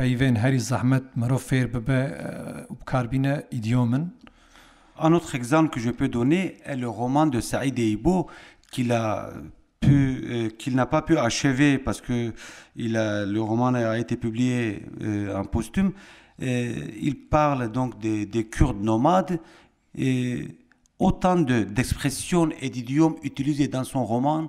S3: Un autre exemple que je peux donner est le roman de Saïd Eibo qu'il a euh, qu'il n'a pas pu achever parce que le roman a été publié euh, en posthume. il parle donc des, Kurdes nomades et autant d'expressions et d'idiomes utilisés dans son roman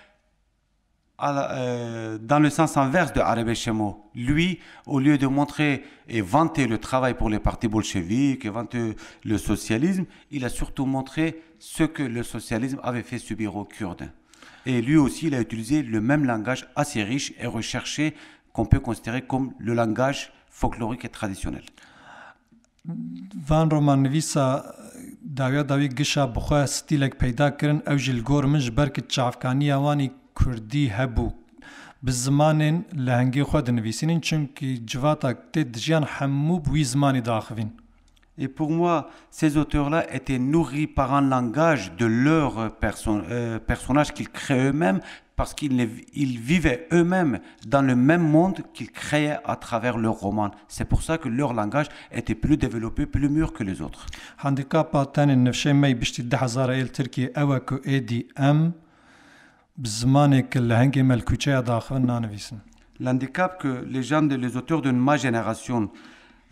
S3: Euh, dans le sens inverse de Arebeshemo, Lui, au lieu de montrer et vanter le travail pour les partis bolcheviques, et vanter le socialisme, il a surtout montré ce que le socialisme avait fait subir aux Kurdes. Et lui aussi, il a utilisé le même langage assez riche et recherché qu'on peut considérer comme le langage folklorique et traditionnel.
S4: Van Roman Visa داویا داوی منش
S3: et pour moi, ces auteurs-là étaient nourris par un langage de leur personnages euh, personnage qu'ils créaient eux-mêmes, parce qu'ils vivaient eux-mêmes dans le même monde qu'ils créaient à travers leurs roman. C'est pour ça que leur langage était plus développé, plus mûr que les autres.
S4: Handicap L'handicap
S3: que les gens, les auteurs de ma génération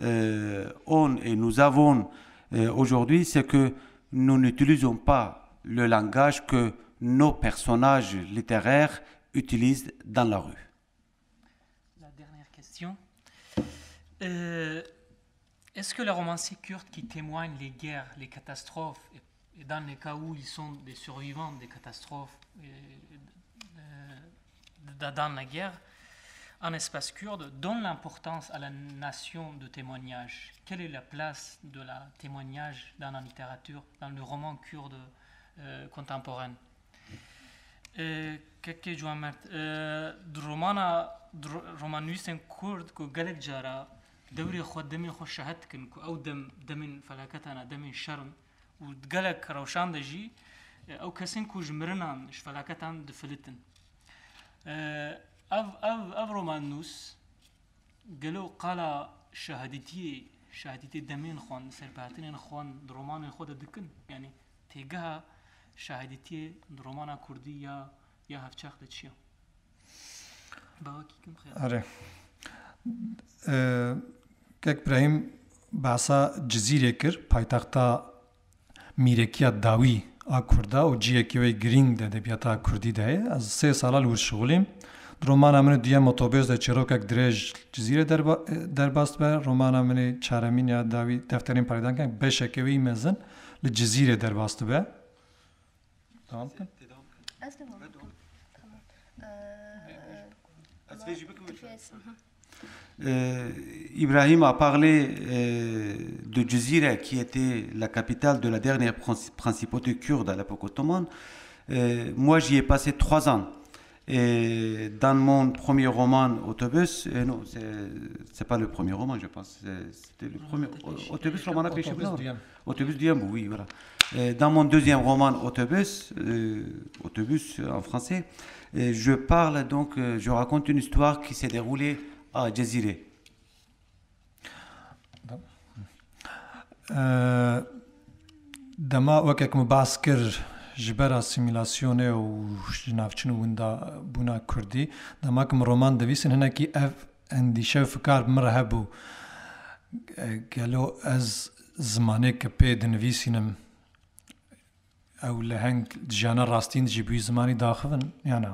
S3: euh, ont et nous avons euh, aujourd'hui, c'est que nous n'utilisons pas le langage que nos personnages littéraires utilisent dans la rue.
S2: La dernière question. Euh, est-ce que les romanciers kurdes qui témoignent les guerres, les catastrophes, et dans les cas où ils sont des survivants des catastrophes, dans la guerre en espace kurde donne l'importance à la nation de témoignage. Quelle est la place de la témoignage dans la littérature, dans le roman kurde euh, contemporain Qu'est-ce euh, que je euh, Romana, romanus en kurde que Galekjara, d'abri khod demin khod shahat kin ko au dem demin falakatana demin sharm ou Galek raushan deji euh, au kasin ko jmrinan shfalakatan de flitin. آه، اف اف اف رومانوس گلو قالا شهادتیه شهادتی دمین خوان سرپهتنین خوان رومان خود دکن یعنی تیگه شهادتی رومان کردی یا یا هفچخت چیه باوکی کم خیلی آره
S4: اه، کک برایم باسا جزیره کرد پایتختا میرکیا داوی کرده او جیه که وی گرینگ ده ده بیاتا ده از سه سالا لور شغلیم رومان امن دیه مطابز ده چروک اک جزیره در, با در باست به رومان امن چارمین یا داوی دفترین پردان کنگ به شکوی مزن ل لجزیره در
S3: باست به تمام از دوام از فیجی Euh, Ibrahim a parlé euh, de Jizire qui était la capitale de la dernière principauté kurde à l'époque ottomane. Euh, moi, j'y ai passé trois ans. dans mon premier roman, Autobus, non, c'est pas le premier roman, je pense, c'était le premier. Autobus, roman Autobus oui, voilà. dans mon deuxième roman, Autobus, Autobus en français, je parle donc, je raconte une histoire qui s'est déroulée جزیره
S4: دەما وەکێک باس کرد ژبەرا سیمیلاسیۆنێ و ناوچن وندا بوونا کوردی دەماکم ڕۆمان دەویستن هەنێکی ئەف ئەندیشە فکار مرە هەبوو گەلۆ ئەز زمانێک کە پێ دنویسینم ئەو لە هەنگ جیانە ڕاستین جیبوی زمانی داخن یانە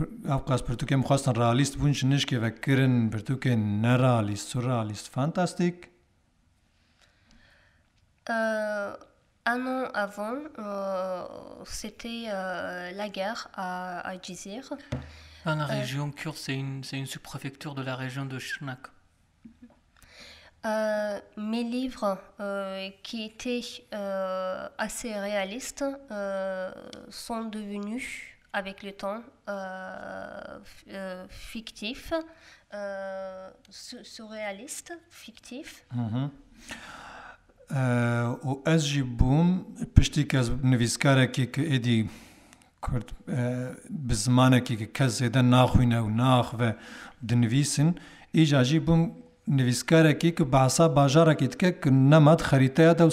S4: un
S5: an avant, c'était la guerre à, à
S2: Dans la région c'est une, une sous-préfecture de la région de
S5: mes livres qui étaient assez réalistes sont devenus avec le temps euh, euh, fictif, euh, surréaliste, fictif.
S4: Mm -hmm. Uh, o SG Boom, pishti kaz nëviskara ki kik edhi kërt uh, bëzmana ki kë i e, ki bajara ki të kë kë nëmat kharitaja dhe u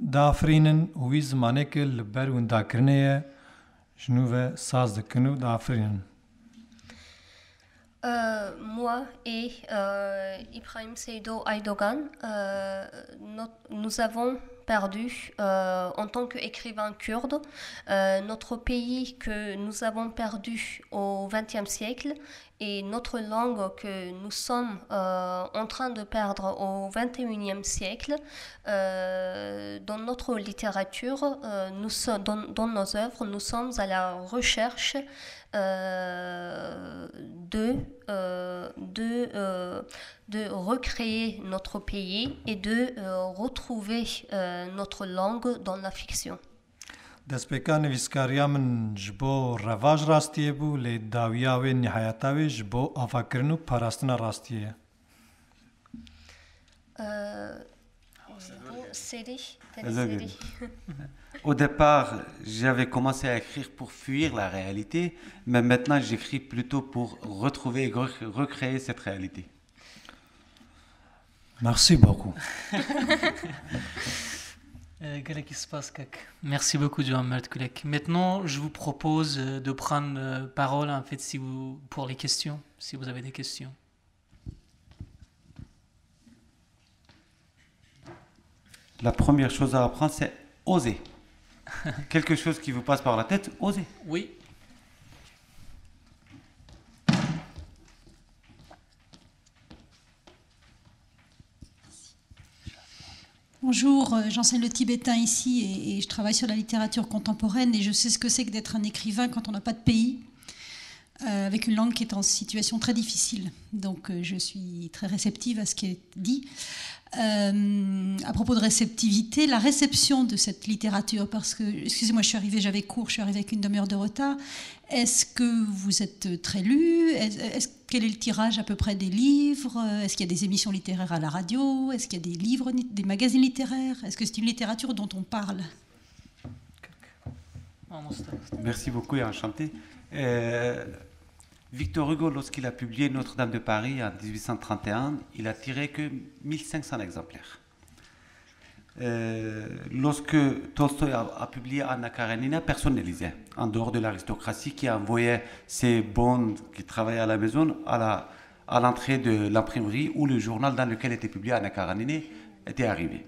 S4: D'Afrin, où est-ce le berger Je ne veux ça de la crèche.
S5: Moi et euh, Ibrahim Seydou Aidogan, euh, nous avons perdu euh, en tant qu'écrivain kurde. Euh, notre pays que nous avons perdu au XXe siècle et notre langue que nous sommes euh, en train de perdre au XXIe siècle, dans notre littérature, nous, dans, nos œuvres, nous sommes à la recherche euh, de, euh, de, euh, de recréer notre pays et de euh, retrouver euh, notre langue dans la fiction.
S4: دەستپێکان ویسکاریا jbo ji bo revaj rastiyê bû lê dawiya wê nihayeta wê ji bo avakirin
S3: û au départ, j'avais commencé à écrire pour fuir la réalité, mais maintenant j'écris plutôt pour retrouver et recréer cette réalité.
S4: Merci beaucoup.
S2: Euh, Merci beaucoup, Johan Kulek. Maintenant, je vous propose euh, de prendre euh, parole en fait, si vous, pour les questions, si vous avez des questions.
S3: La première chose à apprendre, c'est oser. Quelque chose qui vous passe par la tête,
S2: osez. Oui.
S1: Bonjour, euh, j'enseigne le tibétain ici et, je travaille sur la littérature contemporaine et je sais ce que c'est que d'être un écrivain quand on n'a pas de pays, euh, avec une langue qui est en situation très difficile. Donc euh, je suis très réceptive à ce qui est dit. Euh, à propos de réceptivité, la réception de cette littérature, parce que, excusez-moi, je suis arrivée, j'avais cours, je suis arrivée avec une demi-heure de retard. Est-ce que vous êtes très lu Quel est le tirage à peu près des livres Est-ce qu'il y a des émissions littéraires à la radio Est-ce qu'il y a des livres, des magazines littéraires Est-ce que c'est une littérature dont on parle
S3: Merci beaucoup et enchanté. Euh, Victor Hugo, lorsqu'il a publié Notre-Dame de Paris en 1831, il a tiré que 1500 exemplaires. Euh, lorsque Tolstoy a, publié Anna Karenina, personne ne lisait, en dehors de l'aristocratie qui envoyait ses bonnes qui travaillaient à la maison à l'entrée de l'imprimerie où le journal dans lequel était publié Anna Karenina était arrivé.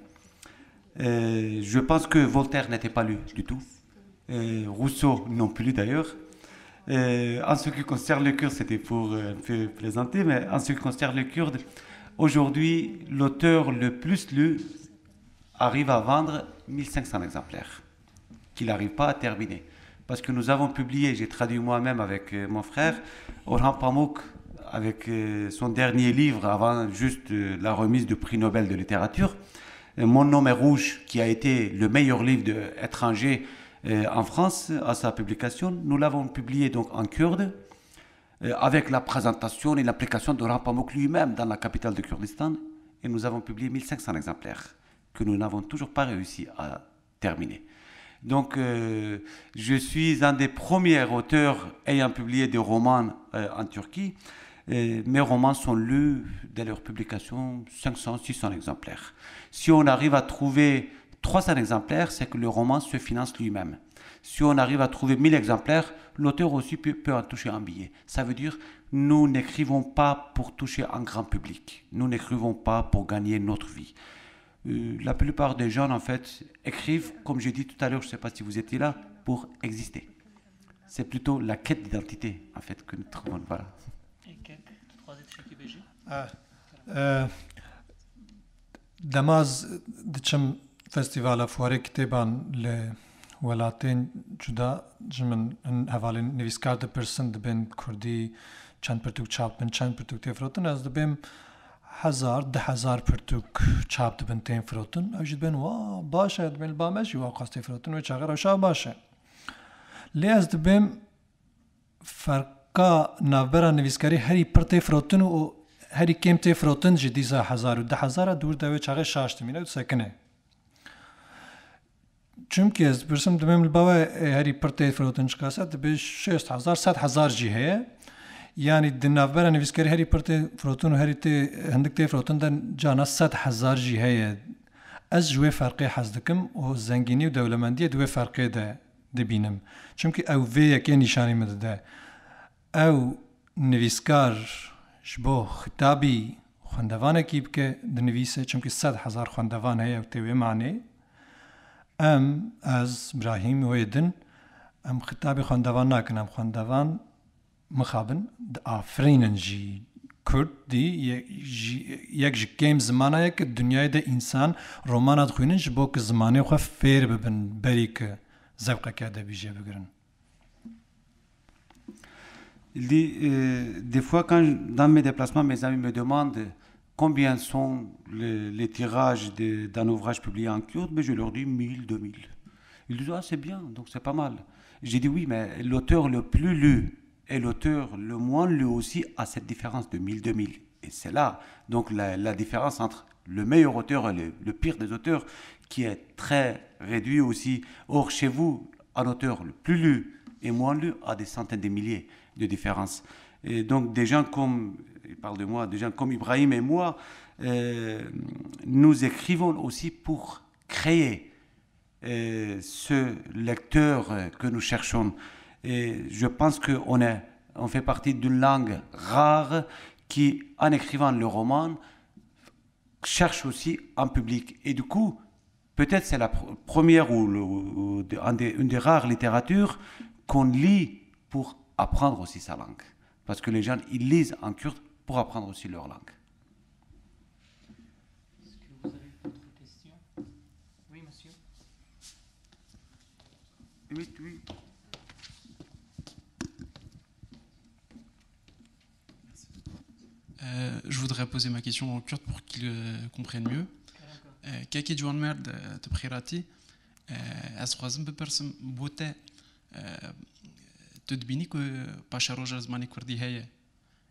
S3: Euh, je pense que Voltaire n'était pas lu du tout. Euh, Rousseau non plus d'ailleurs. Euh, en ce qui concerne le Kurde, c'était pour un peu plaisanter, mais en ce qui concerne le Kurde, aujourd'hui, l'auteur le plus lu arrive à vendre 1500 exemplaires, qu'il n'arrive pas à terminer. Parce que nous avons publié, j'ai traduit moi-même avec euh, mon frère, Orhan Pamuk, avec euh, son dernier livre, avant juste la remise du prix Nobel de littérature, Mon nom est rouge, qui a été le meilleur livre de étranger euh, en France, à sa publication, nous l'avons publié donc en kurde, euh, avec la présentation et l'application de Rampamouk lui-même dans la capitale du Kurdistan, et nous avons publié 1500 exemplaires que nous n'avons toujours pas réussi à terminer. Donc, euh, je suis un des premiers auteurs ayant publié des romans en Turquie. mes romans sont lus dès leur publication 500-600 exemplaires. Si on arrive à trouver 300 exemplaires, c'est que le roman se finance lui-même. Si on arrive à trouver 1000 exemplaires, l'auteur aussi peut, en toucher un billet. Ça veut dire, nous n'écrivons pas pour toucher un grand public. Nous n'écrivons pas pour gagner notre vie. Euh, la plupart des jeunes, en fait, écrivent, comme j'ai dit tout à l'heure, je ne sais pas si vous étiez là, pour exister. C'est plutôt la quête d'identité, en fait, que nous trouvons. Voilà.
S4: Ah, euh, Damaz, euh, de فستیوالا فوارê kitêban li welatên cuda ji min hin hevalên nivîskar dipirsin dibên Kurdî çend pirtûk çap bin çend pirtûk tê firotin ez dibêm hezar di hezar pirtûk çap dibin tên firotin ew jî dibên wa baş e dibên ba me jî wa qas tê firotin wê çaqer ewşa baş e lê ez dibêm ferka navbera nivîskarî herî pir tê firotin û herî kêm tê firotin ji dîsa hezar û de hezara dûr devê çaxê şaş dimîne û sekine چونکە برسم دەمێ بەوە هەری پرتی فرۆتنشکاسە دەبێ 6 هزار جی هەیە ینی دنابەرە نویسکەری هەری پرتی فرۆتون و هەری هەندێک تێ فرۆتندا جاە 100 هزار جی هەیە ئەس ژێ فەرقی حەز دەکەم و زەنگینی و دەولەمەندیە دوێ فەرقێدا دەبینم چونکی ئەو vê یەکێ نیشانی مدەدا ئەو نویسکار بۆ ختابی خوندەوانێکی بکە دنویسە چونکی 100 هزار خوندەوان هەیە و تێوێمانێ ام از ابراهیم و ایدن ام خطاب خاندوان نکنم خاندوان مخابن آفرین انجی کرد یک جی کم زمانه که دنیای ده انسان رومان ها خوینن جی که زمانه خواه فیر ببن
S3: بری که
S4: زبقه که ده بیجه بگرن
S3: دی می دپلاسمان می زمین می combien sont les, tirages d'un ouvrage publié en kurde ben, Mais je leur dis 1000, 2000. Ils disent, ah, c'est bien, donc c'est pas mal. J'ai dit, oui, mais l'auteur le plus lu et l'auteur le moins lu aussi a cette différence de 1000, 2000. Et c'est là, donc, la, différence entre le meilleur auteur et le, pire des auteurs, qui est très réduit aussi. Or, chez vous, un auteur le plus lu et moins lu a des centaines de milliers de différences. Et donc, des gens comme il parle de moi, des gens comme Ibrahim et moi, euh, nous écrivons aussi pour créer euh, ce lecteur que nous cherchons. Et je pense qu'on est, on fait partie d'une langue rare qui, en écrivant le roman, cherche aussi un public. Et du coup, peut-être c'est la première ou, une des rares littératures qu'on lit pour apprendre aussi sa langue. Parce que les gens, ils lisent en kurde pour apprendre aussi leur langue.
S2: Est-ce que vous avez Oui, monsieur euh, je voudrais poser ma question en kurde
S3: pour qu'ils euh, comprennent mieux. que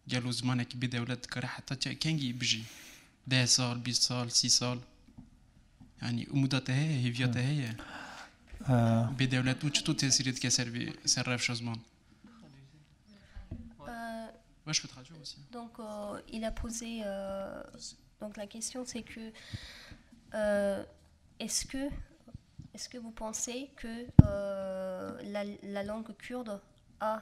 S3: donc,
S5: euh, il a posé. Euh, donc, la question, c'est que. Euh, est-ce que. Est-ce que vous pensez que la, la langue kurde a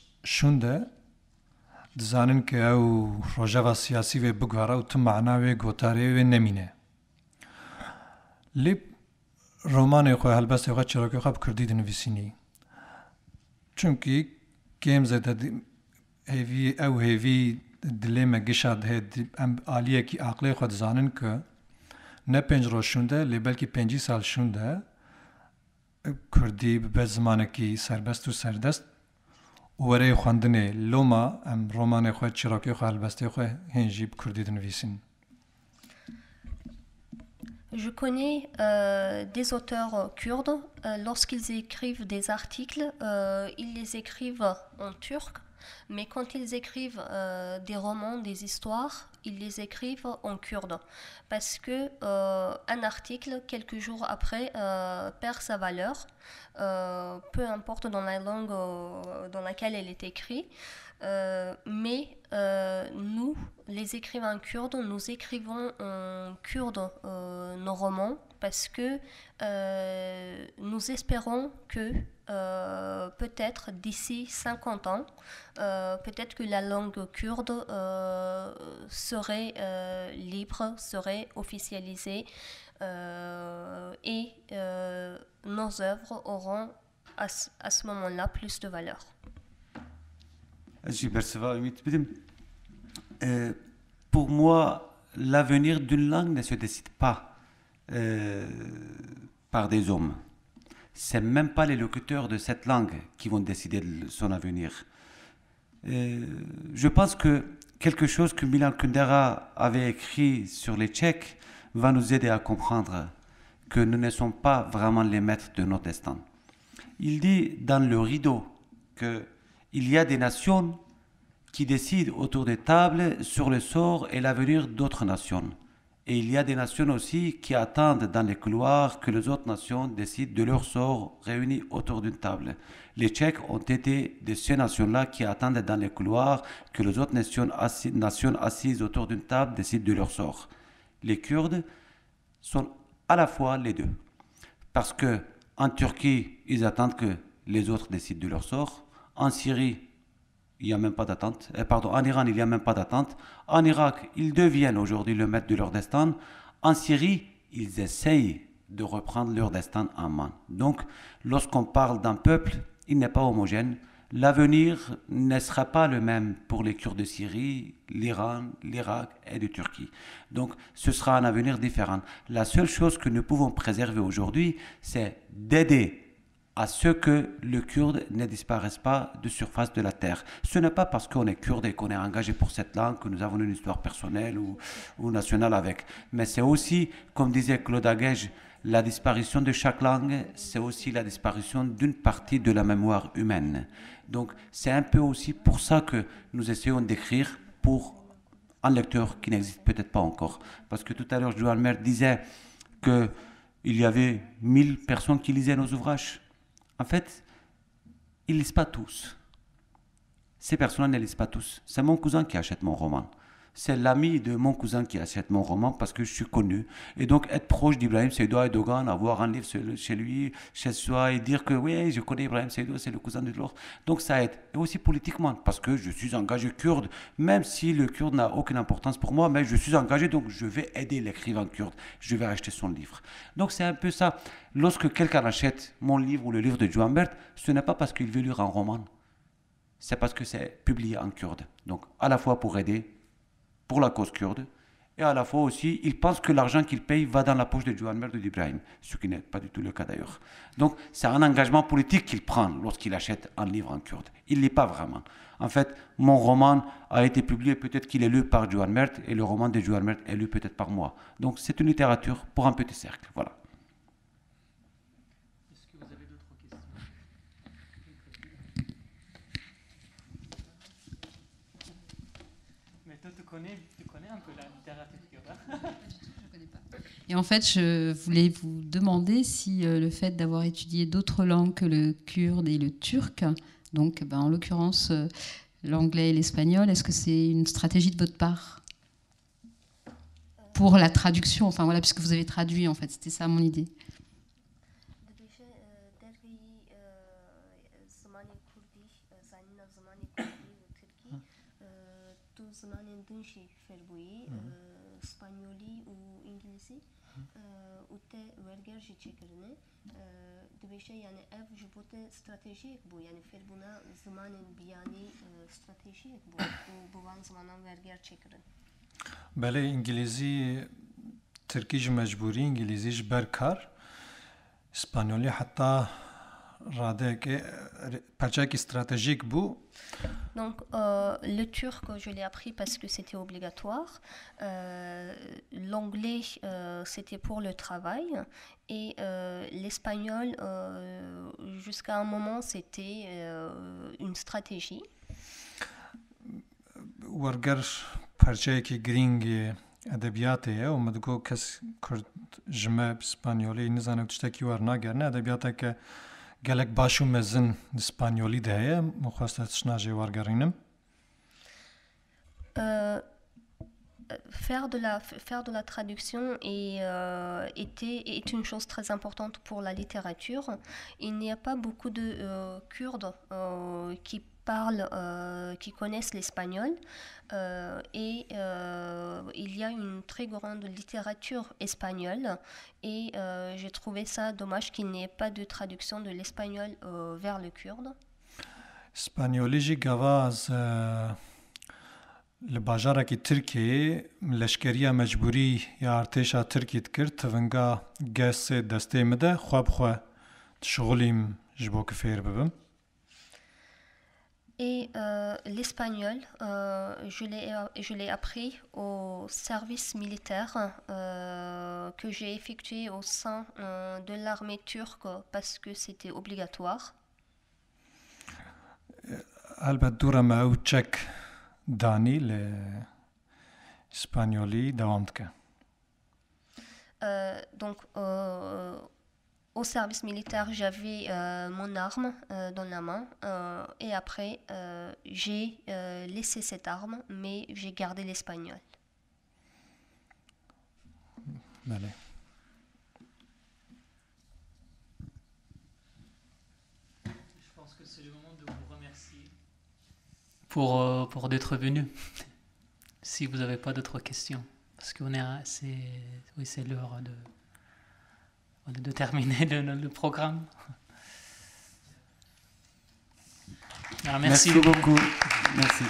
S4: شونده دزانن که او روژه و سیاسی و بگواره و تو و گوتاره و نمینه لیب رومان ایخوه هلبست ایخوه چرا که خب کردی دنو بسینی چونکی کم زیده او هیوی دلی مگشاد هی ام آلیه کی عقل خود دزانن که نه پنج رو شونده لی بلکی پنجی سال شونده کردی به زمانه که سربست و سردست Je
S5: connais euh, des auteurs euh, kurdes. Euh, lorsqu'ils écrivent des articles, ils les écrivent en turc mais quand ils écrivent euh, des romans, des histoires, ils les écrivent en kurde. Parce que euh, un article, quelques jours après, euh, perd sa valeur, peu importe dans la langue dans laquelle elle est écrite. mais euh, nous, les écrivains kurdes, nous écrivons en kurde euh, nos romans parce que euh, nous espérons que peut-être d'ici 50 ans, peut-être que la langue kurde serait libre, serait officialisée et nos œuvres auront à ce moment-là plus de valeur.
S3: Euh, pour moi, l'avenir d'une langue ne se décide pas euh, par des hommes. C'est même pas les locuteurs de cette langue qui vont décider de son avenir. Euh, je pense que quelque chose que Milan Kundera avait écrit sur les Tchèques va nous aider à comprendre que nous ne sommes pas vraiment les maîtres de notre destin. Il dit dans le rideau que il y a des nations qui décident autour des tables sur le sort et l'avenir d'autres nations. Et il y a des nations aussi qui attendent dans les couloirs que les autres nations décident de leur sort réunies autour d'une table. Les Tchèques ont été de ces nations-là qui attendent dans les couloirs que les autres nations, nations assises autour d'une table décident de leur sort. Les Kurdes sont à la fois les deux. Parce que en Turquie, ils attendent que les autres décident de leur sort. En Syrie, il n'y a même pas d'attente. Et eh, pardon, en Iran, il n'y a même pas d'attente. En Irak, ils deviennent aujourd'hui le maître de leur destin. En Syrie, ils essayent de reprendre leur destin en main. Donc, lorsqu'on parle d'un peuple, il n'est pas homogène. L'avenir ne sera pas le même pour les Kurdes de Syrie, l'Iran, l'Irak et de Turquie. Donc ce sera un avenir différent. La seule chose que nous pouvons préserver aujourd'hui, c'est d'aider à ce que le kurde ne disparaisse pas de surface de la terre. Ce n'est pas parce qu'on est kurde et qu'on est engagé pour cette langue que nous avons une histoire personnelle ou, nationale avec. Mais c'est aussi, comme disait Claude Aguège, la disparition de chaque langue, c'est aussi la disparition d'une partie de la mémoire humaine. Donc c'est un peu aussi pour ça que nous essayons d'écrire pour un lecteur qui n'existe peut-être pas encore. Parce que tout à l'heure, Joan Mer disait qu'il y avait mille personnes qui lisaient nos ouvrages en fait, ils lisent pas tous. Ces personnes ne lisent pas tous. C'est mon cousin qui achète mon roman c'est l'ami de mon cousin qui achète mon roman parce que je suis connu. Et donc, être proche d'Ibrahim Seydoua et Dogan, avoir un livre chez lui, chez soi, et dire que oui, je connais Ibrahim Seydoua, c'est le cousin de l'autre. Donc, ça aide. Et aussi politiquement, parce que je suis engagé kurde, même si le kurde n'a aucune importance pour moi, mais je suis engagé, donc je vais aider l'écrivain kurde. Je vais acheter son livre. Donc, c'est un peu ça. Lorsque quelqu'un achète mon livre ou le livre de Joan Bert, ce n'est pas parce qu'il veut lire un roman. C'est parce que c'est publié en kurde. Donc, à la fois pour aider pour la cause kurde. Et à la fois aussi, il pense que l'argent qu'il paye va dans la poche de Johan de d'Ibrahim, ce qui n'est pas du tout le cas d'ailleurs. Donc c'est un engagement politique qu'il prend lorsqu'il achète un livre en kurde. Il ne l'est pas vraiment. En fait, mon roman a été publié, peut-être qu'il est lu par Johan Mert, et le roman de Johan Mert est lu peut-être par moi. Donc c'est une littérature pour un petit cercle. Voilà.
S1: Et en fait, je voulais vous demander si euh, le fait d'avoir étudié d'autres langues que le kurde et le turc, donc ben, en l'occurrence euh, l'anglais et l'espagnol, est-ce que c'est une stratégie de votre part pour la traduction Enfin voilà, puisque vous avez traduit en fait, c'était ça mon idée.
S5: te vergerji çekirine dibeşe yani ev jibote stratejik bu yani fil buna zamanın biyani e, stratejik bu bu buvan zamanan verger çekirin.
S4: Bele İngilizce, Türkçe mecburi İngilizi berkar İspanyoli hatta Radek, Pachak stratégique bou.
S5: Donc euh, le turc, je l'ai appris parce que c'était obligatoire. Euh, L'anglais, euh, c'était pour le travail. Et euh, l'espagnol, euh, jusqu'à un moment, c'était euh, une stratégie.
S4: Wargar Pachak gringue. ادبیاته و مدگو کس کرد جمع اسپانیولی نزانه چطکی ورناگرنه ادبیاته که gelek baş mezin di de heye min
S5: Faire de, la, faire de la traduction est, euh, était, est une chose très importante pour la littérature. Il n'y a pas beaucoup de euh, Kurdes euh, qui euh, qui connaissent l'espagnol. Euh, et euh, il y a une très grande littérature espagnole. Et euh, j'ai trouvé ça dommage qu'il n'y ait pas de traduction de l'espagnol euh, vers le kurde.
S4: Spanyolojik gavaz li bajaraki Tirkiyeyê leşkeriya mecburî ya Artêşa Tirkiyê et tivinga gesê destê mide xwe bi xwe dişixulîm ji
S5: et euh, l'espagnol, euh, euh, je l'ai appris au service militaire que j'ai effectué au sein de l'armée turque parce que c'était obligatoire.
S4: Albert durama dani le
S5: donc, au service militaire, j'avais euh, mon arme euh, dans la main euh, et après j'ai laissé cette arme, mais j'ai gardé l'espagnol.
S2: Je pense que c'est le moment de vous remercier pour, pour d'être venu. si vous n'avez pas d'autres questions, parce qu'on est assez, oui c'est l'heure de de terminer le, programme. merci. merci beaucoup.
S3: Merci.